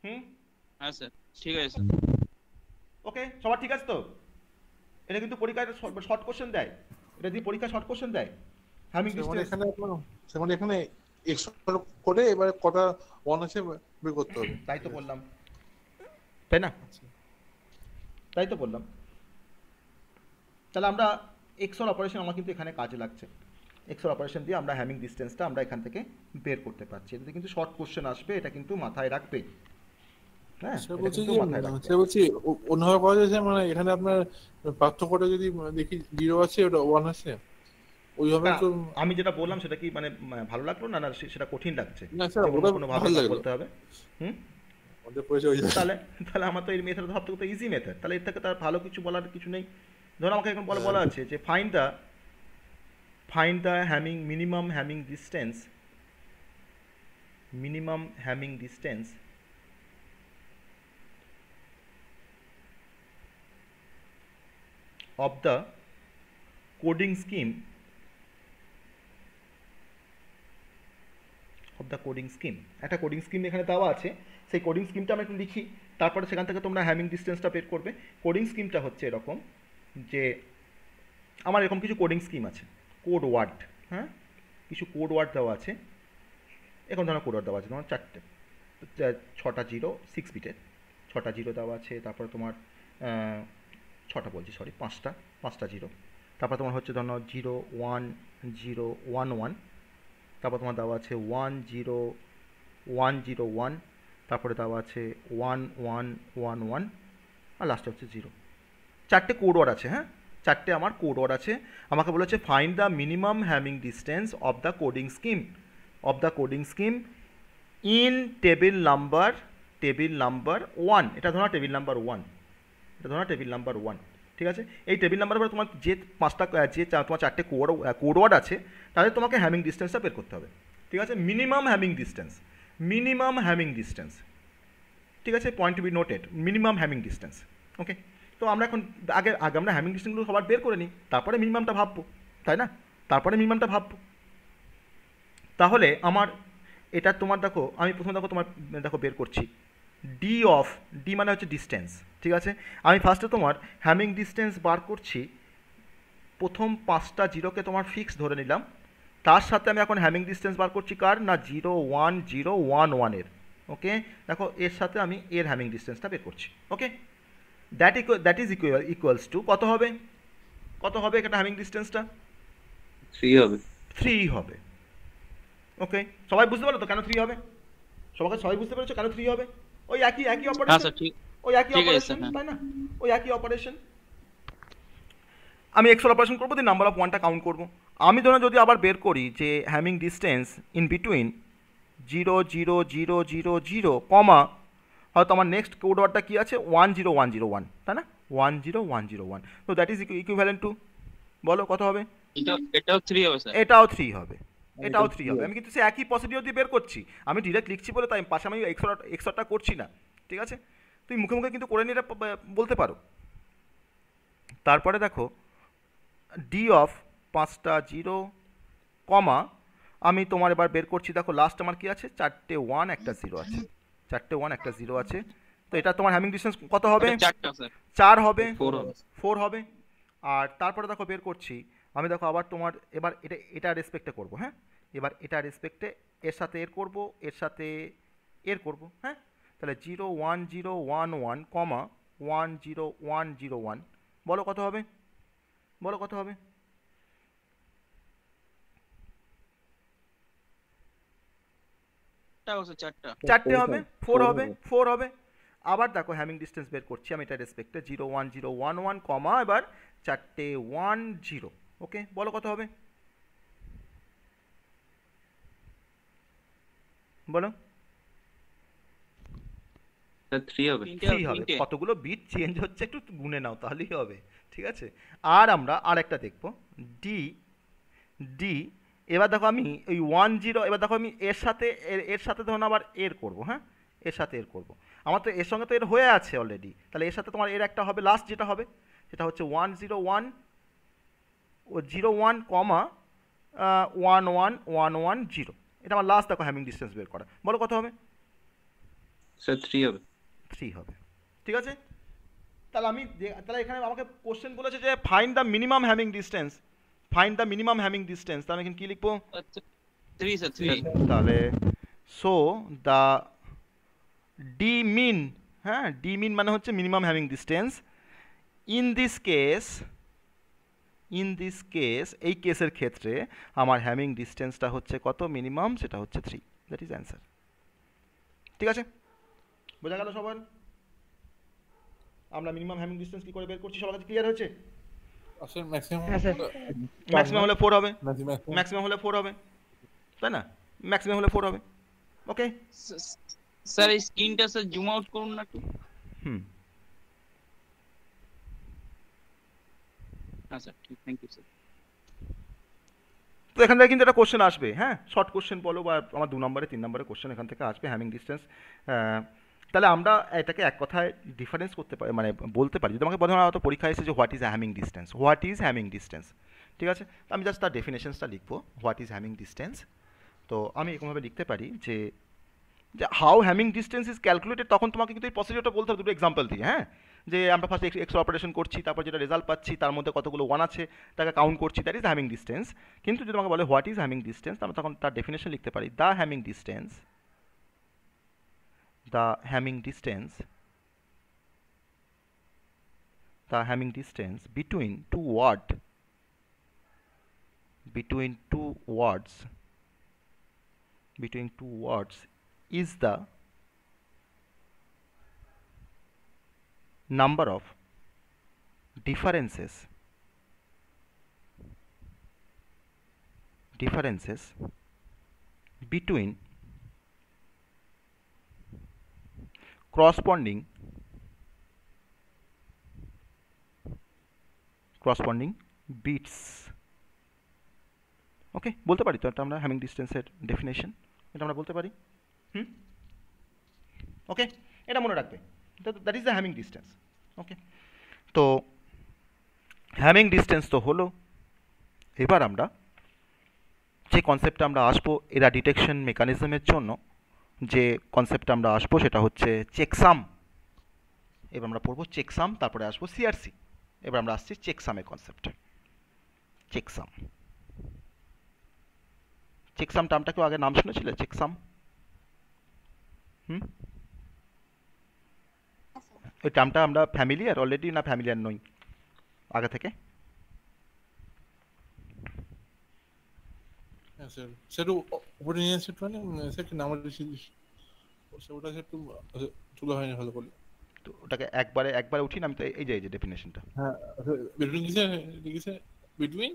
হুম হ্যাঁ স্যার ঠিক আছে স্যার ওকে সবার ঠিক আছে তো এটা কিন্তু পরীক্ষায় শর্ট কোশ্চেন দেয় এটা দিয়ে পরীক্ষা শর্ট কোশ্চেন দেয় হ্যামিং মানে ডিস্টেন্স এখানে মানে এখানে এক্সট্রা করে এবারে কটা ওয়ান আছে বের করতে হবে তাই তো বললাম তাই না আচ্ছা। তাই তো বললাম তাহলে আমরা এক্সর অপারেশন আমার কিন্তু এখানে কাজে লাগছে এক্সর অপারেশন দিয়ে আমরা হ্যামিং ডিস্টেন্সটা আমরা এখান থেকে বের করতে পারছি এটাতে কিন্তু শর্ট কোশ্চেন আসবে এটা কিন্তু মাথায় রাখবেই হ্যাঁ সে আচ্ছা, আচ্ছা, বলছি অন্যভাবে পাওয়া যাচ্ছে মানে এখানে আপনার পার্থক্যটা যদি দেখি জিরো আছে ওটা ওয়ান আছে ওইভাবে আমি যেটা বললাম সেটা কি মানে, মানে ভালো লাগলো না না সেটা কঠিন লাগছে কোনো ভাবে বলতে হবে হুম তাহলে তাহলে আমার তো এই মেথড ইজি মেথড তাহলে এর থেকে তার ভালো কিছু বলার কিছু নেই ধরো আমাকে এখন বলা হ্যাঁ। বলা আছে যে hamming minimum Hamming distance minimum Hamming distance of of the coding scheme একটা কোডিং স্কিম এখানে দেওয়া আছে সেই কোডিং স্কিমটা আমি একটু লিখি তারপরে সেখান থেকে তোমরা হ্যামিং ডিস্টেন্সটা পেট করবে কোডিং স্কিমটা হচ্ছে এরকম যে আমার এরকম কিছু কোডিং স্কিম আছে কোড ওয়ার্ড হ্যাঁ কিছু কোড ওয়ার্ড দেওয়া আছে এখন ধরো কোড ওয়ার্ড দেওয়া আছে তোমার চারটে ছটা জিরো সিক্স বিটের ছটা জিরো দেওয়া আছে তারপরে তোমার ছটা বলছি সরি পাঁচটা পাঁচটা জিরো তারপর তোমার হচ্ছে ধরো zero one zero one one তারপর তোমার দেওয়া আছে one zero one zero one তারপরে দেওয়া আছে ওয়ান ওয়ান ওয়ান ওয়ান আর লাস্টে হচ্ছে জিরো চারটে কোড ওয়ার্ড আছে হ্যাঁ চারটে আমার কোড ওয়ার্ড আছে আমাকে বলেছে find the minimum Hamming distance of the coding scheme of the coding scheme in table number table number one এটা ধরো টেবিল নাম্বার ওয়ান এটা ধরো টেবিল নাম্বার ওয়ান ঠিক আছে এই টেবিল নাম্বার পরে তোমার যে পাঁচটা যে তোমার চারটে কোড কোডওয়ার্ড আছে তাদের তোমাকে হ্যামিং ডিস্টেন্সটা বের করতে হবে ঠিক আছে minimum Hamming distance minimum Hamming distance ঠিক আছে point to be noted minimum Hamming distance okay তো আমরা এখন আগে আগে আমরা হ্যামিং ডিস্টেন্সগুলো সবার বের করে নিই তারপরে মিনিমামটা ভাববো তাই না তারপরে মিনিমামটা ভাববো তাহলে আমার এটা তোমার দেখো আমি প্রথমে দেখো তোমার দেখো বের করছি ডি অফ ডি মানে হচ্ছে ডিস্টেন্স ঠিক আছে আমি ফার্স্টে তোমার হ্যামিং ডিস্টেন্স বার করছি প্রথম পাঁচটা জিরোকে তোমার ফিক্স ধরে নিলাম তার সাথে আমি এখন হ্যামিং ডিস্টেন্স বার করছি কার না জিরো ওয়ান জিরো ওয়ান ওয়ানের ওকে দেখো এর সাথে আমি এর হ্যামিং ডিস্টেন্সটা বের করছি okay that equal that is equal equals to কত হবে কত হবে এখানে হ্যামিং ডিস্টেন্সটা থ্রি হবে থ্রি হবে ওকে সবাই বুঝতে পারলো তো কেন থ্রি হবে সবাই সবাই বুঝতে পেরেছো কেন থ্রি হবে ওই একই একই অপারেশন ওই একই অপারেশন হ্যাঁ। তাই না ওই একই অপারেশন আমি এক্সল অপারেশন করবো দিয়ে নাম্বার অফ ওয়ানটা কাউন্ট করবো আমি ধরুন যদি আবার বের করি যে Hamming distance in between zero zero zero zero zero comma হয়তো আমার নেক্সট কোড ওয়ার্ডটা কী আছে one zero one zero one তাই না one zero one zero one তো দ্যাট ইজ ইকুইভ্যালেন্ট টু বলো কত হবে এটাও থ্রি হবে এটাও থ্রি হবে এটাও থ্রি হবে আমি কিন্তু সে একই পসিটিভ দিয়ে বের করছি আমি ডিরেক্ট লিখছি বলে তাই পাশে আমি এক্সট্রা এক্সট্রাটা করছি না ঠিক আছে তুমি মুখে মুখে কিন্তু করে নিয়ে বলতে পারো তারপরে দেখো ডি অফ পাঁচটা জিরো কমা আমি তোমার এবার বের করছি দেখো লাস্ট আমার কি আছে চারটে ওয়ান একটা জিরো আছে চারটে ওয়ান একটা জিরো আছে তো এটা তোমার হ্যামিং ডিস্টেন্স কত হবে চার হবে ফোর হবে আর তারপরে দেখো বের করছি আমি দেখো আবার তোমার এবার এটা এটা রেসপেক্টে করব হ্যাঁ এবার এটা রেসপেক্টে এর সাথে এর করব এর সাথে এর করব হ্যাঁ তাহলে zero one zero one one comma one zero one zero one বলো কত হবে বলো কত হবে চারটে হবে ফোর হবে ফোর হবে আবার দেখো হ্যামিং ডিস্টেন্স বের করছি আমি এটা রেসপেক্টে zero one zero one one comma এবার চারটে ওয়ান জিরো ওকে বলো কত হবে বলো থ্রি হবে কতগুলো বিট চেঞ্জ হচ্ছে একটু গুনে নাও তাহলেই হবে ঠিক আছে আর আমরা আর একটা দেখবো ডি ডি এবার দেখো আমি ওই ওয়ান জিরো এবার দেখো আমি এর সাথে এর এর সাথে ধরুন আবার এর করব হ্যাঁ এর সাথে এর করব আমার তো এর সঙ্গে তো এর হয়ে আছে অলরেডি তাহলে এর সাথে তোমার এর একটা হবে লাস্ট যেটা হবে সেটা হচ্ছে ওয়ান জিরো ওয়ান ও zero one comma one one one one zero এটা আমার লাস্ট দেখো হ্যামিং ডিস্টেন্স বের করা বলো কত হবে স্যার থ্রি হবে থ্রি হবে ঠিক আছে তাহলে আমি তাহলে এখানে আমাকে কোশ্চেন বলেছে যে find the minimum Hamming distance find the minimum Hamming distance তাহলে আমি কি লিখবো তাহলে সো দ্য ডি মিন হ্যাঁ ডি মিন মানে হচ্ছে minimum Hamming distance in this case in this case এই কেসের ক্ষেত্রে আমার হ্যামিং ডিস্টেন্সটা হচ্ছে কত মিনিমাম সেটা হচ্ছে থ্রি দ্যাট ইজ অ্যান্সার ঠিক আছে বোঝা গেল সবার আমরা মিনিমাম হ্যামিং ডিসটেন্স কি করে বের করছি সবার কাছে ক্লিয়ার হয়েছে ম্যাক্সিমাম হলে ফোর হবে ম্যাক্সিমাম হলে ফোর হবে তাই না ম্যাক্সিমাম হলে ফোর হবে ওকে স্যার এই স্ক্রিনটা স্যার জুম আউট করুন না একটু হুম আচ্ছা ঠিক থ্যাংক ইউ স্যার তো এখান থেকে কিন্তু একটা কোশ্চেন আসবে হ্যাঁ শর্ট কোশ্চেন বলো বা আমার দু নম্বরে তিন নম্বরে কোশ্চেন এখান থেকে আসবে হ্যামিং ডিস্টেন্স তাহলে আমরা এটাকে এক কথায় ডিফারেন্স করতে পারি মানে বলতে পারি যদি আমাকে বলে হ্যাঁ, হয়তো পরীক্ষা এসেছে what is Hamming distance what is Hamming distance ঠিক আছে আমি জাস্ট তার ডেফিনেশনসটা লিখবো হোয়াট ইজ হ্যামিং ডিস্টেন্স তো আমি এরকমভাবে লিখতে পারি যে যে how Hamming distance is calculated তখন তোমাকে কিন্তু এই প্রসিডিওটা বলতে হবে দুটো এক্সাম্পল দিয়ে হ্যাঁ যে আমরা ফার্স্ট এক্স অপারেশন করছি তারপর যেটা রেজাল্ট পাচ্ছি তার মধ্যে কতগুলো ওয়ান আছে তাকে কাউন্ট করছি দ্যাট ইজ হ্যামিং ডিস্টেন্স কিন্তু যদি আমাকে বলে হোয়াট ইজ হ্যামিং ডিস্টেন্স আমরা তখন তার ডেফিনেশন লিখতে পারি the Hamming distance the Hamming distance the Hamming distance between two what between two words between two words is the number of differences differences between corresponding corresponding bits okay বলতে পারি তো এটা আমরা হ্যামিং ডিস্টেন্সের ডেফিনেশন এটা আমরা বলতে পারি হুম ওকে এটা মনে রাখবে that is the Hamming distance okay তো হ্যামিং ডিস্টেন্স তো হলো এবার আমরা যে কনসেপ্টটা আমরা আসবো এরা ডিটেকশন মেকানিজমের জন্য যে কনসেপ্টটা আমরা আসবো সেটা হচ্ছে চেকসাম এবার আমরা পড়বো চেকসাম তারপরে আসবো সিআরসি এবার আমরা আসছি চেকসামের কনসেপ্ট চেকসাম চেকসাম টার্মটা কেউ আগে নাম শুনেছিল চেকসাম হুম ওই টার্মটা আমরা ফ্যামিলিয়ার অলরেডি না ফ্যামিলিয়ার নই আগে থেকে ସେ ସେଠୁ ଗୋଟେ ନେଇ ଆସିଛୁ নাম সে ওটাকে একটু তুলা হয়নি ভালো তো ওটাকে একবারে একবারে উঠি আমি তো এই যে এই যে ডেফিনেশনটা হ্যাঁ বিটুইন কিসে কিসে বিটুইন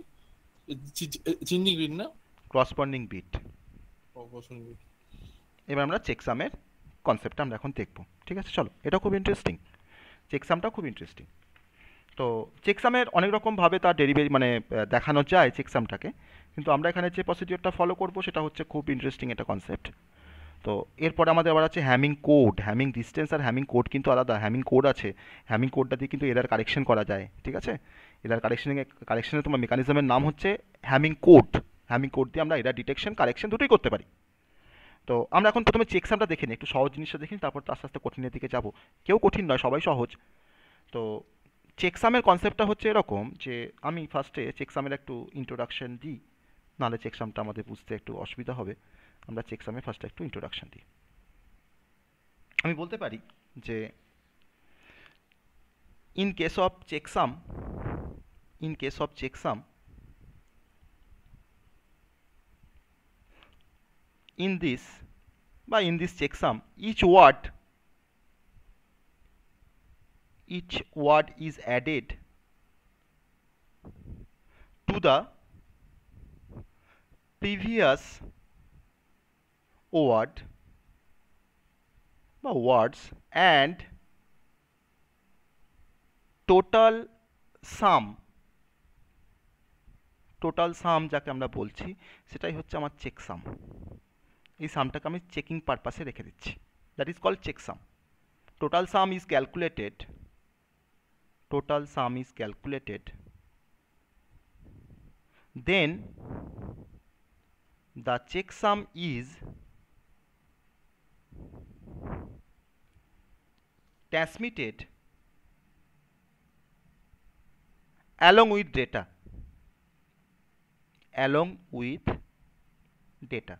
বিট না oh, এবার আমরা চেকসামের কনসেপ্টটা আমরা এখন দেখবো ঠিক আছে চলো এটা খুব ইন্টারেস্টিং চেকসামটা খুব ইন্টারেস্টিং তো চেকসামের অনেক রকমভাবে তার ডেরিভে মানে দেখানো যায় চেকসামটাকে কিন্তু আমরা এখানে যে প্রসিডিওরটা ফলো করব সেটা হচ্ছে খুব ইন্টারেস্টিং একটা কনসেপ্ট তো এরপরে আমাদের আবার আছে হ্যামিং কোড হ্যামিং ডিস্টেন্স আর হ্যামিং কোড কিন্তু আলাদা হ্যামিং কোড আছে হ্যামিং কোডটা দিয়ে কিন্তু এদার কারেকশন করা যায় ঠিক আছে এদার কারেকশনে কারেকশনের তোমার মেকানিজমের নাম হচ্ছে হ্যামিং কোড হ্যামিং কোড দিয়ে আমরা এরার ডিটেকশন কারেকশন দুটোই করতে পারি তো আমরা এখন প্রথমে চেকসামটা দেখে নিই একটু সহজ জিনিসটা দেখিনি তারপর আস্তে আস্তে কঠিনের দিকে যাব কেউ কঠিন নয় সবাই সহজ তো চেকসামের কনসেপ্টটা হচ্ছে এরকম যে আমি ফার্স্টে চেকসামের একটু ইন্ট্রোডাকশন দিই নাহলে চেকসামটা আমাদের বুঝতে একটু অসুবিধা হবে আমরা চেকসামে ফার্স্টে একটু ইন্ট্রোডাকশান দিই আমি বলতে পারি যে in case of checksum in case of checksum in this বা in this checksum each word each word is added to the previous word বা words and total sum total sum যাকে আমরা বলছি সেটাই হচ্ছে আমার চেকসাম এই সামটাকে আমি চেকিং পারপাসে রেখে দিচ্ছি that is call checksum total sum is calculated total sum is calculated then the checksum is transmitted along with data along with data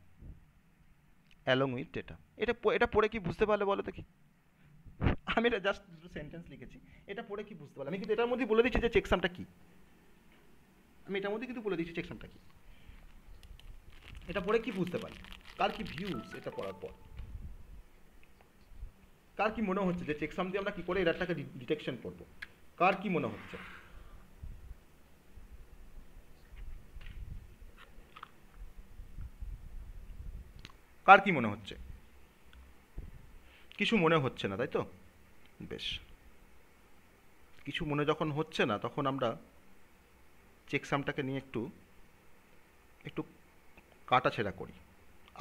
along with data এটা এটা পড়ে কি বুঝতে পারলে বলো দেখি আমি এটা জাস্ট দুটো সেন্টেন্স লিখেছি এটা পড়ে কি বুঝতে পারলাম আমি কিন্তু এটার মধ্যে বলে দিচ্ছি যে চেকসামটা কি আমি এটার মধ্যে কিন্তু বলে দিচ্ছি চেকসামটা কি এটা পড়ে কি বুঝতে পারি কার কি ভিউজ এটা পড়ার পর কার কি মনে হচ্ছে যে চেকসাম দিয়ে আমরা কি করে এরারটাকে ডিটেকশন করব কার কি মনে হচ্ছে কার কি মনে হচ্ছে কিছু মনে হচ্ছে না তাই তো বেশ কিছু মনে যখন হচ্ছে না তখন আমরা চেকসামটাকে নিয়ে একটু একটু কাটাছেড়া করি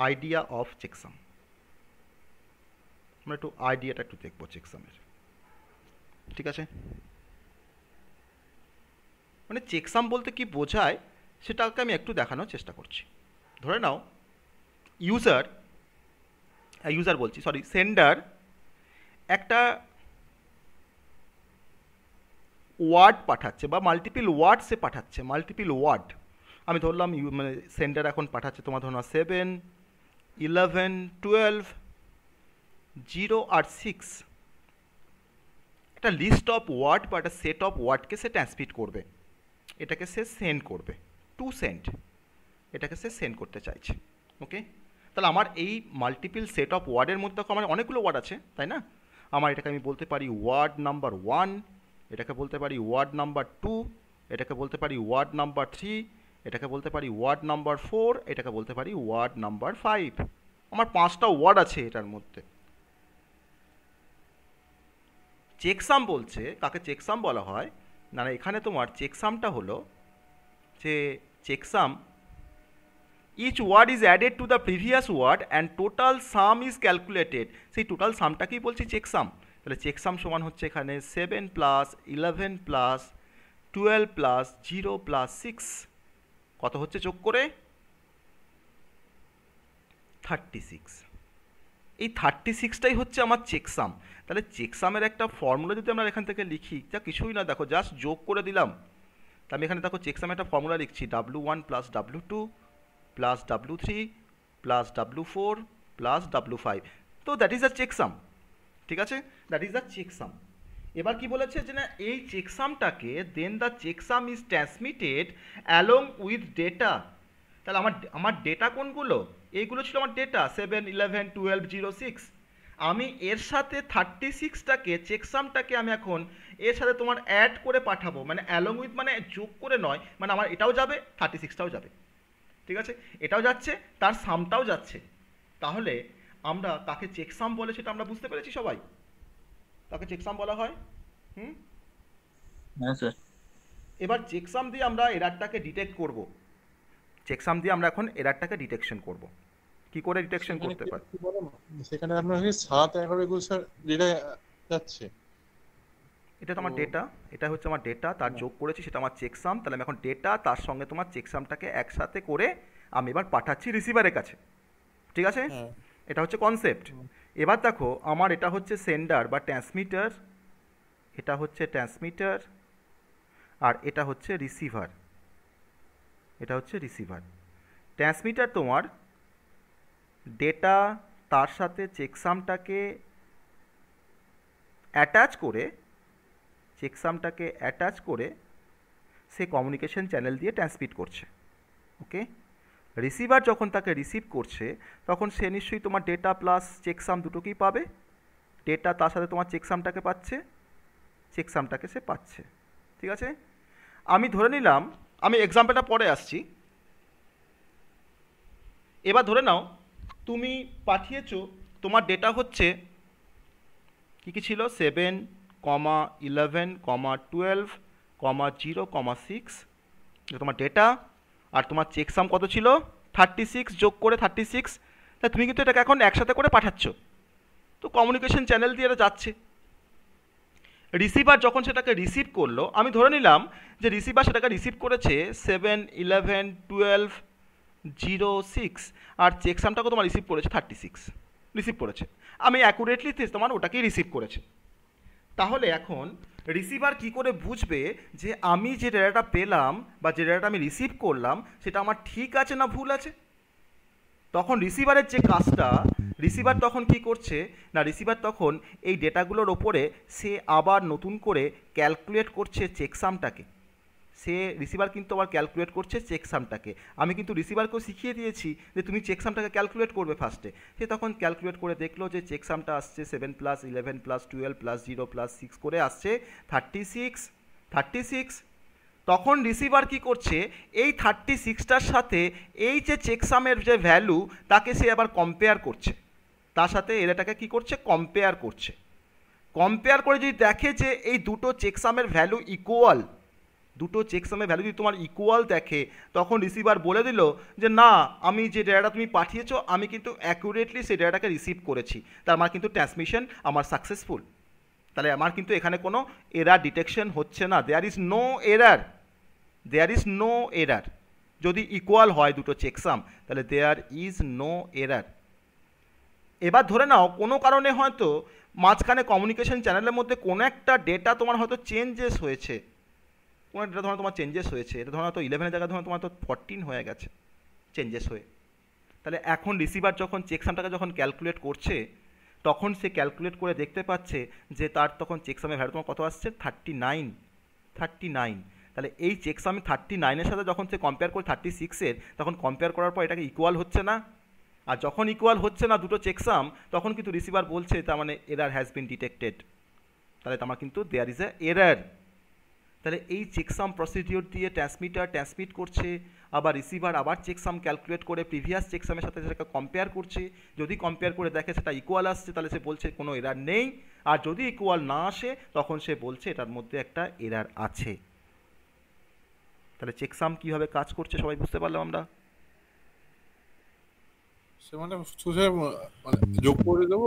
আইডিয়া অফ চেকসাম আমরা একটু আইডিয়াটা একটু দেখবো চেকসামের ঠিক আছে মানে চেকসাম বলতে কি বোঝায় সেটাকে আমি একটু দেখানোর চেষ্টা করছি ধরে নাও ইউজার ইউজার বলছি সরি সেন্ডার একটা ওয়ার্ড পাঠাচ্ছে বা মাল্টিপিল ওয়ার্ড সে পাঠাচ্ছে মাল্টিপিল ওয়ার্ড আমি ধরলাম মানে সেন্টার এখন পাঠাচ্ছে তোমার ধরো না সেভেন ইলেভেন টুয়েলভ জিরো আর সিক্স একটা লিস্ট অফ ওয়ার্ড বা একটা সেট অফ ওয়ার্ডকে সে ট্রান্সমিট করবে এটাকে সে সেন্ড করবে টু সেন্ড এটাকে সে সেন্ড করতে চাইছে ওকে তাহলে আমার এই মাল্টিপল সেট অফ ওয়ার্ডের মধ্যে আমার অনেকগুলো ওয়ার্ড আছে তাই না আমার এটাকে আমি বলতে পারি ওয়ার্ড নাম্বার ওয়ান এটাকে বলতে পারি ওয়ার্ড নাম্বার টু এটাকে বলতে পারি ওয়ার্ড নাম্বার থ্রি এটাকে বলতে পারি ওয়ার্ড নাম্বার ফোর এটাকে বলতে পারি ওয়ার্ড নাম্বার ফাইভ আমার পাঁচটা ওয়ার্ড আছে এটার মধ্যে চেকসাম বলছে কাকে চেকসাম বলা হয় না না এখানে তোমার চেকসামটা হলো যে checksum each word is added to the previous word and total sum is calculated সেই টোটাল সামটাকেই বলছি চেকসাম তাহলে চেকসাম সমান হচ্ছে এখানে seven plus eleven plus twelve plus zero plus six কত হচ্ছে যোগ করে থার্টি সিক্স এই থার্টি সিক্সটাই হচ্ছে আমার চেকসাম তাহলে চেকসামের একটা ফর্মুলা যদি আমরা এখান থেকে লিখি যা কিছুই না দেখো জাস্ট যোগ করে দিলাম তা আমি এখানে দেখো চেকসামে একটা ফর্মুলা লিখছি W one plus W two plus W three plus W four plus W five তো দ্যাট ইজ আ চেকসাম ঠিক আছে দ্যাট ইজ আ চেকসাম এবার কি বলেছে যে না এই চেকসামটাকে then the checksum is transmitted along with data তাহলে আমার আমার ডেটা কোনগুলো এইগুলো ছিল আমার data seven eleven twelve zero six আমি এর সাথে থার্টি সিক্সটাকে চেকসামটাকে আমি এখন এর সাথে তোমার অ্যাড করে পাঠাবো মানে অ্যালং উইথ মানে যোগ করে নয় মানে আমার এটাও যাবে থার্টি সিক্সটাও যাবে ঠিক আছে এটাও যাচ্ছে তার সামটাও যাচ্ছে তাহলে আমরা তাকে চেকসাম বলে সেটা আমরা বুঝতে পেরেছি সবাই তাকে চেকসাম বলা হয় হুম হ্যাঁ স্যার এবার চেকসাম দিয়ে আমরা এরারটাকে ডিটেক্ট করব চেকসাম দিয়ে আমরা এখন এরারটাকে ডিটেকশন করব কি করে ডিটেকশন করতে পারি সেখানে আপনার কি 7 11 স্যার ডেটা যাচ্ছে এটা তো আমার ডেটা এটা হচ্ছে আমার ডেটা তার হ্যাঁ। যোগ করেছি সেটা আমার চেকসাম তাহলে আমি এখন ডেটা তার সঙ্গে তোমার চেকসামটাকে একসাথে করে আমি এবার পাঠাচ্ছি রিসিভারের কাছে ঠিক আছে হ্যাঁ। এটা হচ্ছে কনসেপ্ট এবার দেখো আমার এটা হচ্ছে সেন্ডার বা ট্রান্সমিটার এটা হচ্ছে ট্রান্সমিটার আর এটা হচ্ছে রিসিভার এটা হচ্ছে রিসিভার ট্রান্সমিটার তোমার ডেটা তার সাথে চেকসামটাকে অ্যাটাচ করে চেকসামটাকে অ্যাটাচ করে সে কমিউনিকেশন চ্যানেল দিয়ে ট্রান্সমিট করছে ওকে রিসিভার যখন তাকে রিসিভ করছে তখন সে নিশ্চয়ই তোমার ডেটা প্লাস চেকসাম দুটোকেই পাবে ডেটা তার সাথে তোমার চেকসামটাকে পাচ্ছে চেকসামটাকে সে পাচ্ছে ঠিক আছে আমি ধরে নিলাম আমি এক্সাম্পলটা পরে আসছি এবার ধরে নাও তুমি পাঠিয়েছ তোমার ডেটা হচ্ছে কী কী ছিল seven comma eleven comma twelve comma zero comma six তোমার ডেটা আর তোমার চেকসাম কত ছিল থার্টি সিক্স যোগ করে থার্টি সিক্স তা তুমি কিন্তু এটাকে এখন একসাথে করে পাঠাচ্ছ তো কমিউনিকেশন চ্যানেল দিয়ে এটা যাচ্ছে রিসিভার যখন সেটাকে রিসিভ করলো আমি ধরে নিলাম যে রিসিভার সেটাকে রিসিভ করেছে seven eleven twelve zero six আর চেকসামটাকে তোমার রিসিভ করেছে থার্টি সিক্স রিসিভ করেছে আমি অ্যাকুরেটলি তোমার ওটাকেই রিসিভ করেছে তাহলে এখন রিসিভার কি করে বুঝবে যে আমি যে ডেটাটা পেলাম বা যে ডেটাটা আমি রিসিভ করলাম সেটা আমার ঠিক আছে না ভুল আছে তখন রিসিভারের যে কাজটা রিসিভার তখন কি করছে না রিসিভার তখন এই ডেটাগুলোর ওপরে সে আবার নতুন করে ক্যালকুলেট করছে চেকসামটাকে সে রিসিভার কিন্তু আবার ক্যালকুলেট করছে চেকসামটাকে আমি কিন্তু রিসিভারকেও শিখিয়ে দিয়েছি যে তুমি চেকসামটাকে ক্যালকুলেট করবে ফার্স্টে সে তখন ক্যালকুলেট করে দেখলো যে চেকসামটা আসছে seven plus eleven plus twelve plus zero plus six করে আসছে থার্টি সিক্স থার্টি সিক্স তখন রিসিভার কি করছে এই থার্টি সিক্সটার সাথে এই যে চেকসামের যে ভ্যালু তাকে সে আবার কম্পেয়ার করছে তার সাথে এরাটাকে কি করছে কম্পেয়ার করছে কম্পেয়ার করে যদি দেখে যে এই দুটো চেকসামের ভ্যালু ইকুয়াল দুটো চেকসামে ভ্যালু যদি তোমার ইকুয়াল দেখে তখন রিসিভার বলে দিল যে না আমি যে ডেটাটা তুমি পাঠিয়েছো আমি কিন্তু অ্যাকুরেটলি সেই ডেটাটাকে রিসিভ করেছি তার মানে আমার কিন্তু ট্রান্সমিশন আমার সাকসেসফুল তাহলে আমার কিন্তু এখানে কোনো এরার ডিটেকশন হচ্ছে না there is no error there is no error যদি ইকুয়াল হয় দুটো চেকসাম তাহলে দেয়ার ইজ নো এরার এবার ধরে নাও কোনো কারণে হয়তো মাঝখানে কমিউনিকেশন চ্যানেলের মধ্যে কোনো একটা ডেটা তোমার হয়তো চেঞ্জেস হয়েছে কোনো এটা ধরো তোমার চেঞ্জেস হয়েছে এটা ধরো তো ইলেভেনের জায়গায় ধরো তোমার তো ফোরটিন হয়ে গেছে চেঞ্জেস হয়ে তাহলে এখন রিসিভার যখন চেকসামটাকে যখন ক্যালকুলেট করছে তখন সে ক্যালকুলেট করে দেখতে পাচ্ছে যে তার তখন চেকসামের ভ্যালু তোমার কত আসছে থার্টি নাইন থার্টি নাইন তাহলে এই চেকসামে থার্টি নাইনের সাথে যখন সে কম্পেয়ার করে থার্টি সিক্সের তখন কম্পেয়ার করার পর এটাকে ইকুয়াল হচ্ছে না আর যখন ইকুয়াল হচ্ছে না দুটো চেকসাম তখন কিন্তু রিসিভার বলছে তার মানে এরার হ্যাজ বিন ডিটেক্টেড তাহলে তোমার মানে কিন্তু দেয়ার ইজ এ এরার তাহলে এই চেকসাম প্রসিডিওর দিয়ে ট্রান্সমিটার ট্রান্সমিট করছে আবার রিসিভার আবার চেকসাম ক্যালকুলেট করে প্রিভিয়াস চেকসামের সাথে সেটাকে কম্পেয়ার করছে যদি কম্পেয়ার করে দেখে সেটা ইকুয়াল আসছে তাহলে সে বলছে কোনো এরার নেই আর যদি ইকুয়াল না আসে তখন সে বলছে এটার মধ্যে একটা এরার আছে তাহলে চেকসাম কিভাবে কাজ করছে সবাই বুঝতে পারলাম আমরা মানে মানে যোগ করে দেবো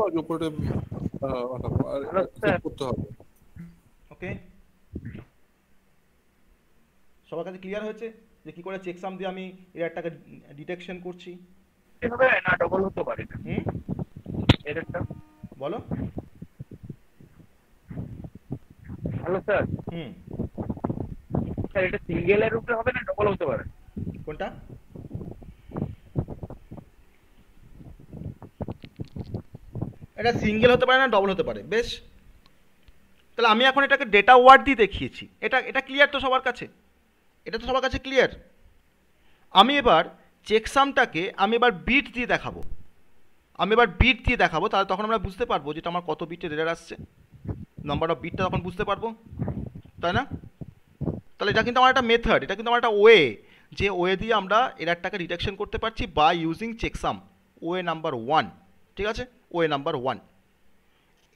ওকে সবার কাছে ক্লিয়ার হয়েছে যে কি করে চেকসাম দিয়ে আমি একটাকে ডিটেকশন করছি এভাবে না ডবল হতে পারে হুম এররটা বলো হ্যালো স্যার হুম স্যার এটা সিঙ্গেল এর উপরে হবে না ডবল হতে পারে কোনটা এটা সিঙ্গেল হতে পারে না ডবল হতে পারে বেশ তাহলে আমি এখন এটাকে ডেটা ওয়ার্ড দিয়ে দেখিয়েছি এটা এটা ক্লিয়ার তো সবার কাছে এটা তো সবার কাছে ক্লিয়ার আমি এবার চেকসামটাকে আমি এবার বিট দিয়ে দেখাবো আমি এবার বিট দিয়ে দেখাবো তাহলে তখন আমরা বুঝতে পারবো যেটা আমার কত বিটের রেডার আসছে নাম্বার অফ বিটটা তখন বুঝতে পারবো তাই না তাহলে এটা কিন্তু আমার একটা মেথড এটা কিন্তু আমার একটা ওয়ে যে ওয়ে দিয়ে আমরা এরারটাকে ডিটেকশন করতে পারছি বা using checksum way number one ঠিক আছে ওয়ে নাম্বার ওয়ান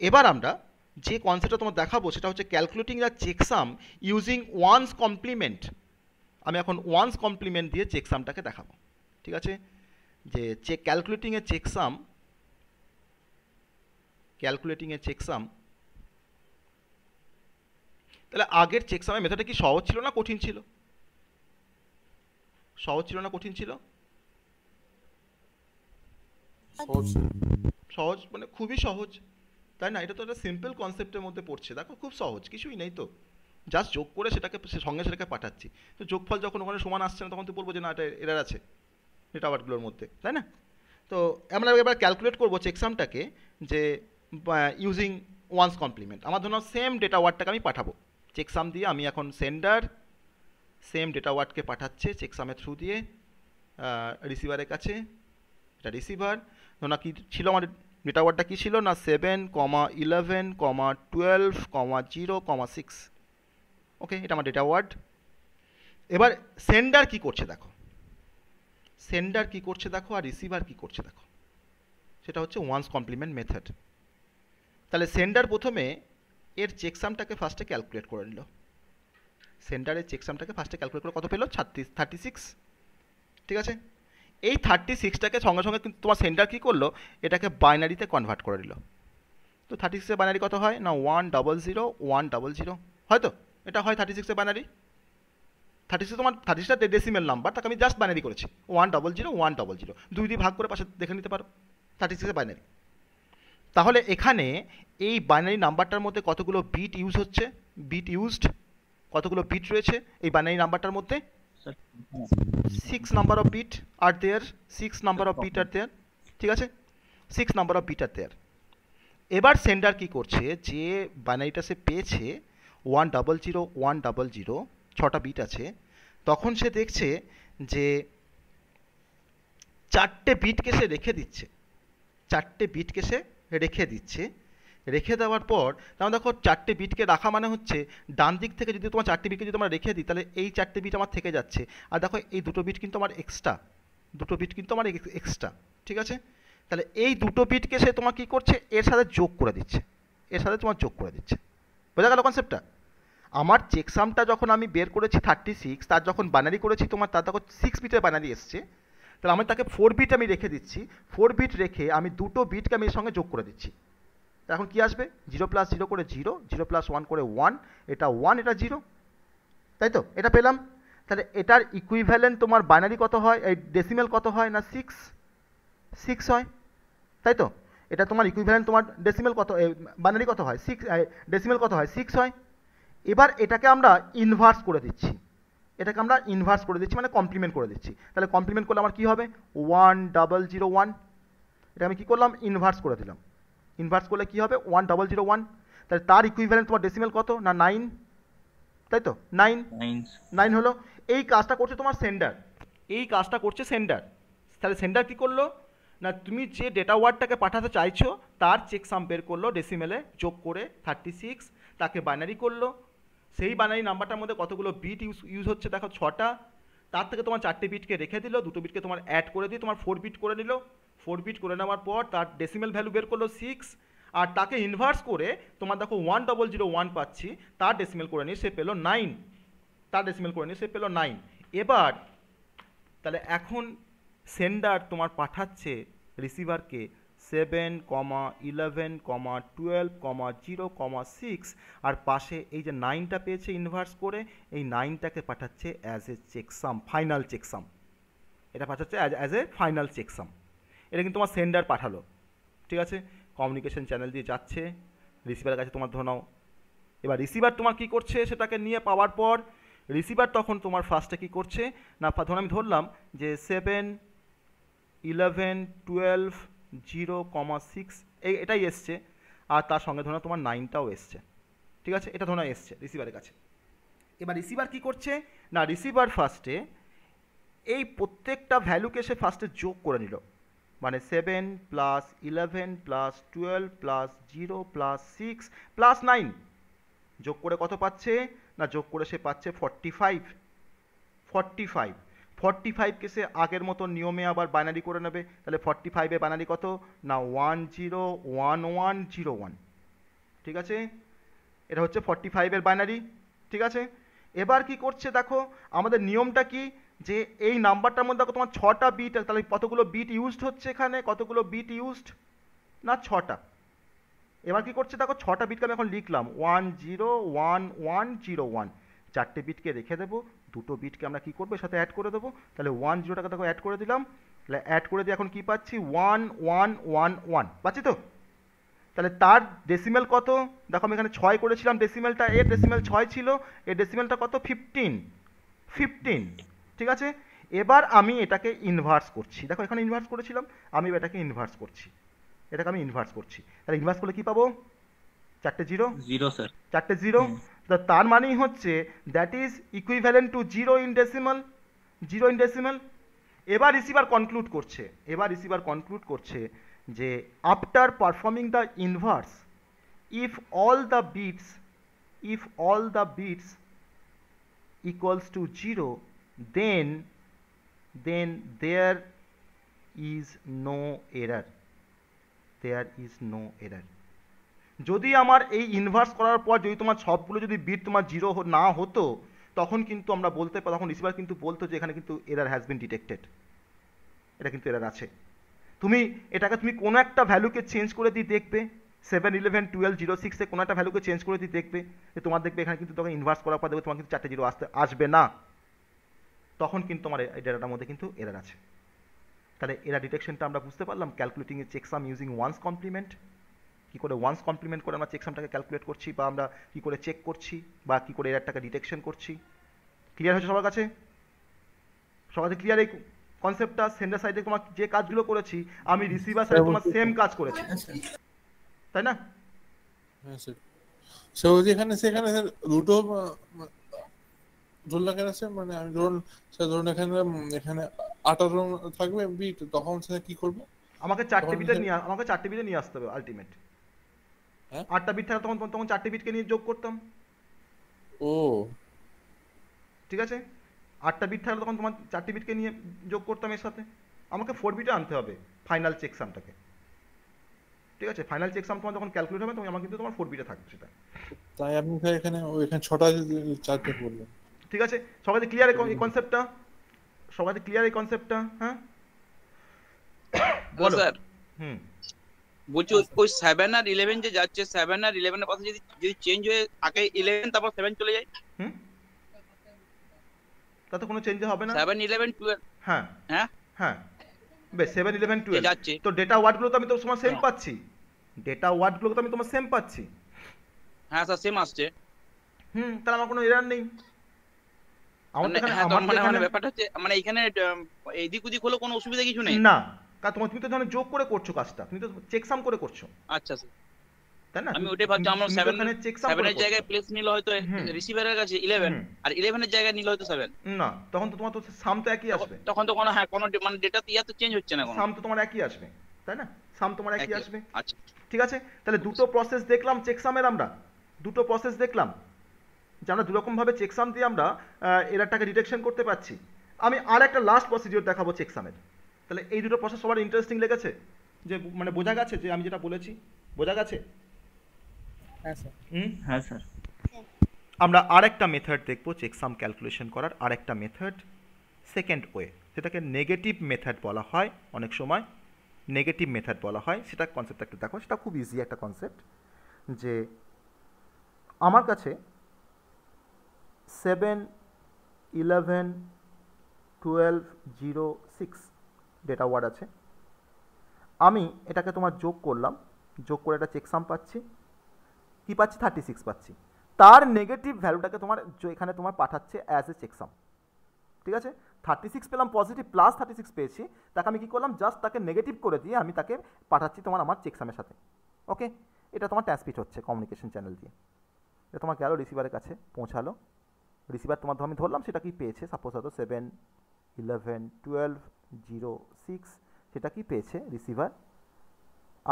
এবার আমরা যে কনসেপ্টটা তোমার দেখাবো সেটা হচ্ছে calculating the checksum using one's complement আমি এখন ওয়ান্স কমপ্লিমেন্ট দিয়ে চেকসামটাকে দেখাবো ঠিক আছে যে চেক ক্যালকুলেটিংয়ে চেকসাম ক্যালকুলেটিংয়ে চেকসাম তাহলে আগের চেকসামের মেথডে কি সহজ ছিল না কঠিন ছিল সহজ ছিল না কঠিন ছিল সহজ মানে খুবই সহজ তাই না এটা তো একটা সিম্পল কনসেপ্টের মধ্যে পড়ছে দেখো খুব সহজ কিছুই নেই তো জাস্ট যোগ করে সেটাকে সঙ্গে সেটাকে পাঠাচ্ছি তো যোগফল যখন ওখানে সমান আসছে না তখন তো বলবো যে না এটা এরার আছে ডেটা পার্টগুলোর মধ্যে তাই না তো আমরা এবার ক্যালকুলেট করবো চেকসামটাকে যে ইউজিং ওয়ানস কমপ্লিমেন্ট আমার ধরুন সেম ডেটা ওয়ার্ডটাকে আমি পাঠাবো চেকসাম দিয়ে আমি এখন সেন্ডার সেম ডেটা ওয়ার্ডকে পাঠাচ্ছে চেকসামের থ্রু দিয়ে রিসিভারের কাছে এটা রিসিভার না কি ছিল আমার ডেটা ওয়ার্ডটা কী ছিল না seven comma eleven comma twelve comma zero comma six okay এটা আমার ডেটা ওয়ার্ড এবার সেন্ডার কি করছে দেখো সেন্ডার কি করছে দেখো আর রিসিভার কি করছে দেখো সেটা হচ্ছে ওয়ান্স কমপ্লিমেন্ট মেথড তাহলে সেন্ডার প্রথমে এর চেকসামটাকে ফার্স্টে ক্যালকুলেট করে নিল সেন্টারের চেকসামটাকে ফার্স্টে ক্যালকুলেট করে কত পেলো ছাত্রিশ থার্টি সিক্স ঠিক আছে এই থার্টি সিক্সটাকে সঙ্গে সঙ্গে কিন্তু তোমার সেন্টার কী করলো এটাকে বাইনারিতে কনভার্ট করে দিল তো থার্টি সিক্সের বাইনারি কত হয় না one double zero one double zero হয়তো এটা হয় থার্টি সিক্সের বাইনারি থার্টি সিক্স তোমার থার্টি সিক্সটা ডেসিমেল নাম্বার তাকে আমি জাস্ট বাইনারি করেছি one double zero one double zero দুই দিয়ে ভাগ করে পাশে দেখে নিতে পারো থার্টি সিক্সের বাইনারি তাহলে এখানে এই বাইনারি নাম্বারটার মধ্যে কতগুলো বিট ইউজ হচ্ছে বিট ইউজড কতগুলো বিট রয়েছে এই বাইনারি নাম্বারটার মধ্যে six number of bit are there six number of bit are there ঠিক আছে six number of bit are there এবার সেন্ডার কি করছে যে বাইনারিটা সে পেয়েছে one double zero one double zero ছটা বিট আছে তখন সে দেখছে যে চারটে বিটকে সে রেখে দিচ্ছে চারটে বিটকে সে রেখে দিচ্ছে রেখে দেওয়ার পর তাহলে মানে দেখো চারটে বিটকে রাখা মানে হচ্ছে ডান দিক থেকে যদি তোমার চারটে বিটকে যদি আমরা রেখে দিই তাহলে এই চারটে বিট আমার থেকে যাচ্ছে আর দেখো এই দুটো বিট কিন্তু আমার এক্সট্রা দুটো বিট কিন্তু আমার এক্সট্রা ঠিক আছে তাহলে এই দুটো বিটকে সে তোমার কী করছে এর সাথে যোগ করে দিচ্ছে এর সাথে তোমার যোগ করে দিচ্ছে বোঝা গেল কনসেপ্টটা আমার চেকসামটা যখন আমি বের করেছি থার্টি সিক্স তার যখন বানারি করেছি তোমার তার তখন সিক্স বিটের বানারি এসছে তাহলে আমি তাকে ফোর বিট আমি রেখে দিচ্ছি ফোর বিট রেখে আমি দুটো বিটকে আমি এর সঙ্গে যোগ করে দিচ্ছি এখন কি আসবে জিরো প্লাস জিরো করে জিরো জিরো প্লাস ওয়ান করে ওয়ান এটা ওয়ান এটা জিরো তাই তো এটা পেলাম তাহলে এটার ইকুইভ্যালেন্ট তোমার বাইনারি কত হয় এই ডেসিমেল কত হয় না সিক্স সিক্স হয় তাই তো এটা তোমার ইকুইভ্যালেন্ট তোমার ডেসিমেল কত বানারি কত হয় সিক্স ডেসিমেল কত হয় সিক্স হয় এবার এটাকে আমরা ইনভার্স করে দিচ্ছি এটাকে আমরা ইনভার্স করে দিচ্ছি মানে কমপ্লিমেন্ট করে দিচ্ছি তাহলে কমপ্লিমেন্ট করলে আমার কী হবে ওয়ান ডাবল জিরো ওয়ান এটা আমি কী করলাম ইনভার্স করে দিলাম ইনভার্স করলে কী হবে ওয়ান ডাবল জিরো ওয়ান তাহলে তার ইকুইভ্যালেন্ট তোমার ডেসিমেল কত না নাইন তাই তো নাইন নাইন হলো এই কাজটা করছে তোমার সেন্ডার এই কাজটা করছে সেন্ডার তাহলে সেন্ডার কী করলো না তুমি যে ডেটা ওয়ার্ডটাকে পাঠাতে চাইছো তার চেক সাম বের করলো ডেসিমেলে যোগ করে থার্টি সিক্স তাকে বাইনারি করলো সেই বাইনারি নাম্বারটার মধ্যে কতগুলো বিট ইউজ ইউজ হচ্ছে দেখো ছটা তার থেকে তোমার চারটে বিটকে রেখে দিল দুটো বিটকে তোমার অ্যাড করে দিয়ে তোমার ফোর বিট করে নিল ফোর বিট করে নেওয়ার পর তার ডেসিমেল ভ্যালু বের করলো সিক্স আর তাকে ইনভার্স করে তোমার দেখো ওয়ান ডবল জিরো ওয়ান পাচ্ছি তার ডেসিমেল করে নিয়ে সে পেলো নাইন তার ডেসিমেল করে নিয়ে সে পেলো নাইন এবার তাহলে এখন সেন্ডার তোমার পাঠাচ্ছে রিসিভারকে seven comma eleven comma twelve comma zero comma six আর পাশে এই যে নাইনটা পেয়েছে ইনভার্স করে এই নাইনটাকে পাঠাচ্ছে as a checksum final checksum এটা পাঠাচ্ছে as as a final checksum এটা কিন্তু তোমার সেন্ডার পাঠালো ঠিক আছে কমিউনিকেশন চ্যানেল দিয়ে যাচ্ছে রিসিভারের কাছে তোমার ধরে নাও এবার রিসিভার তোমার কী করছে সেটাকে নিয়ে পাওয়ার পর রিসিভার তখন তোমার ফার্স্টে কী করছে না ধরুন আমি ধরলাম যে seven eleven twelve zero comma six এই এটাই এসছে আর তার সঙ্গে ধরো তোমার নাইনটাও এসছে ঠিক আছে এটা ধরো এসছে রিসিভারের কাছে এবার রিসিভার কি করছে না রিসিভার ফার্স্টে এই প্রত্যেকটা ভ্যালুকে সে ফার্স্টে যোগ করে নিল মানে seven plus eleven plus twelve plus zero plus six plus nine যোগ করে কত পাচ্ছে না যোগ করে সে পাচ্ছে forty five forty five forty five কেসে আগের মতো নিয়মে আবার বাইনারি করে নেবে তাহলে ফর্টি ফাইভে বাইনারি কত না one zero one one zero one ঠিক আছে এটা হচ্ছে ফর্টি ফাইভের বাইনারি ঠিক আছে এবার কি করছে দেখো আমাদের নিয়মটা কি যে এই নাম্বারটার মধ্যে দেখো তোমার ছটা বিট তাহলে কতগুলো বিট ইউজড হচ্ছে এখানে কতগুলো বিট ইউজড না ছটা এবার কি করছে দেখো ছটা বিটকে আমি এখন লিখলাম one zero one one zero one চারটে বিটকে রেখে দেবো দুটো বিটকে আমরা কি করবো সাথে অ্যাড করে দেবো তাহলে ওয়ান জিরোটাকে দেখো অ্যাড করে দিলাম তাহলে অ্যাড করে দিয়ে এখন কি পাচ্ছি ওয়ান ওয়ান ওয়ান ওয়ান পাচ্ছি তো তাহলে তার ডেসিমেল কত দেখো আমি এখানে ছয় করেছিলাম ডেসিমেলটা এর ডেসিমেল ছয় ছিল এর ডেসিমেলটা কত ফিফটিন ফিফটিন ঠিক আছে এবার আমি এটাকে ইনভার্স করছি দেখো এখানে ইনভার্স করেছিলাম আমি এটাকে ইনভার্স করছি এটাকে আমি ইনভার্স করছি তাহলে ইনভার্স করলে কি পাবো চারটে জিরো জিরো স্যার চারটে জিরো তা তার মানেই হচ্ছে that is equivalent to zero in decimal zero in decimal এবার রিসিভার কনক্লুড করছে এবার রিসিভার কনক্লুড করছে যে after performing the inverse if all the bits if all the bits equals to zero then then there is no error there is no error যদি আমার এই inverse করার পর যদি তোমার সবগুলো যদি বিট তোমার জিরো না হতো তখন কিন্তু আমরা বলতে তখন রিসিভার কিন্তু বলতো যে এখানে কিন্তু এরার হ্যাজ বিন ডিটেক্টেড এটা কিন্তু এরার আছে তুমি এটাকে তুমি কোনো একটা ভ্যালুকে চেঞ্জ করে দিয়ে দেখবে সেভেন ইলেভেন টুয়েলভ জিরো সিক্সে কোনো একটা ভ্যালুকে চেঞ্জ করে দিয়ে দেখবে যে তোমার দেখবে এখানে কিন্তু তখন ইনভার্স করার পর দেখবে তোমার কিন্তু চারটে জিরো আসতে আসবে না তখন কিন্তু আমার এই ডেটাটার মধ্যে কিন্তু এরার আছে তাহলে এরা ডিটেকশনটা আমরা বুঝতে পারলাম calculating checksum using one's complement কি করে ওয়ান্স কমপ্লিমেন্ট করে আমরা চেকসামটাকে ক্যালকুলেট করছি বা আমরা কি করে চেক করছি বা কি করে এরারটাকে ডিটেকশন করছি ক্লিয়ার হয়েছে সবার কাছে সবার কাছে ক্লিয়ার এই কনসেপ্টটা সেন্ডার সাইডে তোমার যে কাজগুলো করেছি আমি রিসিভার সাইডে তোমার সেম হ্যাঁ, কাজ করেছি আচ্ছা। তাই না হ্যাঁ স্যার সো যেখানে সেখানে দুটো ধরুন লাগে আছে মানে আমি ধরুন স্যার ধরুন এখানে এখানে আঠারো থাকবে বিট তখন স্যার কি করবো আমাকে চারটে বিটে নিয়ে আমাকে চারটে বিটে নিয়ে আসতে হবে আলটিমেট হ্যাঁ? আটটা বিট থাকতো তখন তখন চারটে বিটকে নিয়ে যোগ করতাম ও ঠিক আছে আটটা বিট থাকলে তখন তোমার চারটে বিটকে নিয়ে যোগ করতাম এর সাথে আমাকে ফোর বিটে আনতে হবে ফাইনাল চেক সামটাকে ঠিক আছে ফাইনাল চেক সাম তোমার যখন ক্যালকুলেট হবে তখন আমার কিন্তু তোমার ফোর বিটে থাকবে সেটা তাই আপনি এখানে ওইখানে ছটা চারটে বললেন ঠিক আছে সবাই ক্লিয়ার এই কনসেপ্টটা সবাই ক্লিয়ার এই কনসেপ্টটা হ্যাঁ বলো স্যার হুম বলছি ওই সেভেন আর ইলেভেন যে যাচ্ছে সেভেন আর ইলেভেনের পাশে যদি যদি চেঞ্জ হয়ে থাকে ইলেভেন তারপর সেভেন চলে যায় তাতে কোনো চেঞ্জ হবে না সেভেন ইলেভেন টুয়েলভ হ্যাঁ হ্যাঁ হ্যাঁ বেশ সেভেন ইলেভেন টুয়েলভ যাচ্ছে তো ডেটা ওয়ার্ডগুলো তো আমি তো তোমার সেম পাচ্ছি ডেটা ওয়ার্ডগুলো তো আমি তোমার সেম পাচ্ছি হ্যাঁ স্যার সেম আসছে হুম তাহলে আমার কোনো এরার নেই আমার মানে, এখানে হ্যাঁ, আমার মানে, মানে ব্যাপারটা হচ্ছে মানে এখানে এদিক ওদিক হলো কোনো অসুবিধা কিছু নেই না কারণ তোমার তুমি তো জানো যোগ করে করছো কাজটা তুমি তো চেকসাম করে করছো আচ্ছা স্যার তাই না আমি ওটাই ভাবছি আমরা 7 চেকসাম এর জায়গায় প্লেস নিল হয়তো রিসিভারের কাছে 11 আর 11 এর জায়গায় নিল হয়তো 7 না তখন তো তোমার তো সাম তো একই আসবে তখন তো কোনো হ্যাঁ কোনো মানে ডেটা তো ইয়া তো চেঞ্জ হচ্ছে না কোনো সাম তো তোমার একই আসবে তাই না সাম তোমার একই আসবে আচ্ছা ঠিক আছে তাহলে দুটো প্রসেস দেখলাম চেকসামের আমরা দুটো প্রসেস দেখলাম যে আমরা দু রকম দুরকমভাবে চেকসাম দিয়ে আমরা এরারটাকে ডিটেকশন করতে পারছি আমি আর একটা লাস্ট প্রসিডিউর দেখাবো চেকসামের তাহলে এই দুটো প্রশ্ন সবার ইন্টারেস্টিং লেগেছে যে মানে বোঝা গেছে যে আমি যেটা বলেছি বোঝা গেছে হ্যাঁ স্যার হ্যাঁ স্যার আমরা আরেকটা মেথড দেখবো চেকসাম সাম ক্যালকুলেশন করার আরেকটা মেথড সেকেন্ড ওয়ে সেটাকে নেগেটিভ মেথড বলা হয় অনেক সময় নেগেটিভ মেথড বলা হয় সেটা কনসেপ্টটা একটু দেখো সেটা খুব ইজি একটা কনসেপ্ট যে আমার কাছে seven eleven twelve zero six data word আছে আমি এটাকে তোমার যোগ করলাম যোগ করে একটা চেকসাম পাচ্ছি কী পাচ্ছি থার্টি সিক্স পাচ্ছি তার নেগেটিভ ভ্যালুটাকে তোমার এখানে তোমার পাঠাচ্ছে অ্যাজ এ চেকসাম ঠিক আছে থার্টি সিক্স পেলাম পজিটিভ প্লাস থার্টি সিক্স পেয়েছি তাকে আমি কী করলাম জাস্ট তাকে নেগেটিভ করে দিয়ে আমি তাকে পাঠাচ্ছি তোমার আমার চেকসামের সাথে ওকে এটা তোমার ট্যাসপিট হচ্ছে কমিউনিকেশন চ্যানেল দিয়ে এটা তোমার গেল রিসিভারের কাছে পৌঁছালো রিসিভার তোমার আমি ধরলাম সেটা কি পেয়েছে সাপোজ হয়তো seven eleven twelve zero six সেটা কি পেয়েছে রিসিভার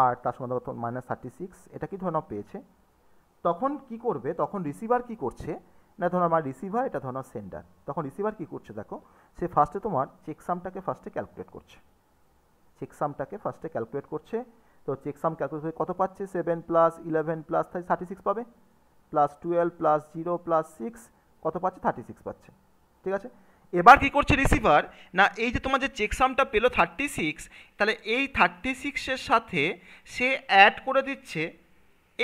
আর তার সঙ্গে কত মাইনাস থার্টি সিক্স এটা কি ধরুন পেয়েছে তখন কি করবে তখন রিসিভার কি করছে না ধরো আমার রিসিভার এটা ধরো সেন্ডার তখন রিসিভার কি করছে দেখো সে ফার্স্টে তোমার চেকসামটাকে ফার্স্টে ক্যালকুলেট করছে চেকসামটাকে ফার্স্টে ক্যালকুলেট করছে তো চেকসাম ক্যালকুলেট করে কত পাচ্ছে seven plus eleven plus thirty six পাবে plus twelve plus zero plus six কত পাচ্ছে থার্টি সিক্স পাচ্ছে ঠিক আছে এবার কি করছে রিসিভার না এই যে তোমার যে চেকসামটা পেলো থার্টি সিক্স তাহলে এই থার্টি সিক্সের সাথে সে অ্যাড করে দিচ্ছে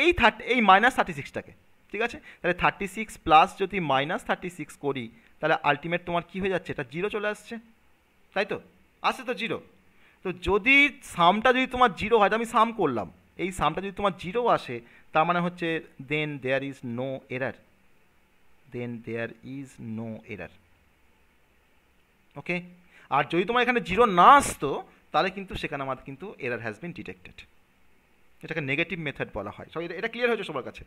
এই থার্টি এই মাইনাস থার্টি সিক্সটাকে ঠিক আছে তাহলে থার্টি সিক্স প্লাস যদি মাইনাস থার্টি সিক্স করি তাহলে আলটিমেট তোমার কি হয়ে যাচ্ছে এটা জিরো চলে আসছে তাই তো আসে তো জিরো তো যদি সামটা যদি তোমার জিরো হয় তো আমি সাম করলাম এই সামটা যদি তোমার জিরো আসে তার মানে হচ্ছে then there is no error then there is no error okay আর যদি তোমার এখানে জিরো না আসতো তাহলে কিন্তু সেখানে আমার কিন্তু এরার হ্যাজ বিন ডিটেক্টেড এটাকে নেগেটিভ মেথড বলা হয় সব এটা ক্লিয়ার হয়েছে সবার কাছে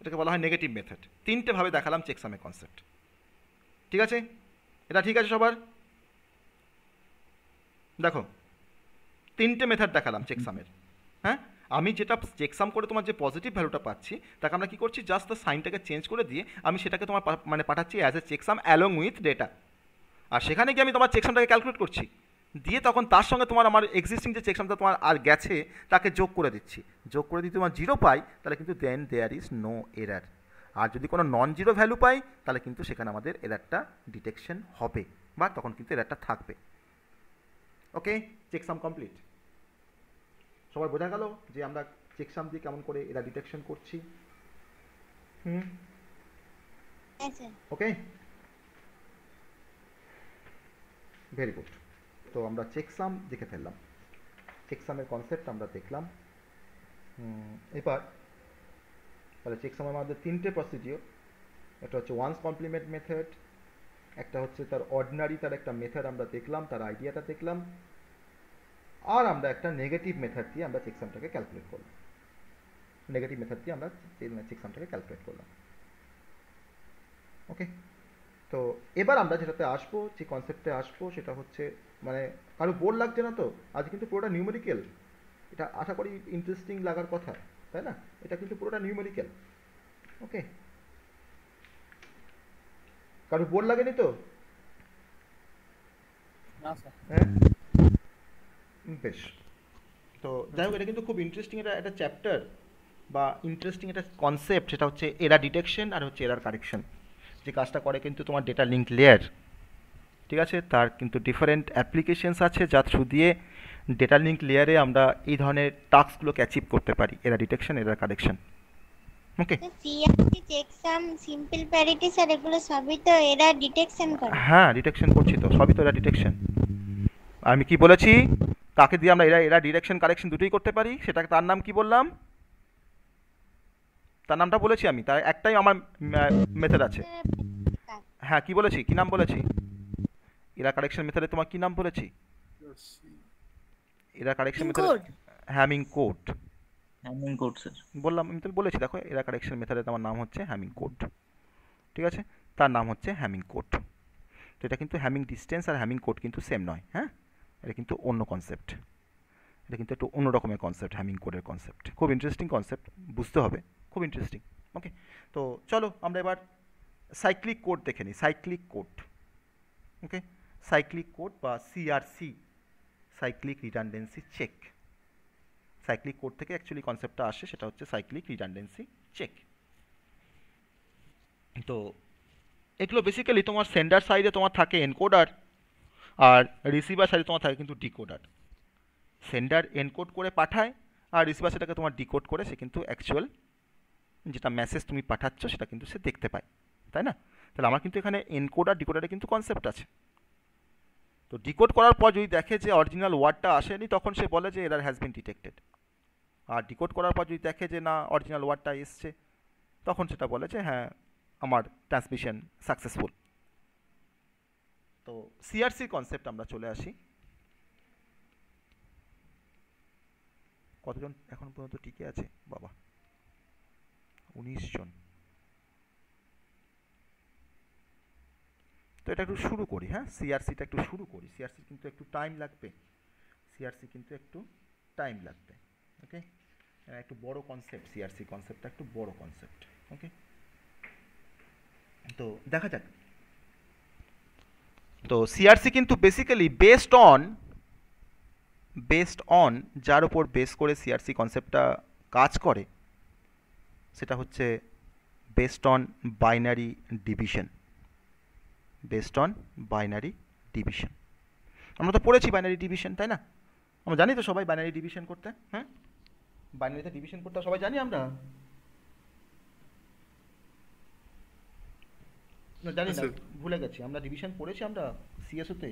এটাকে বলা হয় নেগেটিভ মেথড তিনটেভাবে দেখালাম চেকসামের কনসেপ্ট ঠিক আছে এটা ঠিক আছে সবার দেখো তিনটে মেথড দেখালাম চেকসামের হ্যাঁ আমি যেটা চেকসাম করে তোমার যে পজিটিভ ভ্যালুটা পাচ্ছি তাকে আমরা কী করছি জাস্ট দ্য সাইনটাকে চেঞ্জ করে দিয়ে আমি সেটাকে তোমার মানে পাঠাচ্ছি as a checksum along with data আর সেখানে গিয়ে আমি তোমার চেকসামটাকে ক্যালকুলেট করছি দিয়ে তখন তার সঙ্গে তোমার আমার এক্সিস্টিং যে চেকসামটা তোমার আর গেছে তাকে যোগ করে দিচ্ছি যোগ করে দিয়ে তোমার জিরো পাই তাহলে কিন্তু then there is no error আর যদি কোনো নন জিরো ভ্যালু পাই তাহলে কিন্তু সেখানে আমাদের এরারটা ডিটেকশন হবে বা তখন কিন্তু এরারটা থাকবে ওকে চেকসাম কমপ্লিট সবার বোঝা গেল যে আমরা চেকসাম দিয়ে কেমন করে এরা ডিটেকশন করছি হুম ওকে ভেরি গুড তো আমরা চেকসাম দেখে ফেললাম চেকসামের কনসেপ্ট আমরা দেখলাম এবার তাহলে চেকসামের মধ্যে তিনটে প্রসিডিও একটা হচ্ছে ওয়ান্স কমপ্লিমেন্ট মেথড একটা হচ্ছে তার অর্ডিনারি তার একটা মেথড আমরা দেখলাম তার আইডিয়াটা দেখলাম আর আমরা একটা নেগেটিভ মেথড দিয়ে আমরা চেকসামটাকে ক্যালকুলেট করলাম নেগেটিভ মেথড দিয়ে আমরা চেকসামটাকে ক্যালকুলেট করলাম ওকে তো এবার আমরা যেটাতে আসবো যে কনসেপ্টে আসবো সেটা হচ্ছে মানে কারো বোর লাগছে না তো আজ কিন্তু পুরোটা নিউমেরিক্যাল এটা আশা করি ইন্টারেস্টিং লাগার কথা তাই না এটা কিন্তু পুরোটা নিউমেরিক্যাল ওকে কারো বোর লাগেনি তো হ্যাঁ বেশ তো যাই হোক এটা কিন্তু খুব ইন্টারেস্টিং এটা একটা চ্যাপ্টার বা ইন্টারেস্টিং একটা কনসেপ্ট সেটা হচ্ছে এরা ডিটেকশন আর হচ্ছে এরার কারেকশন যে কাজটা করে কিন্তু তোমার ডেটা লিঙ্ক লেয়ার ঠিক আছে তার কিন্তু ডিফারেন্ট অ্যাপ্লিকেশানস আছে যা থ্রু দিয়ে ডেটা লিঙ্ক লেয়ারে আমরা এই ধরনের টাস্কগুলোকে অ্যাচিভ করতে পারি error detection error correction okay simple parity sir এগুলো সবই তো এরা ডিটেকশন করে হ্যাঁ ডিটেকশন করছি তো সবই তো এরা ডিটেকশন আমি কি বলেছি কাকে দিয়ে আমরা এরা এরা ডিরেকশন কালেকশন দুটোই করতে পারি সেটাকে তার নাম কি বললাম তার নামটা বলেছি আমি তার একটাই আমার মেথড আছে হ্যাঁ কি বলেছি কি নাম বলেছি এরা কারেকশন মেথডে তোমার কি নাম বলেছি error correction method Hamming code Hamming code sir বললাম আমি তো বলেছি দেখো এরা কারেকশন মেথডে তোমার নাম হচ্ছে হ্যামিং কোড ঠিক আছে তার নাম হচ্ছে হ্যামিং কোড তো এটা কিন্তু হ্যামিং ডিস্টেন্স আর হ্যামিং কোড কিন্তু সেম নয় হ্যাঁ এটা কিন্তু অন্য কনসেপ্ট এটা কিন্তু একটু অন্য রকমের কনসেপ্ট হ্যামিং কোডের কনসেপ্ট খুব ইন্টারেস্টিং কনসেপ্ট বুঝতে হবে খুব ইন্টারেস্টিং ওকে তো চলো আমরা এবার সাইক্লিক কোড দেখে নিই cyclic code okay cyclic code বা CRC cyclic redundancy check cyclic code থেকে অ্যাকচুয়ালি কনসেপ্টটা আসে সেটা হচ্ছে সাইক্লিক রিডান্ডেন্সি চেক তো এগুলো বেসিক্যালি তোমার সেন্ডার সাইডে তোমার থাকে এনকোডার আর রিসিভার সাইডে তোমার থাকে কিন্তু ডিকোডার সেন্ডার এনকোড করে পাঠায় আর রিসিভার সেটাকে তোমার ডিকোড করে সে কিন্তু অ্যাকচুয়াল যেটা মেসেজ তুমি পাঠাচ্ছ সেটা কিন্তু সে দেখতে পায় তাই না তাহলে আমার কিন্তু এখানে এনকোডার ডিকোডারে কিন্তু কনসেপ্ট আছে তো ডিকোড করার পর যদি দেখে যে অরিজিনাল ওয়ার্ডটা আসেনি তখন সে বলে যে এরার হ্যাজ বিন ডিটেক্টেড আর ডিকোড করার পর যদি দেখে যে না অরিজিনাল ওয়ার্ডটা এসছে তখন সেটা বলে যে হ্যাঁ আমার ট্রান্সমিশন সাকসেসফুল তো সিআরসি কনসেপ্ট আমরা চলে আসি কতজন এখন পর্যন্ত টিকে আছে বাবা উনিশ জন তো এটা একটু শুরু করি হ্যাঁ সিআরসিটা একটু শুরু করি সিআরসি কিন্তু একটু টাইম লাগবে সিআরসি কিন্তু একটু টাইম লাগবে ওকে একটু বড় কনসেপ্ট সিআরসি কনসেপ্টটা একটু বড় কনসেপ্ট ওকে তো দেখা যাক তো সিআরসি কিন্তু basically based on based on যার উপর বেস করে সিআরসি কনসেপ্টটা কাজ করে সেটা হচ্ছে based on binary division based on binary division আমরা তো পড়েছি বাইনারি ডিভিশন তাই না আমরা জানি তো সবাই বাইনারি ডিভিশন করতে হ্যাঁ বাইনারিতে ডিভিশন করতে সবাই জানি আমরা না জানি না ভুলে গেছি আমরা ডিভিশন পড়েছি আমরা সিএসওতে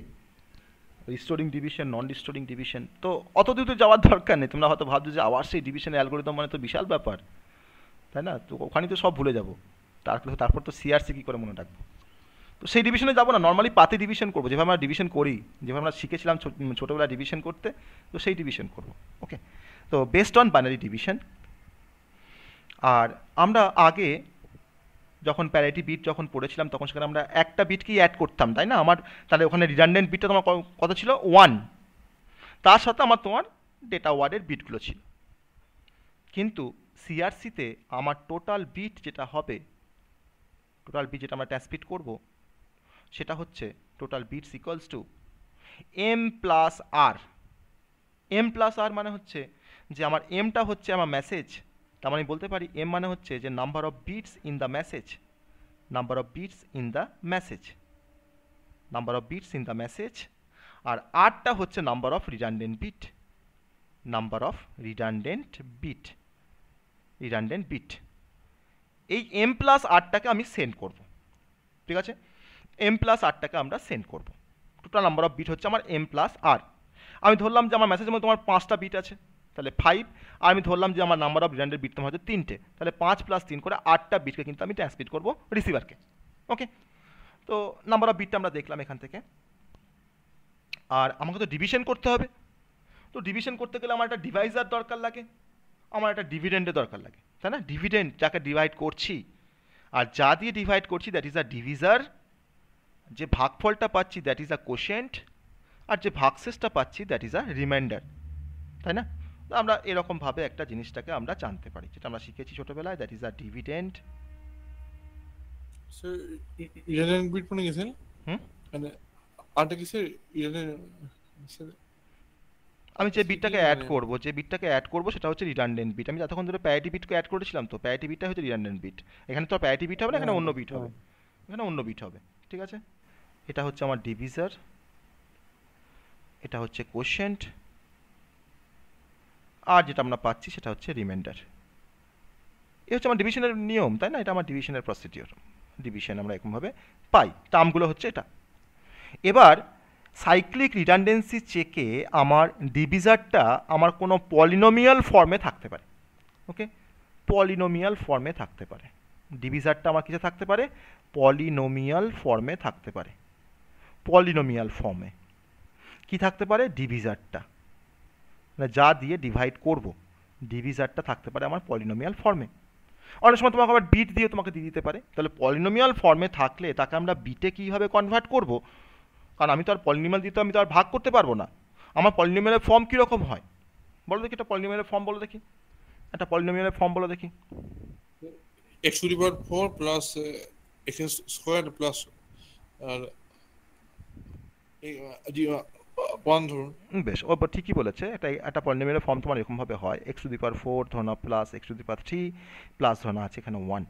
restoring division non restoring division তো অত দূর যাওয়ার দরকার নেই তোমরা হয়তো ভাবছো যে আবার সেই ডিভিশনের অ্যালগোরিদম মানে তো বিশাল ব্যাপার তাই না তো ওখানে তো সব ভুলে যাব তারপরে তারপর তো সিআরসি কী করে মনে রাখবো তো সেই ডিভিশনে যাবো না নর্মালি পাতে ডিভিশন করবো যেভাবে আমরা ডিভিশন করি যেভাবে আমরা শিখেছিলাম ছোটোবেলা ডিভিশন করতে তো সেই ডিভিশন করবো ওকে তো বেস্ট অন বাইনারি ডিভিশন আর আমরা আগে যখন প্যারাইটি বিট যখন পড়েছিলাম তখন সেখানে আমরা একটা বিটকেই অ্যাড করতাম তাই না আমার তাহলে ওখানে রিডান্ডেন্ট বিটটা তোমার কত ছিল ওয়ান তার সাথে আমার তোমার ডেটা ওয়ার্ডের বিটগুলো ছিল কিন্তু সিআরসিতে আমার টোটাল বিট যেটা হবে টোটাল বিট যেটা আমরা ট্যাসপিট করব সেটা হচ্ছে total bits equals to M plus R M plus R মানে হচ্ছে যে আমার এমটা হচ্ছে আমার মেসেজ তার মানে বলতে পারি এম মানে হচ্ছে যে number of bits in the message number of bits in the message number of bits in the message আর আরটা হচ্ছে number of redundant bit number of redundant bit redundant bit এই এম প্লাস আরটাকে আমি send করব ঠিক আছে M plus আরটাকে আমরা সেন্ড করব টোটাল নাম্বার অফ বিট হচ্ছে আমার এম প্লাস আর আমি ধরলাম যে আমার মেসেজের মধ্যে তোমার পাঁচটা বিট আছে তাহলে ফাইভ আর আমি ধরলাম যে আমার নাম্বার অফ রিডান্ডেন্ট বিট তোমার হচ্ছে তিনটে তাহলে পাঁচ প্লাস তিন করে আটটা বিটকে কিন্তু আমি ট্রান্সমিট করবো রিসিভারকে ওকে তো নাম্বার অফ বিটটা আমরা দেখলাম এখান থেকে আর আমাকে তো ডিভিশন করতে হবে তো ডিভিশন করতে গেলে আমার একটা ডিভাইসার দরকার লাগে আমার একটা ডিভিডেন্ডের দরকার লাগে তাই না ডিভিডেন্ড যাকে ডিভাইড করছি আর যা দিয়ে ডিভাইড করছি দ্যাট ইজ আ ডিভিজার যে ভাগফলটা পাচ্ছি দ্যাট ইজ আ কোশেন্ট আর যে ভাগশেষটা পাচ্ছি দ্যাট ইজ আ রিমাইন্ডার তাই না আমরা এরকমভাবে একটা জিনিসটাকে আমরা জানতে পারি যেটা আমরা শিখেছি ছোটোবেলায় দ্যাট ইজ আ ডিভিডেন্ড ইরানের বিট মনে গেছেন হুম মানে আটটা কিসের ইরানের আমি যে বিটটাকে অ্যাড করব যে বিটটাকে অ্যাড করব সেটা হচ্ছে রিডান্ডেন্ট বিট আমি যতক্ষণ ধরে প্যারিটি বিটকে অ্যাড করেছিলাম তো প্যারিটি বিটটা হচ্ছে রিডান্ডেন্ট বিট এখানে তো প্যারিটি বিট হবে না এখানে হ্যাঁ, অন্য বিট হ্যাঁ, হবে হ্যাঁ। এখানে অন্য বিট হবে ঠিক আছে এটা হচ্ছে আমার ডিভিজার এটা হচ্ছে কোশ্চেন্ট আর যেটা আমরা পাচ্ছি সেটা হচ্ছে রিমাইন্ডার এ হচ্ছে আমার ডিভিশনের নিয়ম তাই না এটা আমার ডিভিশনের প্রসিডিওর ডিভিশন আমরা এরকমভাবে পাই টার্মগুলো হচ্ছে এটা এবার সাইক্লিক রিডান্ডেন্সি চেকে আমার ডিভিজারটা আমার কোনো পলিনোমিয়াল ফর্মে থাকতে পারে ওকে পলিনোমিয়াল ফর্মে থাকতে পারে ডিভিজারটা আমার কিসে থাকতে পারে পলিনোমিয়াল ফর্মে থাকতে পারে পলিনোমিয়াল ফর্মে কি থাকতে পারে ডিভিজারটা মানে যা দিয়ে ডিভাইড করব ডিভিজারটা থাকতে পারে আমার পলিনোমিয়াল ফর্মে অনেক সময় তোমাকে আবার বিট দিয়ে তোমাকে দিয়ে দিতে পারে তাহলে পলিনোমিয়াল ফর্মে থাকলে তাকে আমরা বিটে কীভাবে কনভার্ট করব কারণ আমি তো আর পলিনিমাল দিতে আমি তো আর ভাগ করতে পারবো না আমার পলিনিমালের ফর্ম কীরকম হয় বলো দেখি একটা পলিনিমালের ফর্ম বলো দেখি একটা পলিনিমালের ফর্ম বলো দেখি x to the power four plus x square plus আর বেশ ও ঠিকই বলেছে এটা একটা পলিনোমিয়ালের ফর্ম তোমার এরকমভাবে হয় x to the power four ধরনা plus x to the power three plus ধরনা আছে এখানে ওয়ান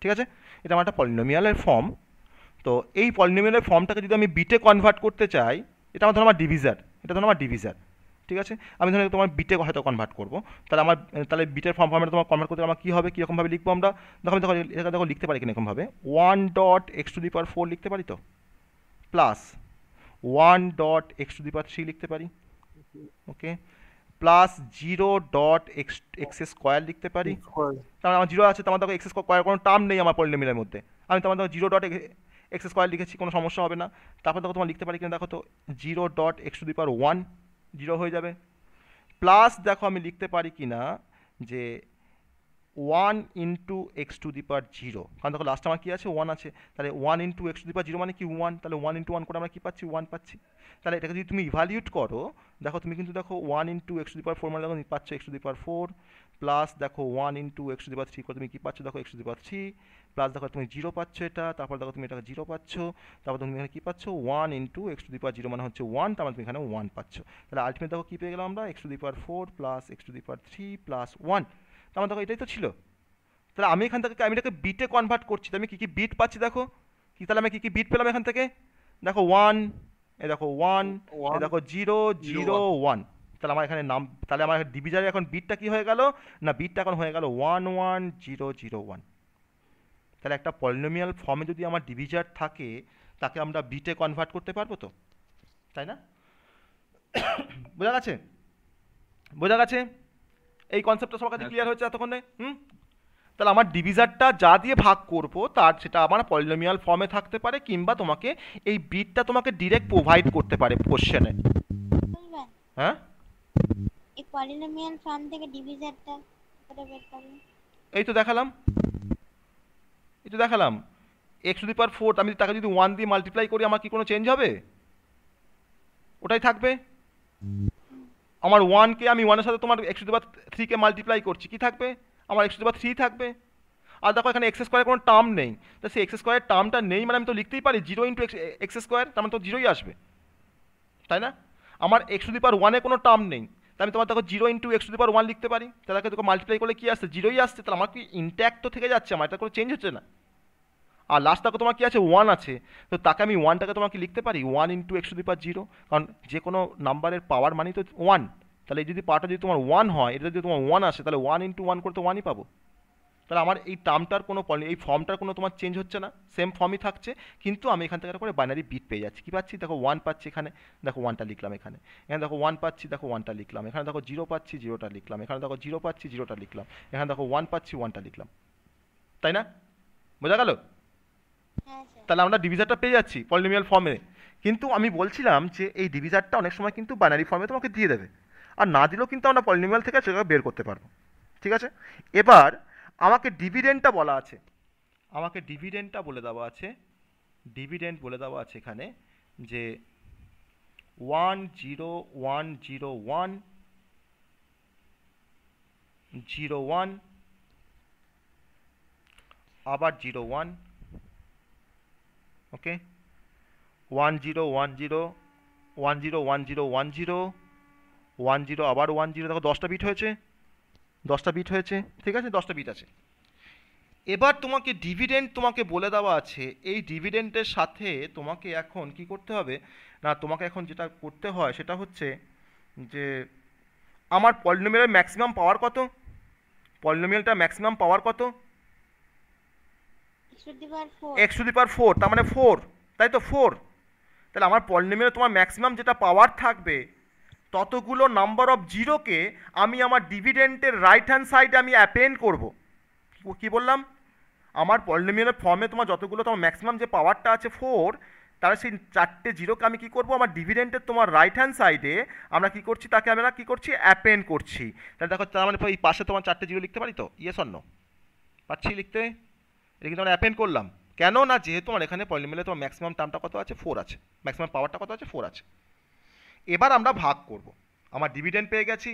ঠিক আছে এটা আমার একটা পলিনোমিয়ালের ফর্ম তো এই পলিনোমিয়ালের ফর্মটাকে যদি আমি বিটে কনভার্ট করতে চাই এটা আমার ধরো আমার ডিভিজার এটা ধরো আমার ডিভিজার ঠিক আছে আমি ধরো তোমার বিটে হয়তো কনভার্ট করবো তাহলে আমার তাহলে বিটের ফর্ম ফর্মেটে তোমার কনভার্ট করতে আমার কী হবে কীরকমভাবে লিখবো আমরা দেখো আমি দেখো এটা দেখো লিখতে পারি কিরকমভাবে one dot x to the power four লিখতে পারি তো plus one dot x to the power three লিখতে পারি okay plus zero dot x x square লিখতে পারি তাহলে আমার জিরো আছে তোমার দেখো এক্স স্কোয়ার কোনো টার্ম নেই আমার পলিনোমিয়ালের মধ্যে আমি তোমার দেখো জিরো ডট এক্স স্কোয়ার লিখেছি কোনো সমস্যা হবে না তারপর দেখো তোমার লিখতে পারি কিনা দেখো তো zero dot x to the power one zero হয়ে যাবে প্লাস দেখো আমি লিখতে পারি কি না যে one into x to the power zero কারণ দেখো লাস্ট আমার কী আছে ওয়ান আছে তাহলে one into x to the power zero মানে কি ওয়ান তাহলে ওয়ান ইন্টু ওয়ান করে আমরা কী পাচ্ছি ওয়ান পাচ্ছি তাহলে এটাকে যদি তুমি ইভ্যালিউট করো দেখো তুমি কিন্তু দেখো one into x to the power four মানে দেখো পাচ্ছ x to the power four plus দেখো one into x to three করে তুমি কী পাচ্ছ দেখো x to the power three plus দেখো তুমি জিরো পাচ্ছ এটা তারপর দেখো তুমি এটা জিরো পাচ্ছ তারপর তুমি এখানে কী পাচ্ছ one into x to the power zero মানে হচ্ছে ওয়ান তার মানে তুমি এখানে ওয়ান পাচ্ছ তাহলে আলটিমেট দেখো কী পেয়ে গেলাম আমরা x to the power four plus x to the power three plus one তার মানে দেখো এটাই তো ছিল তাহলে আমি এখান থেকে আমি এটাকে বিটে কনভার্ট করছি আমি কী কী বিট পাচ্ছি দেখো কি তাহলে আমি কী কী বিট পেলাম এখান থেকে দেখো ওয়ান এ দেখো ওয়ান এ দেখো জিরো জিরো ওয়ান তাহলে আমার এখানে নাম তাহলে আমার ডিভিজারে এখন বিটটা কি হয়ে গেল না বিটটা এখন হয়ে গেল one one zero zero one তাহলে একটা পলিনোমিয়াল ফর্মে যদি আমার ডিভিজার থাকে তাকে আমরা বিটে কনভার্ট করতে পারবো তো তাই না বোঝা গেছে বোঝা গেছে এই কনসেপ্টটা সবার কাছে ক্লিয়ার হয়েছে এতক্ষণে হুম তাহলে আমার ডিভিজারটা যা দিয়ে ভাগ করব তার সেটা আমার পলিনোমিয়াল ফর্মে থাকতে পারে কিংবা তোমাকে এই বিটটা তোমাকে ডিরেক্ট প্রোভাইড করতে পারে কোশ্চেনে হ্যাঁ এই পলিনোমিয়াল ফার্ম থেকে ডিভিজারটা করে বের করো এই তো দেখালাম এই তো দেখালাম x to the power four আমি তাকে যদি ওয়ান দিয়ে মাল্টিপ্লাই করি আমার কি কোনো চেঞ্জ হবে ওটাই থাকবে আমার ওয়ানকে আমি ওয়ানের সাথে তোমার এক্স টু দি পাওয়ার থ্রিকে মাল্টিপ্লাই করছি কি থাকবে আমার x to the power three থাকবে আর দেখো এখানে এক্স স্কোয়ারের কোনো টার্ম নেই তা সেই এক্স স্কোয়ারের টার্মটা নেই মানে আমি তো লিখতেই পারি জিরো ইন্টু এক্স স্কোয়ার তার মানে তো জিরোই আসবে তাই না আমার এক্স টু দি পাওয়ার ওয়ানে কোনো টার্ম নেই তাহলে আমি তোমার দেখো zero into x to the power one লিখতে পারি তাহলে তোকে মাল্টিপ্লাই করলে কী আসছে জিরোই আসছে তাহলে আমার কি ইন্ট্যাক্ট তো থেকে যাচ্ছে আমার এটা কোনো চেঞ্জ হচ্ছে না আর লাস্ট তাকে তোমার কী আছে ওয়ান আছে তো তাকে আমি ওয়ানটাকে তোমাকে লিখতে পারি one into x to the power zero কারণ যে কোনো নাম্বারের পাওয়ার মানেই তো ওয়ান তাহলে যদি পাওয়ারটা যদি তোমার ওয়ান হয় এটা যদি তোমার ওয়ান আসে তাহলে ওয়ান ইন্টু ওয়ান করতে ওয়ানই পাবো তাহলে আমার এই টার্মটার কোনো এই ফর্মটার কোনো তোমার চেঞ্জ হচ্ছে না সেম ফর্মই থাকছে কিন্তু আমি এখান থেকে করে বাইনারি বিট পেয়ে যাচ্ছি কী পাচ্ছি দেখো ওয়ান পাচ্ছি এখানে দেখো ওয়ানটা লিখলাম এখানে এখানে দেখো ওয়ান পাচ্ছি দেখো ওয়ানটা লিখলাম এখানে দেখো জিরো পাচ্ছি জিরোটা লিখলাম এখানে দেখো জিরো পাচ্ছি জিরোটা লিখলাম এখানে দেখো ওয়ান পাচ্ছি ওয়ানটা লিখলাম তাই না বোঝা গেল হ্যাঁ, তাহলে আমরা ডিভিজারটা পেয়ে যাচ্ছি পলিনোমিয়াল ফর্মে কিন্তু আমি বলছিলাম যে এই ডিভিজারটা অনেক সময় কিন্তু বাইনারি ফর্মে তোমাকে দিয়ে দেবে আর না দিলেও কিন্তু আমরা পলিনোমিয়াল থেকে সেটা বের করতে পারবো ঠিক আছে এবার আমাকে ডিভিডেন্টটা বলা আছে আমাকে ডিভিডেন্ডটা বলে দেওয়া আছে ডিভিডেন্ড বলে দেওয়া আছে এখানে যে one zero one zero one zero one আবার zero one okay one zero one zero one zero one zero one zero one zero আবার ওয়ান জিরো দেখো দশটা বিট হয়েছে দশটা বিট হয়েছে ঠিক আছে দশটা বিট আছে এবার তোমাকে ডিভিডেন্ড তোমাকে বলে দেওয়া আছে এই ডিভিডেন্টের সাথে তোমাকে এখন কি করতে হবে না তোমাকে এখন যেটা করতে হয় সেটা হচ্ছে যে আমার পলিনোমিয়ালের ম্যাক্সিমাম পাওয়ার কত পলিনোমিয়ালটা ম্যাক্সিমাম পাওয়ার কত একশো দিপার ফোর তার মানে ফোর তাই তো ফোর তাহলে আমার পলিনোমিয়াল তোমার ম্যাক্সিমাম যেটা পাওয়ার থাকবে ততগুলো নাম্বার অফ জিরোকে আমি আমার ডিভিডেন্টের রাইট হ্যান্ড সাইডে আমি অ্যাপেন্ড করব কি বললাম আমার পলিনোমিয়ালের ফর্মে তোমার যতগুলো তোমার ম্যাক্সিমাম যে পাওয়ারটা আছে ফোর তার সেই চারটে জিরোকে আমি কী করবো আমার ডিভিডেন্টের তোমার রাইট হ্যান্ড সাইডে আমরা কি করছি তাকে আমরা কি করছি অ্যাপেন্ড করছি তাহলে দেখো তার মানে এই পাশে তোমার চারটে জিরো লিখতে পারি তো ইয়ে অন্য পাচ্ছি লিখতে এটা কিন্তু আমরা অ্যাপেন্ড করলাম কেন না যেহেতু আমার এখানে পলিনোমিয়ালে তোমার ম্যাক্সিমাম টার্মটা কত আছে ফোর আছে ম্যাক্সিমাম পাওয়ারটা কত আছে ফোর আছে এবার আমরা ভাগ করব। আমার ডিভিডেন্ড পেয়ে গেছি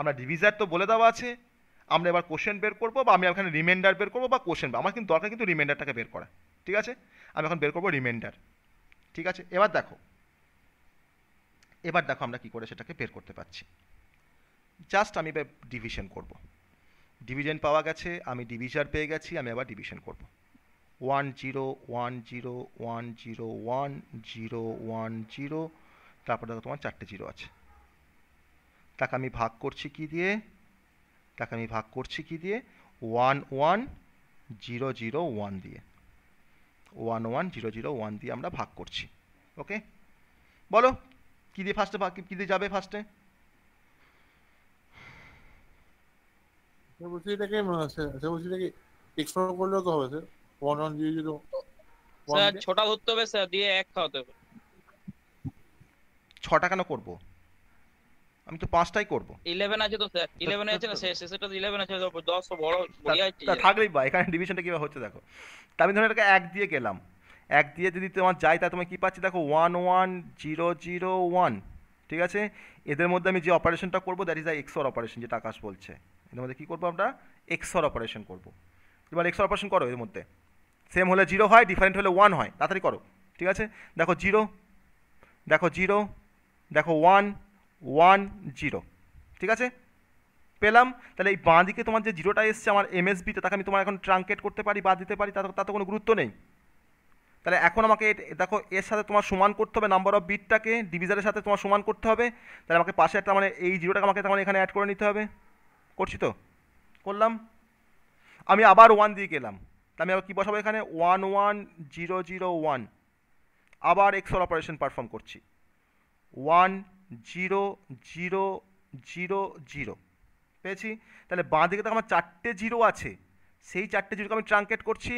আমরা ডিভিজার তো বলে দেওয়া আছে আমরা এবার কোশ্চেন বের করবো বা আমি এখানে রিমাইন্ডার বের করবো বা কোশ্চেন আমার কিন্তু দরকার কিন্তু রিমাইন্ডারটাকে বের করা ঠিক আছে আমি এখন বের করবো রিমাইন্ডার ঠিক আছে এবার দেখো এবার দেখো আমরা কি করে সেটাকে বের করতে পারছি জাস্ট আমি এবার ডিভিশন করব। ডিভিশন পাওয়া গেছে আমি ডিভিজার পেয়ে গেছি আমি আবার ডিভিশন করব। One zero one zero one zero one zero one zero তারপর দেখো তোমার চারটে জিরো আছে তাকে আমি ভাগ করছি কি দিয়ে তাকে আমি ভাগ করছি কি দিয়ে one one zero zero one দিয়ে one one zero zero one দিয়ে আমরা ভাগ করছি ওকে বলো কী দিয়ে ফার্স্টে ভাগ কী দিয়ে যাবে ফার্স্টে হবে ছোটা ধরতে হবে স্যার দিয়ে এক খাওয়াতে হবে ছটা কেন করব আমি তো পাঁচটাই করবো ইলেভেন আছে তো স্যার ইলেভেন আছে না শেষটা আছে দশ বড় থাকলেই বা এখানে ডিভিশনটা কীভাবে হচ্ছে দেখো তা আমি ধরো এটাকে এক দিয়ে গেলাম এক দিয়ে যদি তোমার যাই তা তুমি কী পাচ্ছি দেখো one one zero zero one ঠিক আছে এদের মধ্যে আমি যে অপারেশনটা করবো that is I XOR operation যেটা আকাশ বলছে এদের মধ্যে কী করবো আমরা এক্সর অপারেশন করবো এবার এক্সর অপারেশন করো এর মধ্যে সেম হলে জিরো হয় ডিফারেন্ট হলে ওয়ান হয় তাড়াতাড়ি করো ঠিক আছে দেখো জিরো দেখো জিরো দেখো ওয়ান ওয়ান জিরো ঠিক আছে পেলাম তাহলে এই বাঁ দিকে তোমার যে জিরোটা এসছে আমার এমএসবিতে তাকে আমি তোমার এখন ট্রাঙ্কেট করতে পারি বাদ দিতে পারি তার তো কোনো গুরুত্ব নেই তাহলে এখন আমাকে দেখো এর সাথে তোমার সমান করতে হবে নাম্বার অফ বিটটাকে ডিভিজারের সাথে তোমার সমান করতে হবে তাহলে আমাকে পাশে একটা মানে এই জিরোটাকে আমাকে তখন এখানে অ্যাড করে নিতে হবে করছি তো করলাম আমি আবার ওয়ান দিয়ে গেলাম আমি আবার কী বসাবো এখানে one one zero zero one আবার এক্সল অপারেশন পারফর্ম করছি one zero zero zero zero পেয়েছি তাহলে বাঁ দিকে তো আমার চারটে জিরো আছে সেই চারটে জিরোকে আমি ট্রাঙ্কেট করছি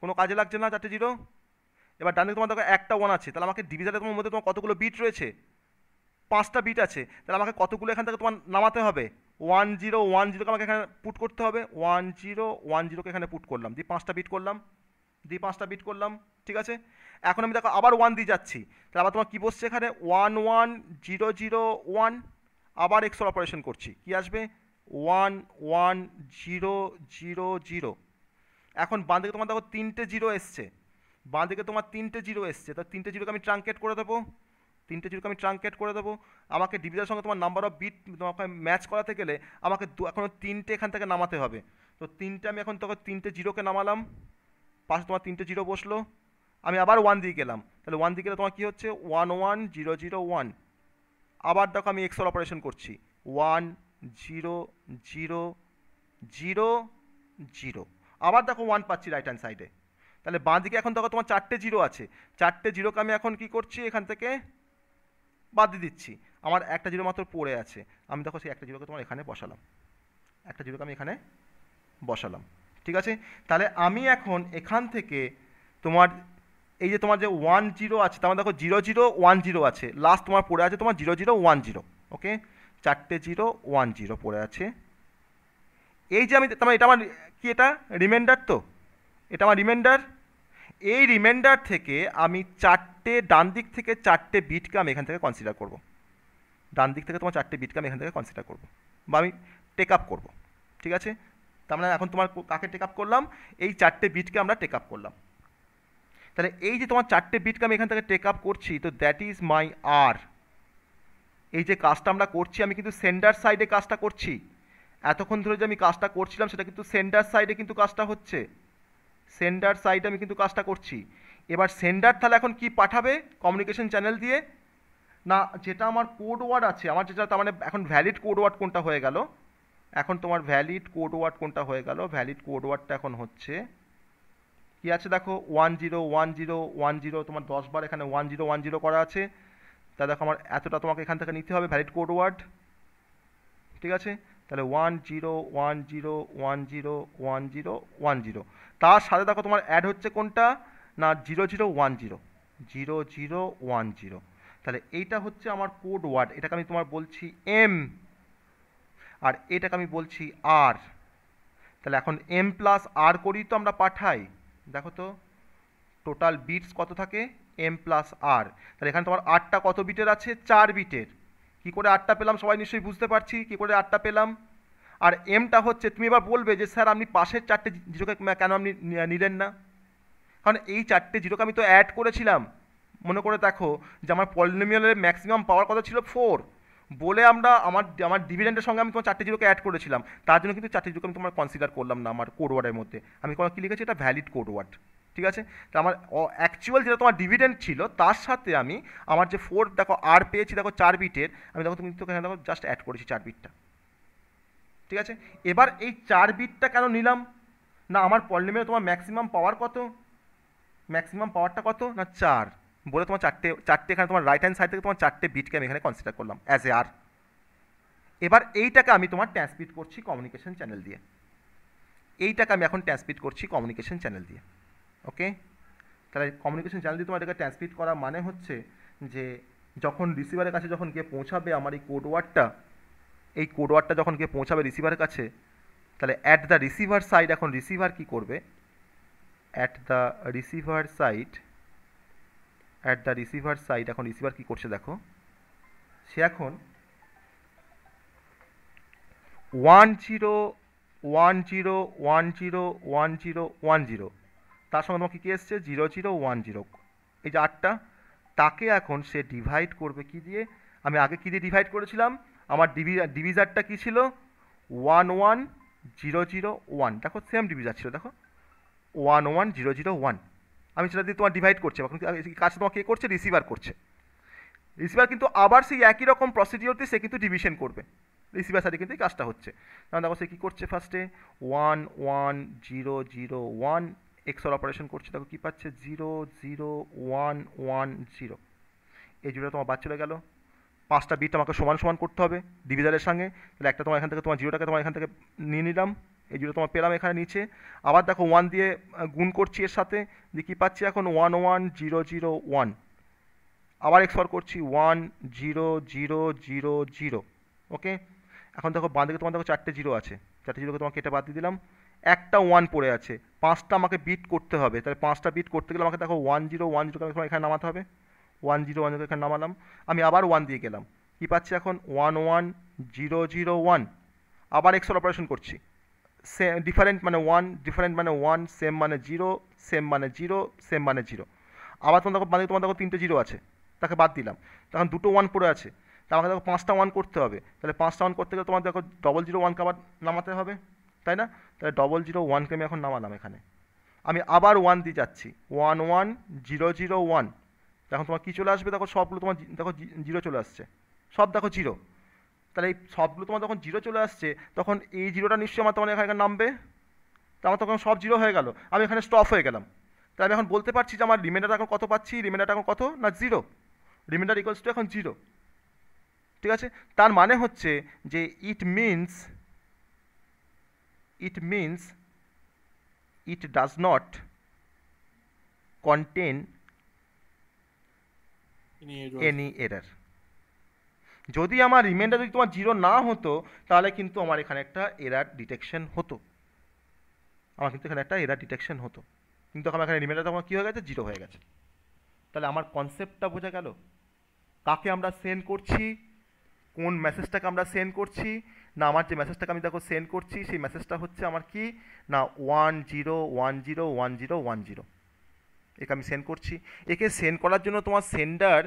কোনো কাজে লাগছে না চারটে জিরো এবার ডান দিকে তোমার দেখো একটা ওয়ান আছে তাহলে আমাকে ডিভিজারে তোমার মধ্যে তোমার কতগুলো বিট রয়েছে পাঁচটা বিট আছে তাহলে আমাকে কতগুলো এখান থেকে তোমার নামাতে হবে ওয়ান জিরো ওয়ান জিরোকে আমাকে এখানে পুট করতে হবে ওয়ান জিরো ওয়ান জিরোকে এখানে পুট করলাম দিয়ে পাঁচটা বিট করলাম দিয়ে পাঁচটা বিট করলাম ঠিক আছে এখন আমি দেখো আবার ওয়ান দিয়ে যাচ্ছি তাহলে আবার তোমার কী বসছে এখানে one one zero zero one আবার এক্সর অপারেশন করছি কি আসবে one one zero zero zero এখন বাঁ দিকে তোমার দেখো তিনটে জিরো এসছে বাঁ দিকে তোমার তিনটে জিরো এসছে তা তিনটে জিরোকে আমি ট্রাঙ্কেট করে দেবো তিনটে জিরোকে আমি ট্রাঙ্কেট করে দেবো আমাকে ডিভিজার সঙ্গে তোমার নাম্বার অফ বিট তোমাকে ম্যাচ করাতে গেলে আমাকে এখনও তিনটে এখান থেকে নামাতে হবে তো তিনটে আমি এখন তখন তিনটে জিরোকে নামালাম পাশে তোমার তিনটে জিরো বসলো আমি আবার ওয়ান দিয়ে গেলাম তাহলে ওয়ান দিয়ে গেলে তোমার কী হচ্ছে one one zero zero one আবার দেখো আমি এক্সর অপারেশন করছি one zero zero zero zero আবার দেখো ওয়ান পাচ্ছি রাইট হ্যান্ড সাইডে তাহলে বাঁ দিকে এখন দেখো তোমার চারটে জিরো আছে চারটে জিরোকে আমি এখন কি করছি এখান থেকে বাদ দিয়ে দিচ্ছি আমার একটা জিরো মাত্র পড়ে আছে আমি দেখো সেই একটা জিরোকে তোমার এখানে বসালাম একটা জিরোকে আমি এখানে বসালাম ঠিক আছে তাহলে আমি এখন এখান থেকে তোমার এই যে তোমার যে ওয়ান জিরো আছে তোমার মানে দেখো জিরো জিরো ওয়ান জিরো আছে লাস্ট তোমার পড়ে আছে তোমার zero zero one zero okay চারটে জিরো ওয়ান জিরো পড়ে আছে এই যে আমি তোমার মানে এটা আমার কি এটা রিমাইন্ডার তো এটা আমার রিমাইন্ডার এই রিমাইন্ডার থেকে আমি চারটে ডান দিক থেকে চারটে বিটকে আমি এখান থেকে কনসিডার করব ডান দিক থেকে তোমার চারটে বিটকে আমি এখান থেকে কনসিডার করব বা আমি টেক আপ করবো ঠিক আছে তার মানে এখন তোমার কাকে টেক আপ করলাম এই চারটে বিটকে আমরা টেক আপ করলাম তাহলে এই যে তোমার চারটে বিটকে আমি এখান থেকে টেক আপ করছি তো দ্যাট ইজ মাই আর এই যে কাজটা আমরা করছি আমি কিন্তু সেন্ডার সাইডে কাজটা করছি এতক্ষণ ধরে যে আমি কাজটা করছিলাম সেটা কিন্তু সেন্ডার সাইডে কিন্তু কাজটা হচ্ছে সেন্ডার সাইডে আমি কিন্তু কাজটা করছি এবার সেন্ডার তাহলে এখন কি পাঠাবে কমিউনিকেশন চ্যানেল দিয়ে না যেটা আমার কোড ওয়ার্ড আছে আমার যেটা তার মানে এখন ভ্যালিড কোড ওয়ার্ড কোনটা হয়ে গেল এখন তোমার ভ্যালিড কোড ওয়ার্ড কোনটা হয়ে গেল ভ্যালিড কোড ওয়ার্ডটা এখন হচ্ছে কি আছে দেখো one zero one zero one zero তোমার দশবার এখানে ওয়ান জিরো ওয়ান জিরো করা আছে তা দেখো আমার এতটা তোমাকে এখান থেকে নিতে হবে ভ্যালিড কোড ওয়ার্ড ঠিক আছে তাহলে one zero one zero one zero one zero one zero তার সাথে দেখো তোমার অ্যাড হচ্ছে কোনটা না zero zero one zero zero zero one zero তাহলে এইটা হচ্ছে আমার কোড ওয়ার্ড এটাকে আমি তোমার বলছি এম আর এটাকে আমি বলছি আর তাহলে এখন এম প্লাস আর করি তো আমরা পাঠাই দেখো তো টোটাল বিটস কত থাকে এম প্লাস আর তাহলে এখানে তোমার আটটা কত বিটের আছে চার বিটের কি করে আটটা পেলাম সবাই নিশ্চয়ই বুঝতে পারছি কি করে আটটা পেলাম আর এমটা হচ্ছে তুমি এবার বলবে যে স্যার আপনি পাশের চারটে জিরোকে কেন আপনি নিলেন না কারণ এই চারটে জিরোকে আমি তো অ্যাড করেছিলাম মনে করে দেখো যে আমার পলিনোমিয়ালের ম্যাক্সিমাম পাওয়ার কত ছিল ফোর বলে আমরা আমার আমার ডিভিডেন্টের সঙ্গে আমি তোমার চারটে জিরোকে অ্যাড করেছিলাম তার জন্য কিন্তু চারটে জিরোকে আমি তোমার কনসিডার করলাম না আমার কোডওয়ার্ডের মধ্যে আমি কি লিখেছি এটা ভ্যালিড কোডওয়ার্ড ওয়ার্ড ঠিক আছে তো আমার অ্যাকচুয়াল যেটা তোমার ডিভিডেন্ট ছিল তার সাথে আমি আমার যে ফোর দেখো আর পেয়েছি দেখো চার বিটের আমি দেখো তুমি তো দেখো জাস্ট অ্যাড করেছি চার বিটটা ঠিক আছে এবার এই চার বিটটা কেন নিলাম না আমার প্রবলেমে তোমার ম্যাক্সিমাম পাওয়ার কত ম্যাক্সিমাম পাওয়ারটা কত না চার বলে তোমার চারটে চারটে এখানে তোমার রাইট হ্যান্ড সাইড থেকে তোমার চারটে বিটকে আমি এখানে কনসিডার করলাম অ্যাজ এ আর এবার এইটাকে আমি তোমার ট্রান্সমিট করছি কমিউনিকেশন চ্যানেল দিয়ে এইটাকে আমি এখন ট্রান্সমিট করছি কমিউনিকেশন চ্যানেল দিয়ে ওকে তাহলে কমিউনিকেশন চ্যানেল দিয়ে তোমার এটাকে ট্রান্সমিট করা মানে হচ্ছে যে যখন রিসিভারের কাছে যখন গিয়ে পৌঁছাবে আমার এই কোড এই কোড ওয়ার্ডটা যখন গিয়ে পৌঁছাবে রিসিভারের কাছে তাহলে অ্যাট দ্য রিসিভার সাইড এখন রিসিভার কি করবে at the receiver side at the receiver side এখন রিসিভার কি করছে দেখো সে এখন one zero one zero one zero one zero one zero তার সঙ্গে তোমাকে কী কী এসছে জিরো জিরো ওয়ান জিরো এই যে আটটা তাকে এখন সে ডিভাইড করবে কি দিয়ে আমি আগে কী দিয়ে ডিভাইড করেছিলাম আমার ডিভি ডিভিজারটা কী ছিল one one zero zero one দেখো সেম ডিভিজার ছিল দেখো one one zero zero one আমি সেটা দিয়ে তোমার ডিভাইড করছি এখন কাজটা তোমার কে করছে রিসিভার করছে রিসিভার কিন্তু আবার সেই একই রকম প্রসিডিওরতে সে কিন্তু ডিভিশন করবে রিসিভার সাইডে কিন্তু এই কাজটা হচ্ছে কারণ দেখো সে কী করছে ফার্স্টে one one zero zero one XOR operation করছে দেখো কী পাচ্ছে zero zero one one zero এই জিরোটা তোমার বাদ চলে গেল পাঁচটা বিট আমাকে সমান সমান করতে হবে ডিভিজারের সঙ্গে তাহলে একটা তোমার এখান থেকে তোমার জিরোটাকে তোমার এখান থেকে নিয়ে নিলাম এই জন্য তোমার পেলাম এখানে নিচে আবার দেখো ওয়ান দিয়ে গুণ করছি এর সাথে যে কী পাচ্ছি এখন one one zero zero one আবার এক্সপার করছি one zero zero zero zero okay এখন দেখো বাঁদিকে তোমার দেখো চারটে জিরো আছে চারটে জিরোকে তোমাকে এটা বাদ দিয়ে দিলাম একটা ওয়ান পড়ে আছে পাঁচটা আমাকে বিট করতে হবে তাহলে পাঁচটা বিট করতে গেলে আমাকে দেখো ওয়ান জিরো ওয়ান জিরোকে আমি এখানে নামাতে হবে ওয়ান জিরো ওয়ান জিরো এখানে নামালাম আমি আবার ওয়ান দিয়ে গেলাম কী পাচ্ছি এখন one one zero zero one আবার এক্সর অপারেশন করছি ডিফারেন্ট মানে ওয়ান ডিফারেন্ট মানে ওয়ান সেম মানে জিরো সেম মানে জিরো সেম মানে জিরো আবার তোমার দেখো মানে তোমার দেখো তিনটে জিরো আছে তাকে বাদ দিলাম তখন দুটো ওয়ান পড়ে আছে তা আমাকে দেখো পাঁচটা ওয়ান করতে হবে তাহলে পাঁচটা ওয়ান করতে গেলে তোমার দেখো ডবল জিরো ওয়ানকে আবার নামাতে হবে তাই না তাহলে ডবল জিরো ওয়ানকে আমি এখন নামালাম এখানে আমি আবার ওয়ান দিয়ে যাচ্ছি one one zero zero one এখন তোমার কী চলে আসবে দেখো সবগুলো তোমার দেখো জিরো চলে আসছে সব দেখো জিরো তাহলে এই সবগুলো তোমার যখন জিরো চলে আসছে তখন এই জিরোটা নিশ্চয়ই আমার তোমার এখানে নামবে তো আমার তখন সব জিরো হয়ে গেল আমি এখানে স্টপ হয়ে গেলাম তাহলে আমি এখন বলতে পারছি যে আমার রিমাইন্ডার এখন কত পাচ্ছি রিমাইন্ডার এখন কত না জিরো রিমাইন্ডার ইকুয়ালস টু এখন জিরো ঠিক আছে তার মানে হচ্ছে যে it means it means it does not contain any error যদি আমার রিমাইন্ডার যদি তোমার জিরো না হতো তাহলে কিন্তু আমার এখানে একটা এরার ডিটেকশন হতো আমার কিন্তু এখানে একটা এরার ডিটেকশন হতো কিন্তু আমার এখানে রিমাইন্ডার তোমার কী হয়ে গেছে জিরো হয়ে গেছে তাহলে আমার কনসেপ্টটা বোঝা গেল কাকে আমরা সেন্ড করছি কোন মেসেজটাকে আমরা সেন্ড করছি না আমার যে মেসেজটাকে আমি দেখো সেন্ড করছি সেই মেসেজটা হচ্ছে আমার কি না one zero one zero one zero one zero একে আমি সেন্ড করছি একে সেন্ড করার জন্য তোমার সেন্ডার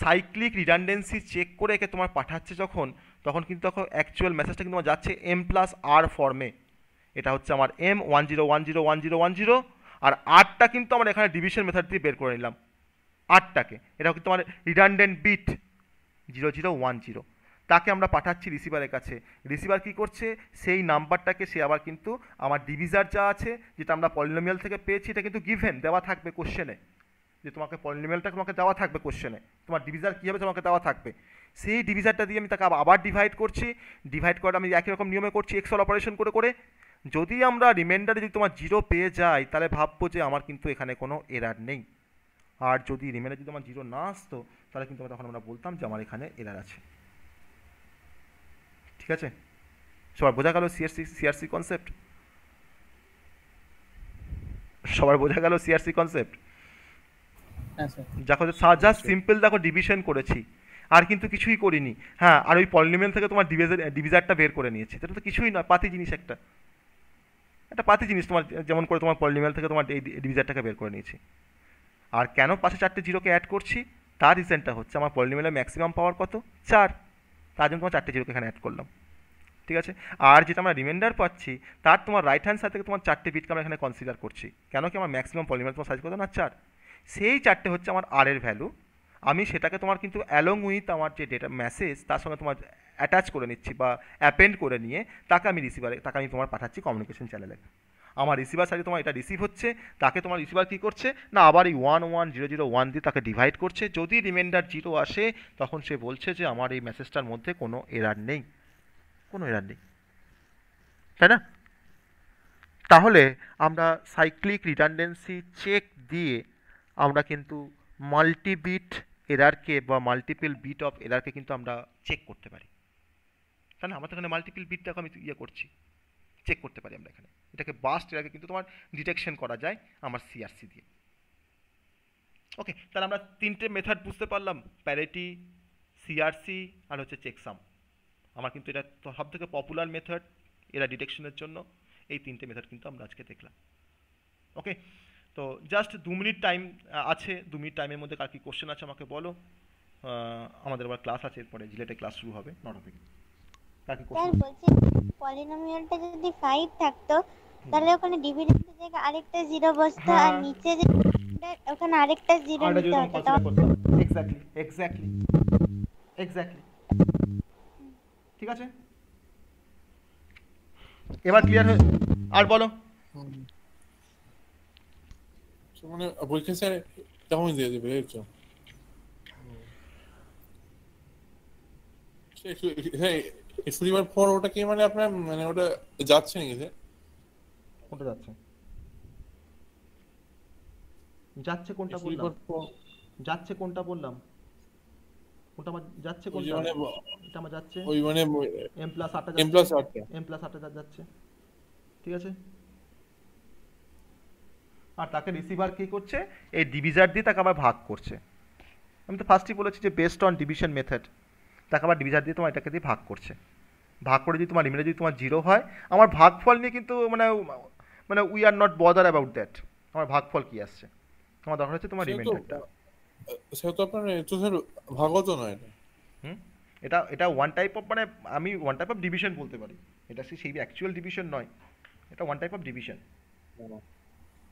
সাইক্লিক রিডান্ডেন্সি চেক করে একে তোমার পাঠাচ্ছে যখন তখন কিন্তু তখন অ্যাকচুয়াল মেসেজটা কিন্তু তোমার যাচ্ছে এম প্লাস আর ফর্মে এটা হচ্ছে আমার M one zero one zero one zero one zero আর আটটা কিন্তু আমার এখানে ডিভিশন মেথড দিয়ে বের করে নিলাম আটটাকে এটা কিন্তু আমার redundant bit zero zero one zero তাকে আমরা পাঠাচ্ছি রিসিভারের কাছে রিসিভার কি করছে সেই নাম্বারটাকে সে আবার কিন্তু আমার ডিভিজার যা আছে যেটা আমরা পলিনোমিয়াল থেকে পেয়েছি এটা কিন্তু গিভেন দেওয়া থাকবে কোশ্চেনে যে তোমাকে পলিনোমিয়ালটা তোমাকে দেওয়া থাকবে কোশ্চেনে তোমার ডিভিজার কীভাবে তোমাকে দেওয়া থাকবে সেই ডিভিজারটা দিয়ে আমি তাকে আবার ডিভাইড করছি ডিভাইড করে আমি একই রকম নিয়মে করছি এক্সল অপারেশন করে করে যদি আমরা রিমাইন্ডারে যদি তোমার জিরো পেয়ে যাই তাহলে ভাববো যে আমার কিন্তু এখানে কোনো এরার নেই আর যদি রিমাইন্ডার যদি আমার জিরো না আসতো তাহলে কিন্তু তখন আমরা বলতাম যে আমার এখানে এরার আছে ঠিক আছে সবার বোঝা গেল সিআরসি সিআরসি কনসেপ্ট সবার বোঝা গেল সিআরসি কনসেপ্ট দেখো জাস্ট সিম্পল দেখো ডিভিশন করেছি আর কিন্তু কিছুই করিনি হ্যাঁ আর ওই পলিনোমিয়াল থেকে তোমার ডিভিজার ডিভিজারটা বের করে নিয়েছি এটা তো কিছুই নয় পাতি জিনিস একটা একটা পাতি জিনিস তোমার যেমন করে তোমার পলিনোমিয়াল থেকে তোমার এই ডিভিজারটাকে বের করে নিয়েছি আর কেন পাশে চারটে জিরোকে অ্যাড করছি তার রিজনটা হচ্ছে আমার পলিনোমিয়ালের ম্যাক্সিমাম পাওয়ার কত চার তার জন্য তোমার চারটে জিরোকে এখানে অ্যাড করলাম ঠিক আছে আর যেটা আমরা রিমাইন্ডার পাচ্ছি তার তোমার রাইট হ্যান্ড সাইড থেকে তোমার চারটে বিটকে আমরা এখানে কনসিডার করছি কেন কি আমার ম্যাক্সিমাম পলিমার তোমার সাইজ কত না চার সেই চারটে হচ্ছে আমার আর এর ভ্যালু আমি সেটাকে তোমার কিন্তু অ্যালং উইথ আমার যে ডেটা মেসেজ তার সঙ্গে তোমার অ্যাটাচ করে নিচ্ছি বা অ্যাপেন্ড করে নিয়ে তাকে আমি রিসিভারে তাকে আমি তোমার পাঠাচ্ছি কমিউনিকেশন চ্যানেলে আমার রিসিভার সাইডে তোমার এটা রিসিভ হচ্ছে তাকে তোমার রিসিভার কী করছে না আবার এই one one zero zero one দিয়ে তাকে ডিভাইড করছে যদি রিমাইন্ডার জিরো আসে তখন সে বলছে যে আমার এই মেসেজটার মধ্যে কোনো এরার নেই কোনো এরার নেই তাই না তাহলে আমরা সাইক্লিক রিটার্ডেন্সি চেক দিয়ে আমরা কিন্তু মাল্টিবিট এরারকে বা মাল্টিপল বিট অফ এরারকে কিন্তু আমরা চেক করতে পারি তাই না আমাদের এখানে মাল্টিপল বিট দেখো আমি ইয়ে করছি চেক করতে পারি আমরা এখানে এটাকে বাস্ট এরারকে কিন্তু তোমার ডিটেকশন করা যায় আমার সিআরসি দিয়ে ওকে তাহলে আমরা তিনটে মেথড বুঝতে পারলাম প্যারেটি সিআরসি আর হচ্ছে চেকসাম আমার কিন্তু এটা সব থেকে পপুলার মেথড এরা ডিটেকশনের জন্য এই তিনটে মেথড কিন্তু আমরা আজকে দেখলাম ওকে তো জাস্ট দু মিনিট টাইম আছে দু মিনিট টাইমের মধ্যে কার কী কোশ্চেন আছে আমাকে বলো আমাদের আবার ক্লাস আছে এরপরে জিলেটে ক্লাস শুরু হবে নটা থেকে পলিনোমিয়ালটা যদি 5 থাকতো তাহলে ওখানে ডিভিডেন্ডের জায়গায় আরেকটা জিরো বসতো আর হ্যাঁ। নিচে যে ওখানে আরেকটা জিরো নিতে হতো এক্স্যাক্টলি এক্স্যাক্টলি এক্স্যাক্টলি ঠিক আছে এবার ক্লিয়ার হয়ে আর বলো মানে পরীক্ষা স্যার তেমনই দিয়ে দেবে এই তো শনিবার পর ওটা কি মানে আপনার মানে ওটা যাচ্ছে নাকি কোনটা যাচ্ছে যাচ্ছে কোনটা বললাম যাচ্ছে কোনটা বললাম কোনটা আমার যাচ্ছে কোনটা মানে এটা আমার যাচ্ছে ওই মানে এম প্লাস আটটা এম প্লাস আটটা এম প্লাস আটটা যাচ্ছে ঠিক আছে আর তাকে রিসিভার কী করছে এই ডিভিজার দিয়ে তাকে আবার ভাগ করছে আমি তো ফার্স্টই বলেছি যে বেস্ট অন ডিভিশন মেথড তাকে আবার ডিভিজার দিয়ে তোমার এটাকে দিয়ে ভাগ করছে ভাগ করে যদি তোমার রিমেন্ডার যদি তোমার জিরো হয় আমার ভাগফল নিয়ে কিন্তু মানে মানে we are not bother about that আমার ভাগফল কি আসছে তোমার দরকার হচ্ছে তোমার রিমাইন্ডারটা সেহেতু আপনার তো স্যার ভাগত নয় হুম এটা এটা ওয়ান টাইপ অফ মানে আমি ওয়ান টাইপ অফ ডিভিশন বলতে পারি এটা সেই অ্যাকচুয়াল ডিভিশন নয় এটা ওয়ান টাইপ অফ ডিভিশন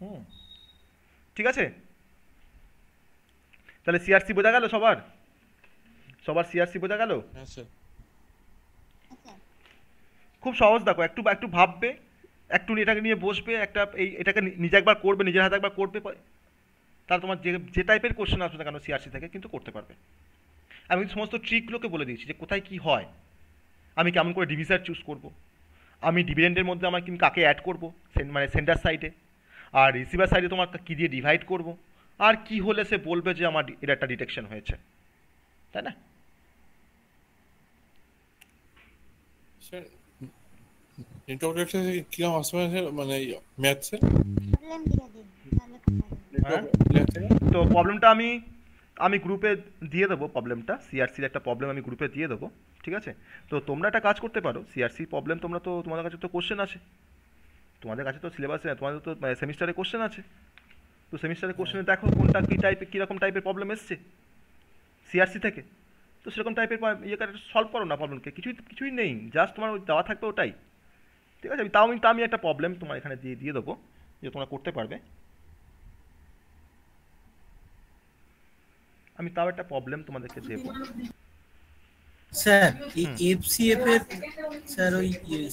হুম ঠিক আছে তাহলে সিআরসি বোঝা গেল সবার সবার সিআরসি বোঝা গেল হ্যাঁ, খুব সহজ দেখো একটু একটু ভাববে একটু এটাকে নিয়ে বসবে একটা এই এটাকে নিজে একবার করবে নিজের হাতে একবার করবে তাহলে তোমার যে যে টাইপের কোশ্চেন আসবে না কেন সিআরসি থেকে কিন্তু করতে পারবে আমি সমস্ত ট্রিকগুলোকে বলে দিয়েছি যে কোথায় কি হয় আমি কেমন করে ডিভিসার চুজ করব আমি ডিভিডেন্ডের মধ্যে আমার কিন্তু কাকে অ্যাড করবো মানে সেন্টার সাইডে আর রিসিভার সাইডে তোমার কী দিয়ে ডিভাইড করব আর কি হলে সে বলবে যে আমার এটা একটা ডিটেকশন হয়েছে তাই না মানে তো প্রবলেমটা হ্যাঁ? আমি আমি গ্রুপে দিয়ে দেবো প্রবলেমটা সিআরসির একটা প্রবলেম আমি গ্রুপে দিয়ে দেবো ঠিক আছে তো তোমরা একটা কাজ করতে পারো সিআরসি প্রবলেম তোমরা তো তোমাদের কাছে তো কোশ্চেন আছে তোমাদের কাছে তো সিলেবাসে তোমাদের তো সেমিস্টারে কোশ্চেন আছে তো সেমিস্টারে হ্যাঁ। কোশ্চেনে দেখো কোনটা কী টাইপের কীরকম টাইপের প্রবলেম এসছে সিআরসি থেকে তো সেরকম টাইপের ইয়ে সলভ করো না প্রবলেমকে কিছুই কিছুই নেই জাস্ট তোমার ওই দেওয়া থাকবে ওটাই ঠিক আছে আমি তাও আমি তা আমি একটা প্রবলেম তোমার এখানে দিয়ে দিয়ে দেবো যে তোমরা করতে পারবে আমি তাও একটা প্রবলেম তোমাদেরকে দেবো স্যার এই এফসিএফ এর স্যার ওই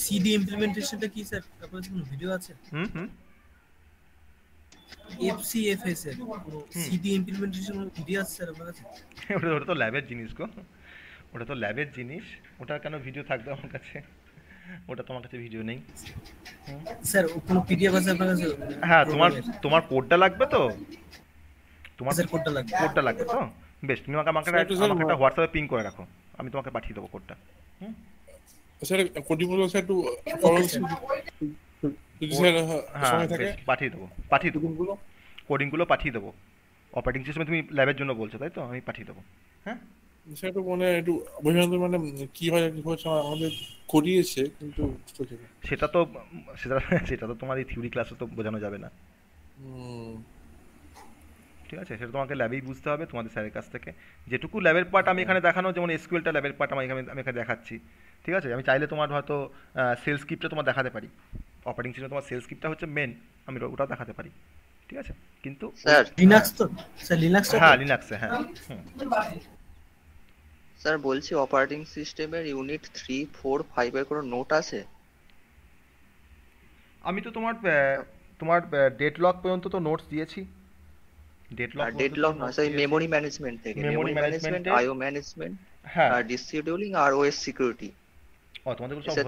সিডি ইমপ্লিমেন্টেশনটা কি স্যার আপনাদের কোনো ভিডিও আছে হুম হুম এফসিএফ এর স্যার সিডি ইমপ্লিমেন্টেশন ভিডিও আছে স্যার আপনাদের ওটা ওটা তো ল্যাবের জিনিস গো ওটা তো ল্যাবের জিনিস ওটা কেন ভিডিও থাকবে আমার কাছে ওটা তোমার কাছে ভিডিও নেই স্যার কোনো পিডিএফ আছে আপনার কাছে হ্যাঁ তোমার তোমার কোডটা লাগবে তো তোমার কোডটা লাগবে কোডটা লাগবে তো বেশ তুমি আমাকে আমাকে একটা হোয়াটসঅ্যাপে পিং করে রাখো আমি তোমাকে পাঠিয়ে দেবো কোডটা স্যার হ্যাঁ, হ্যাঁ, পাঠিয়ে দেবো পাঠিয়ে দেবো অপারেটিং তুমি ল্যাবের জন্য বলছো তাই তো আমি পাঠিয়ে দেবো হ্যাঁ সেটা মানে একটু মানে কি হয় আমাদের করিয়েছে কিন্তু সেটা তো সেটা সেটা তো তোমার এই থিওরি ক্লাসে তো বোঝানো যাবে না ঠিক আছে সেটা তোমাকে ল্যাবেই বুঝতে হবে তোমাদের স্যারের কাছ থেকে যেটুকু ল্যাবের পার্ট আমি এখানে দেখানো যেমন এসকিউএলটা ল্যাবের পার্ট আমি এখানে আমি এখানে দেখাচ্ছি ঠিক আছে আমি চাইলে তোমার হয়তো সেলস স্ক্রিপ্টটা তোমার দেখাতে পারি অপারেটিং সিস্টেম তোমার সেলস স্ক্রিপ্টটা হচ্ছে মেন আমি ওটা দেখাতে পারি ঠিক আছে কিন্তু লিনাক্স তো স্যার লিনাক্স হ্যাঁ লিনাক্সে হ্যাঁ স্যার বলছি অপারেটিং সিস্টেমের ইউনিট 3 4 5 এর কোনো নোট আছে আমি তো তোমার তোমার ডেট লক পর্যন্ত তো নোটস দিয়েছি ডেডলক মেমরি ম্যানেজমেন্ট থেকে মেমরি ম্যানেজমেন্ট আইও ম্যানেজমেন্ট আর আর ওএস সিকিউরিটি ও তোমাদের সব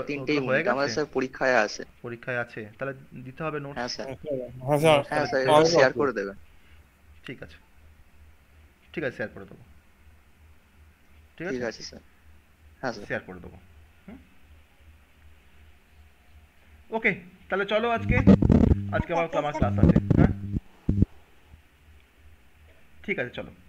আমাদের স্যার পরীক্ষায় আছে পরীক্ষায় আছে তাহলে দিতে হবে হ্যাঁ স্যার হ্যাঁ স্যার শেয়ার হ্যাঁ, করে দেবেন ঠিক আছে ঠিক আছে শেয়ার করে দেবো ঠিক আছে স্যার হ্যাঁ স্যার শেয়ার করে দেবো ওকে তাহলে চলো আজকে আজকে আমার ক্লাস আছে হ্যাঁ ঠিক আছে চলো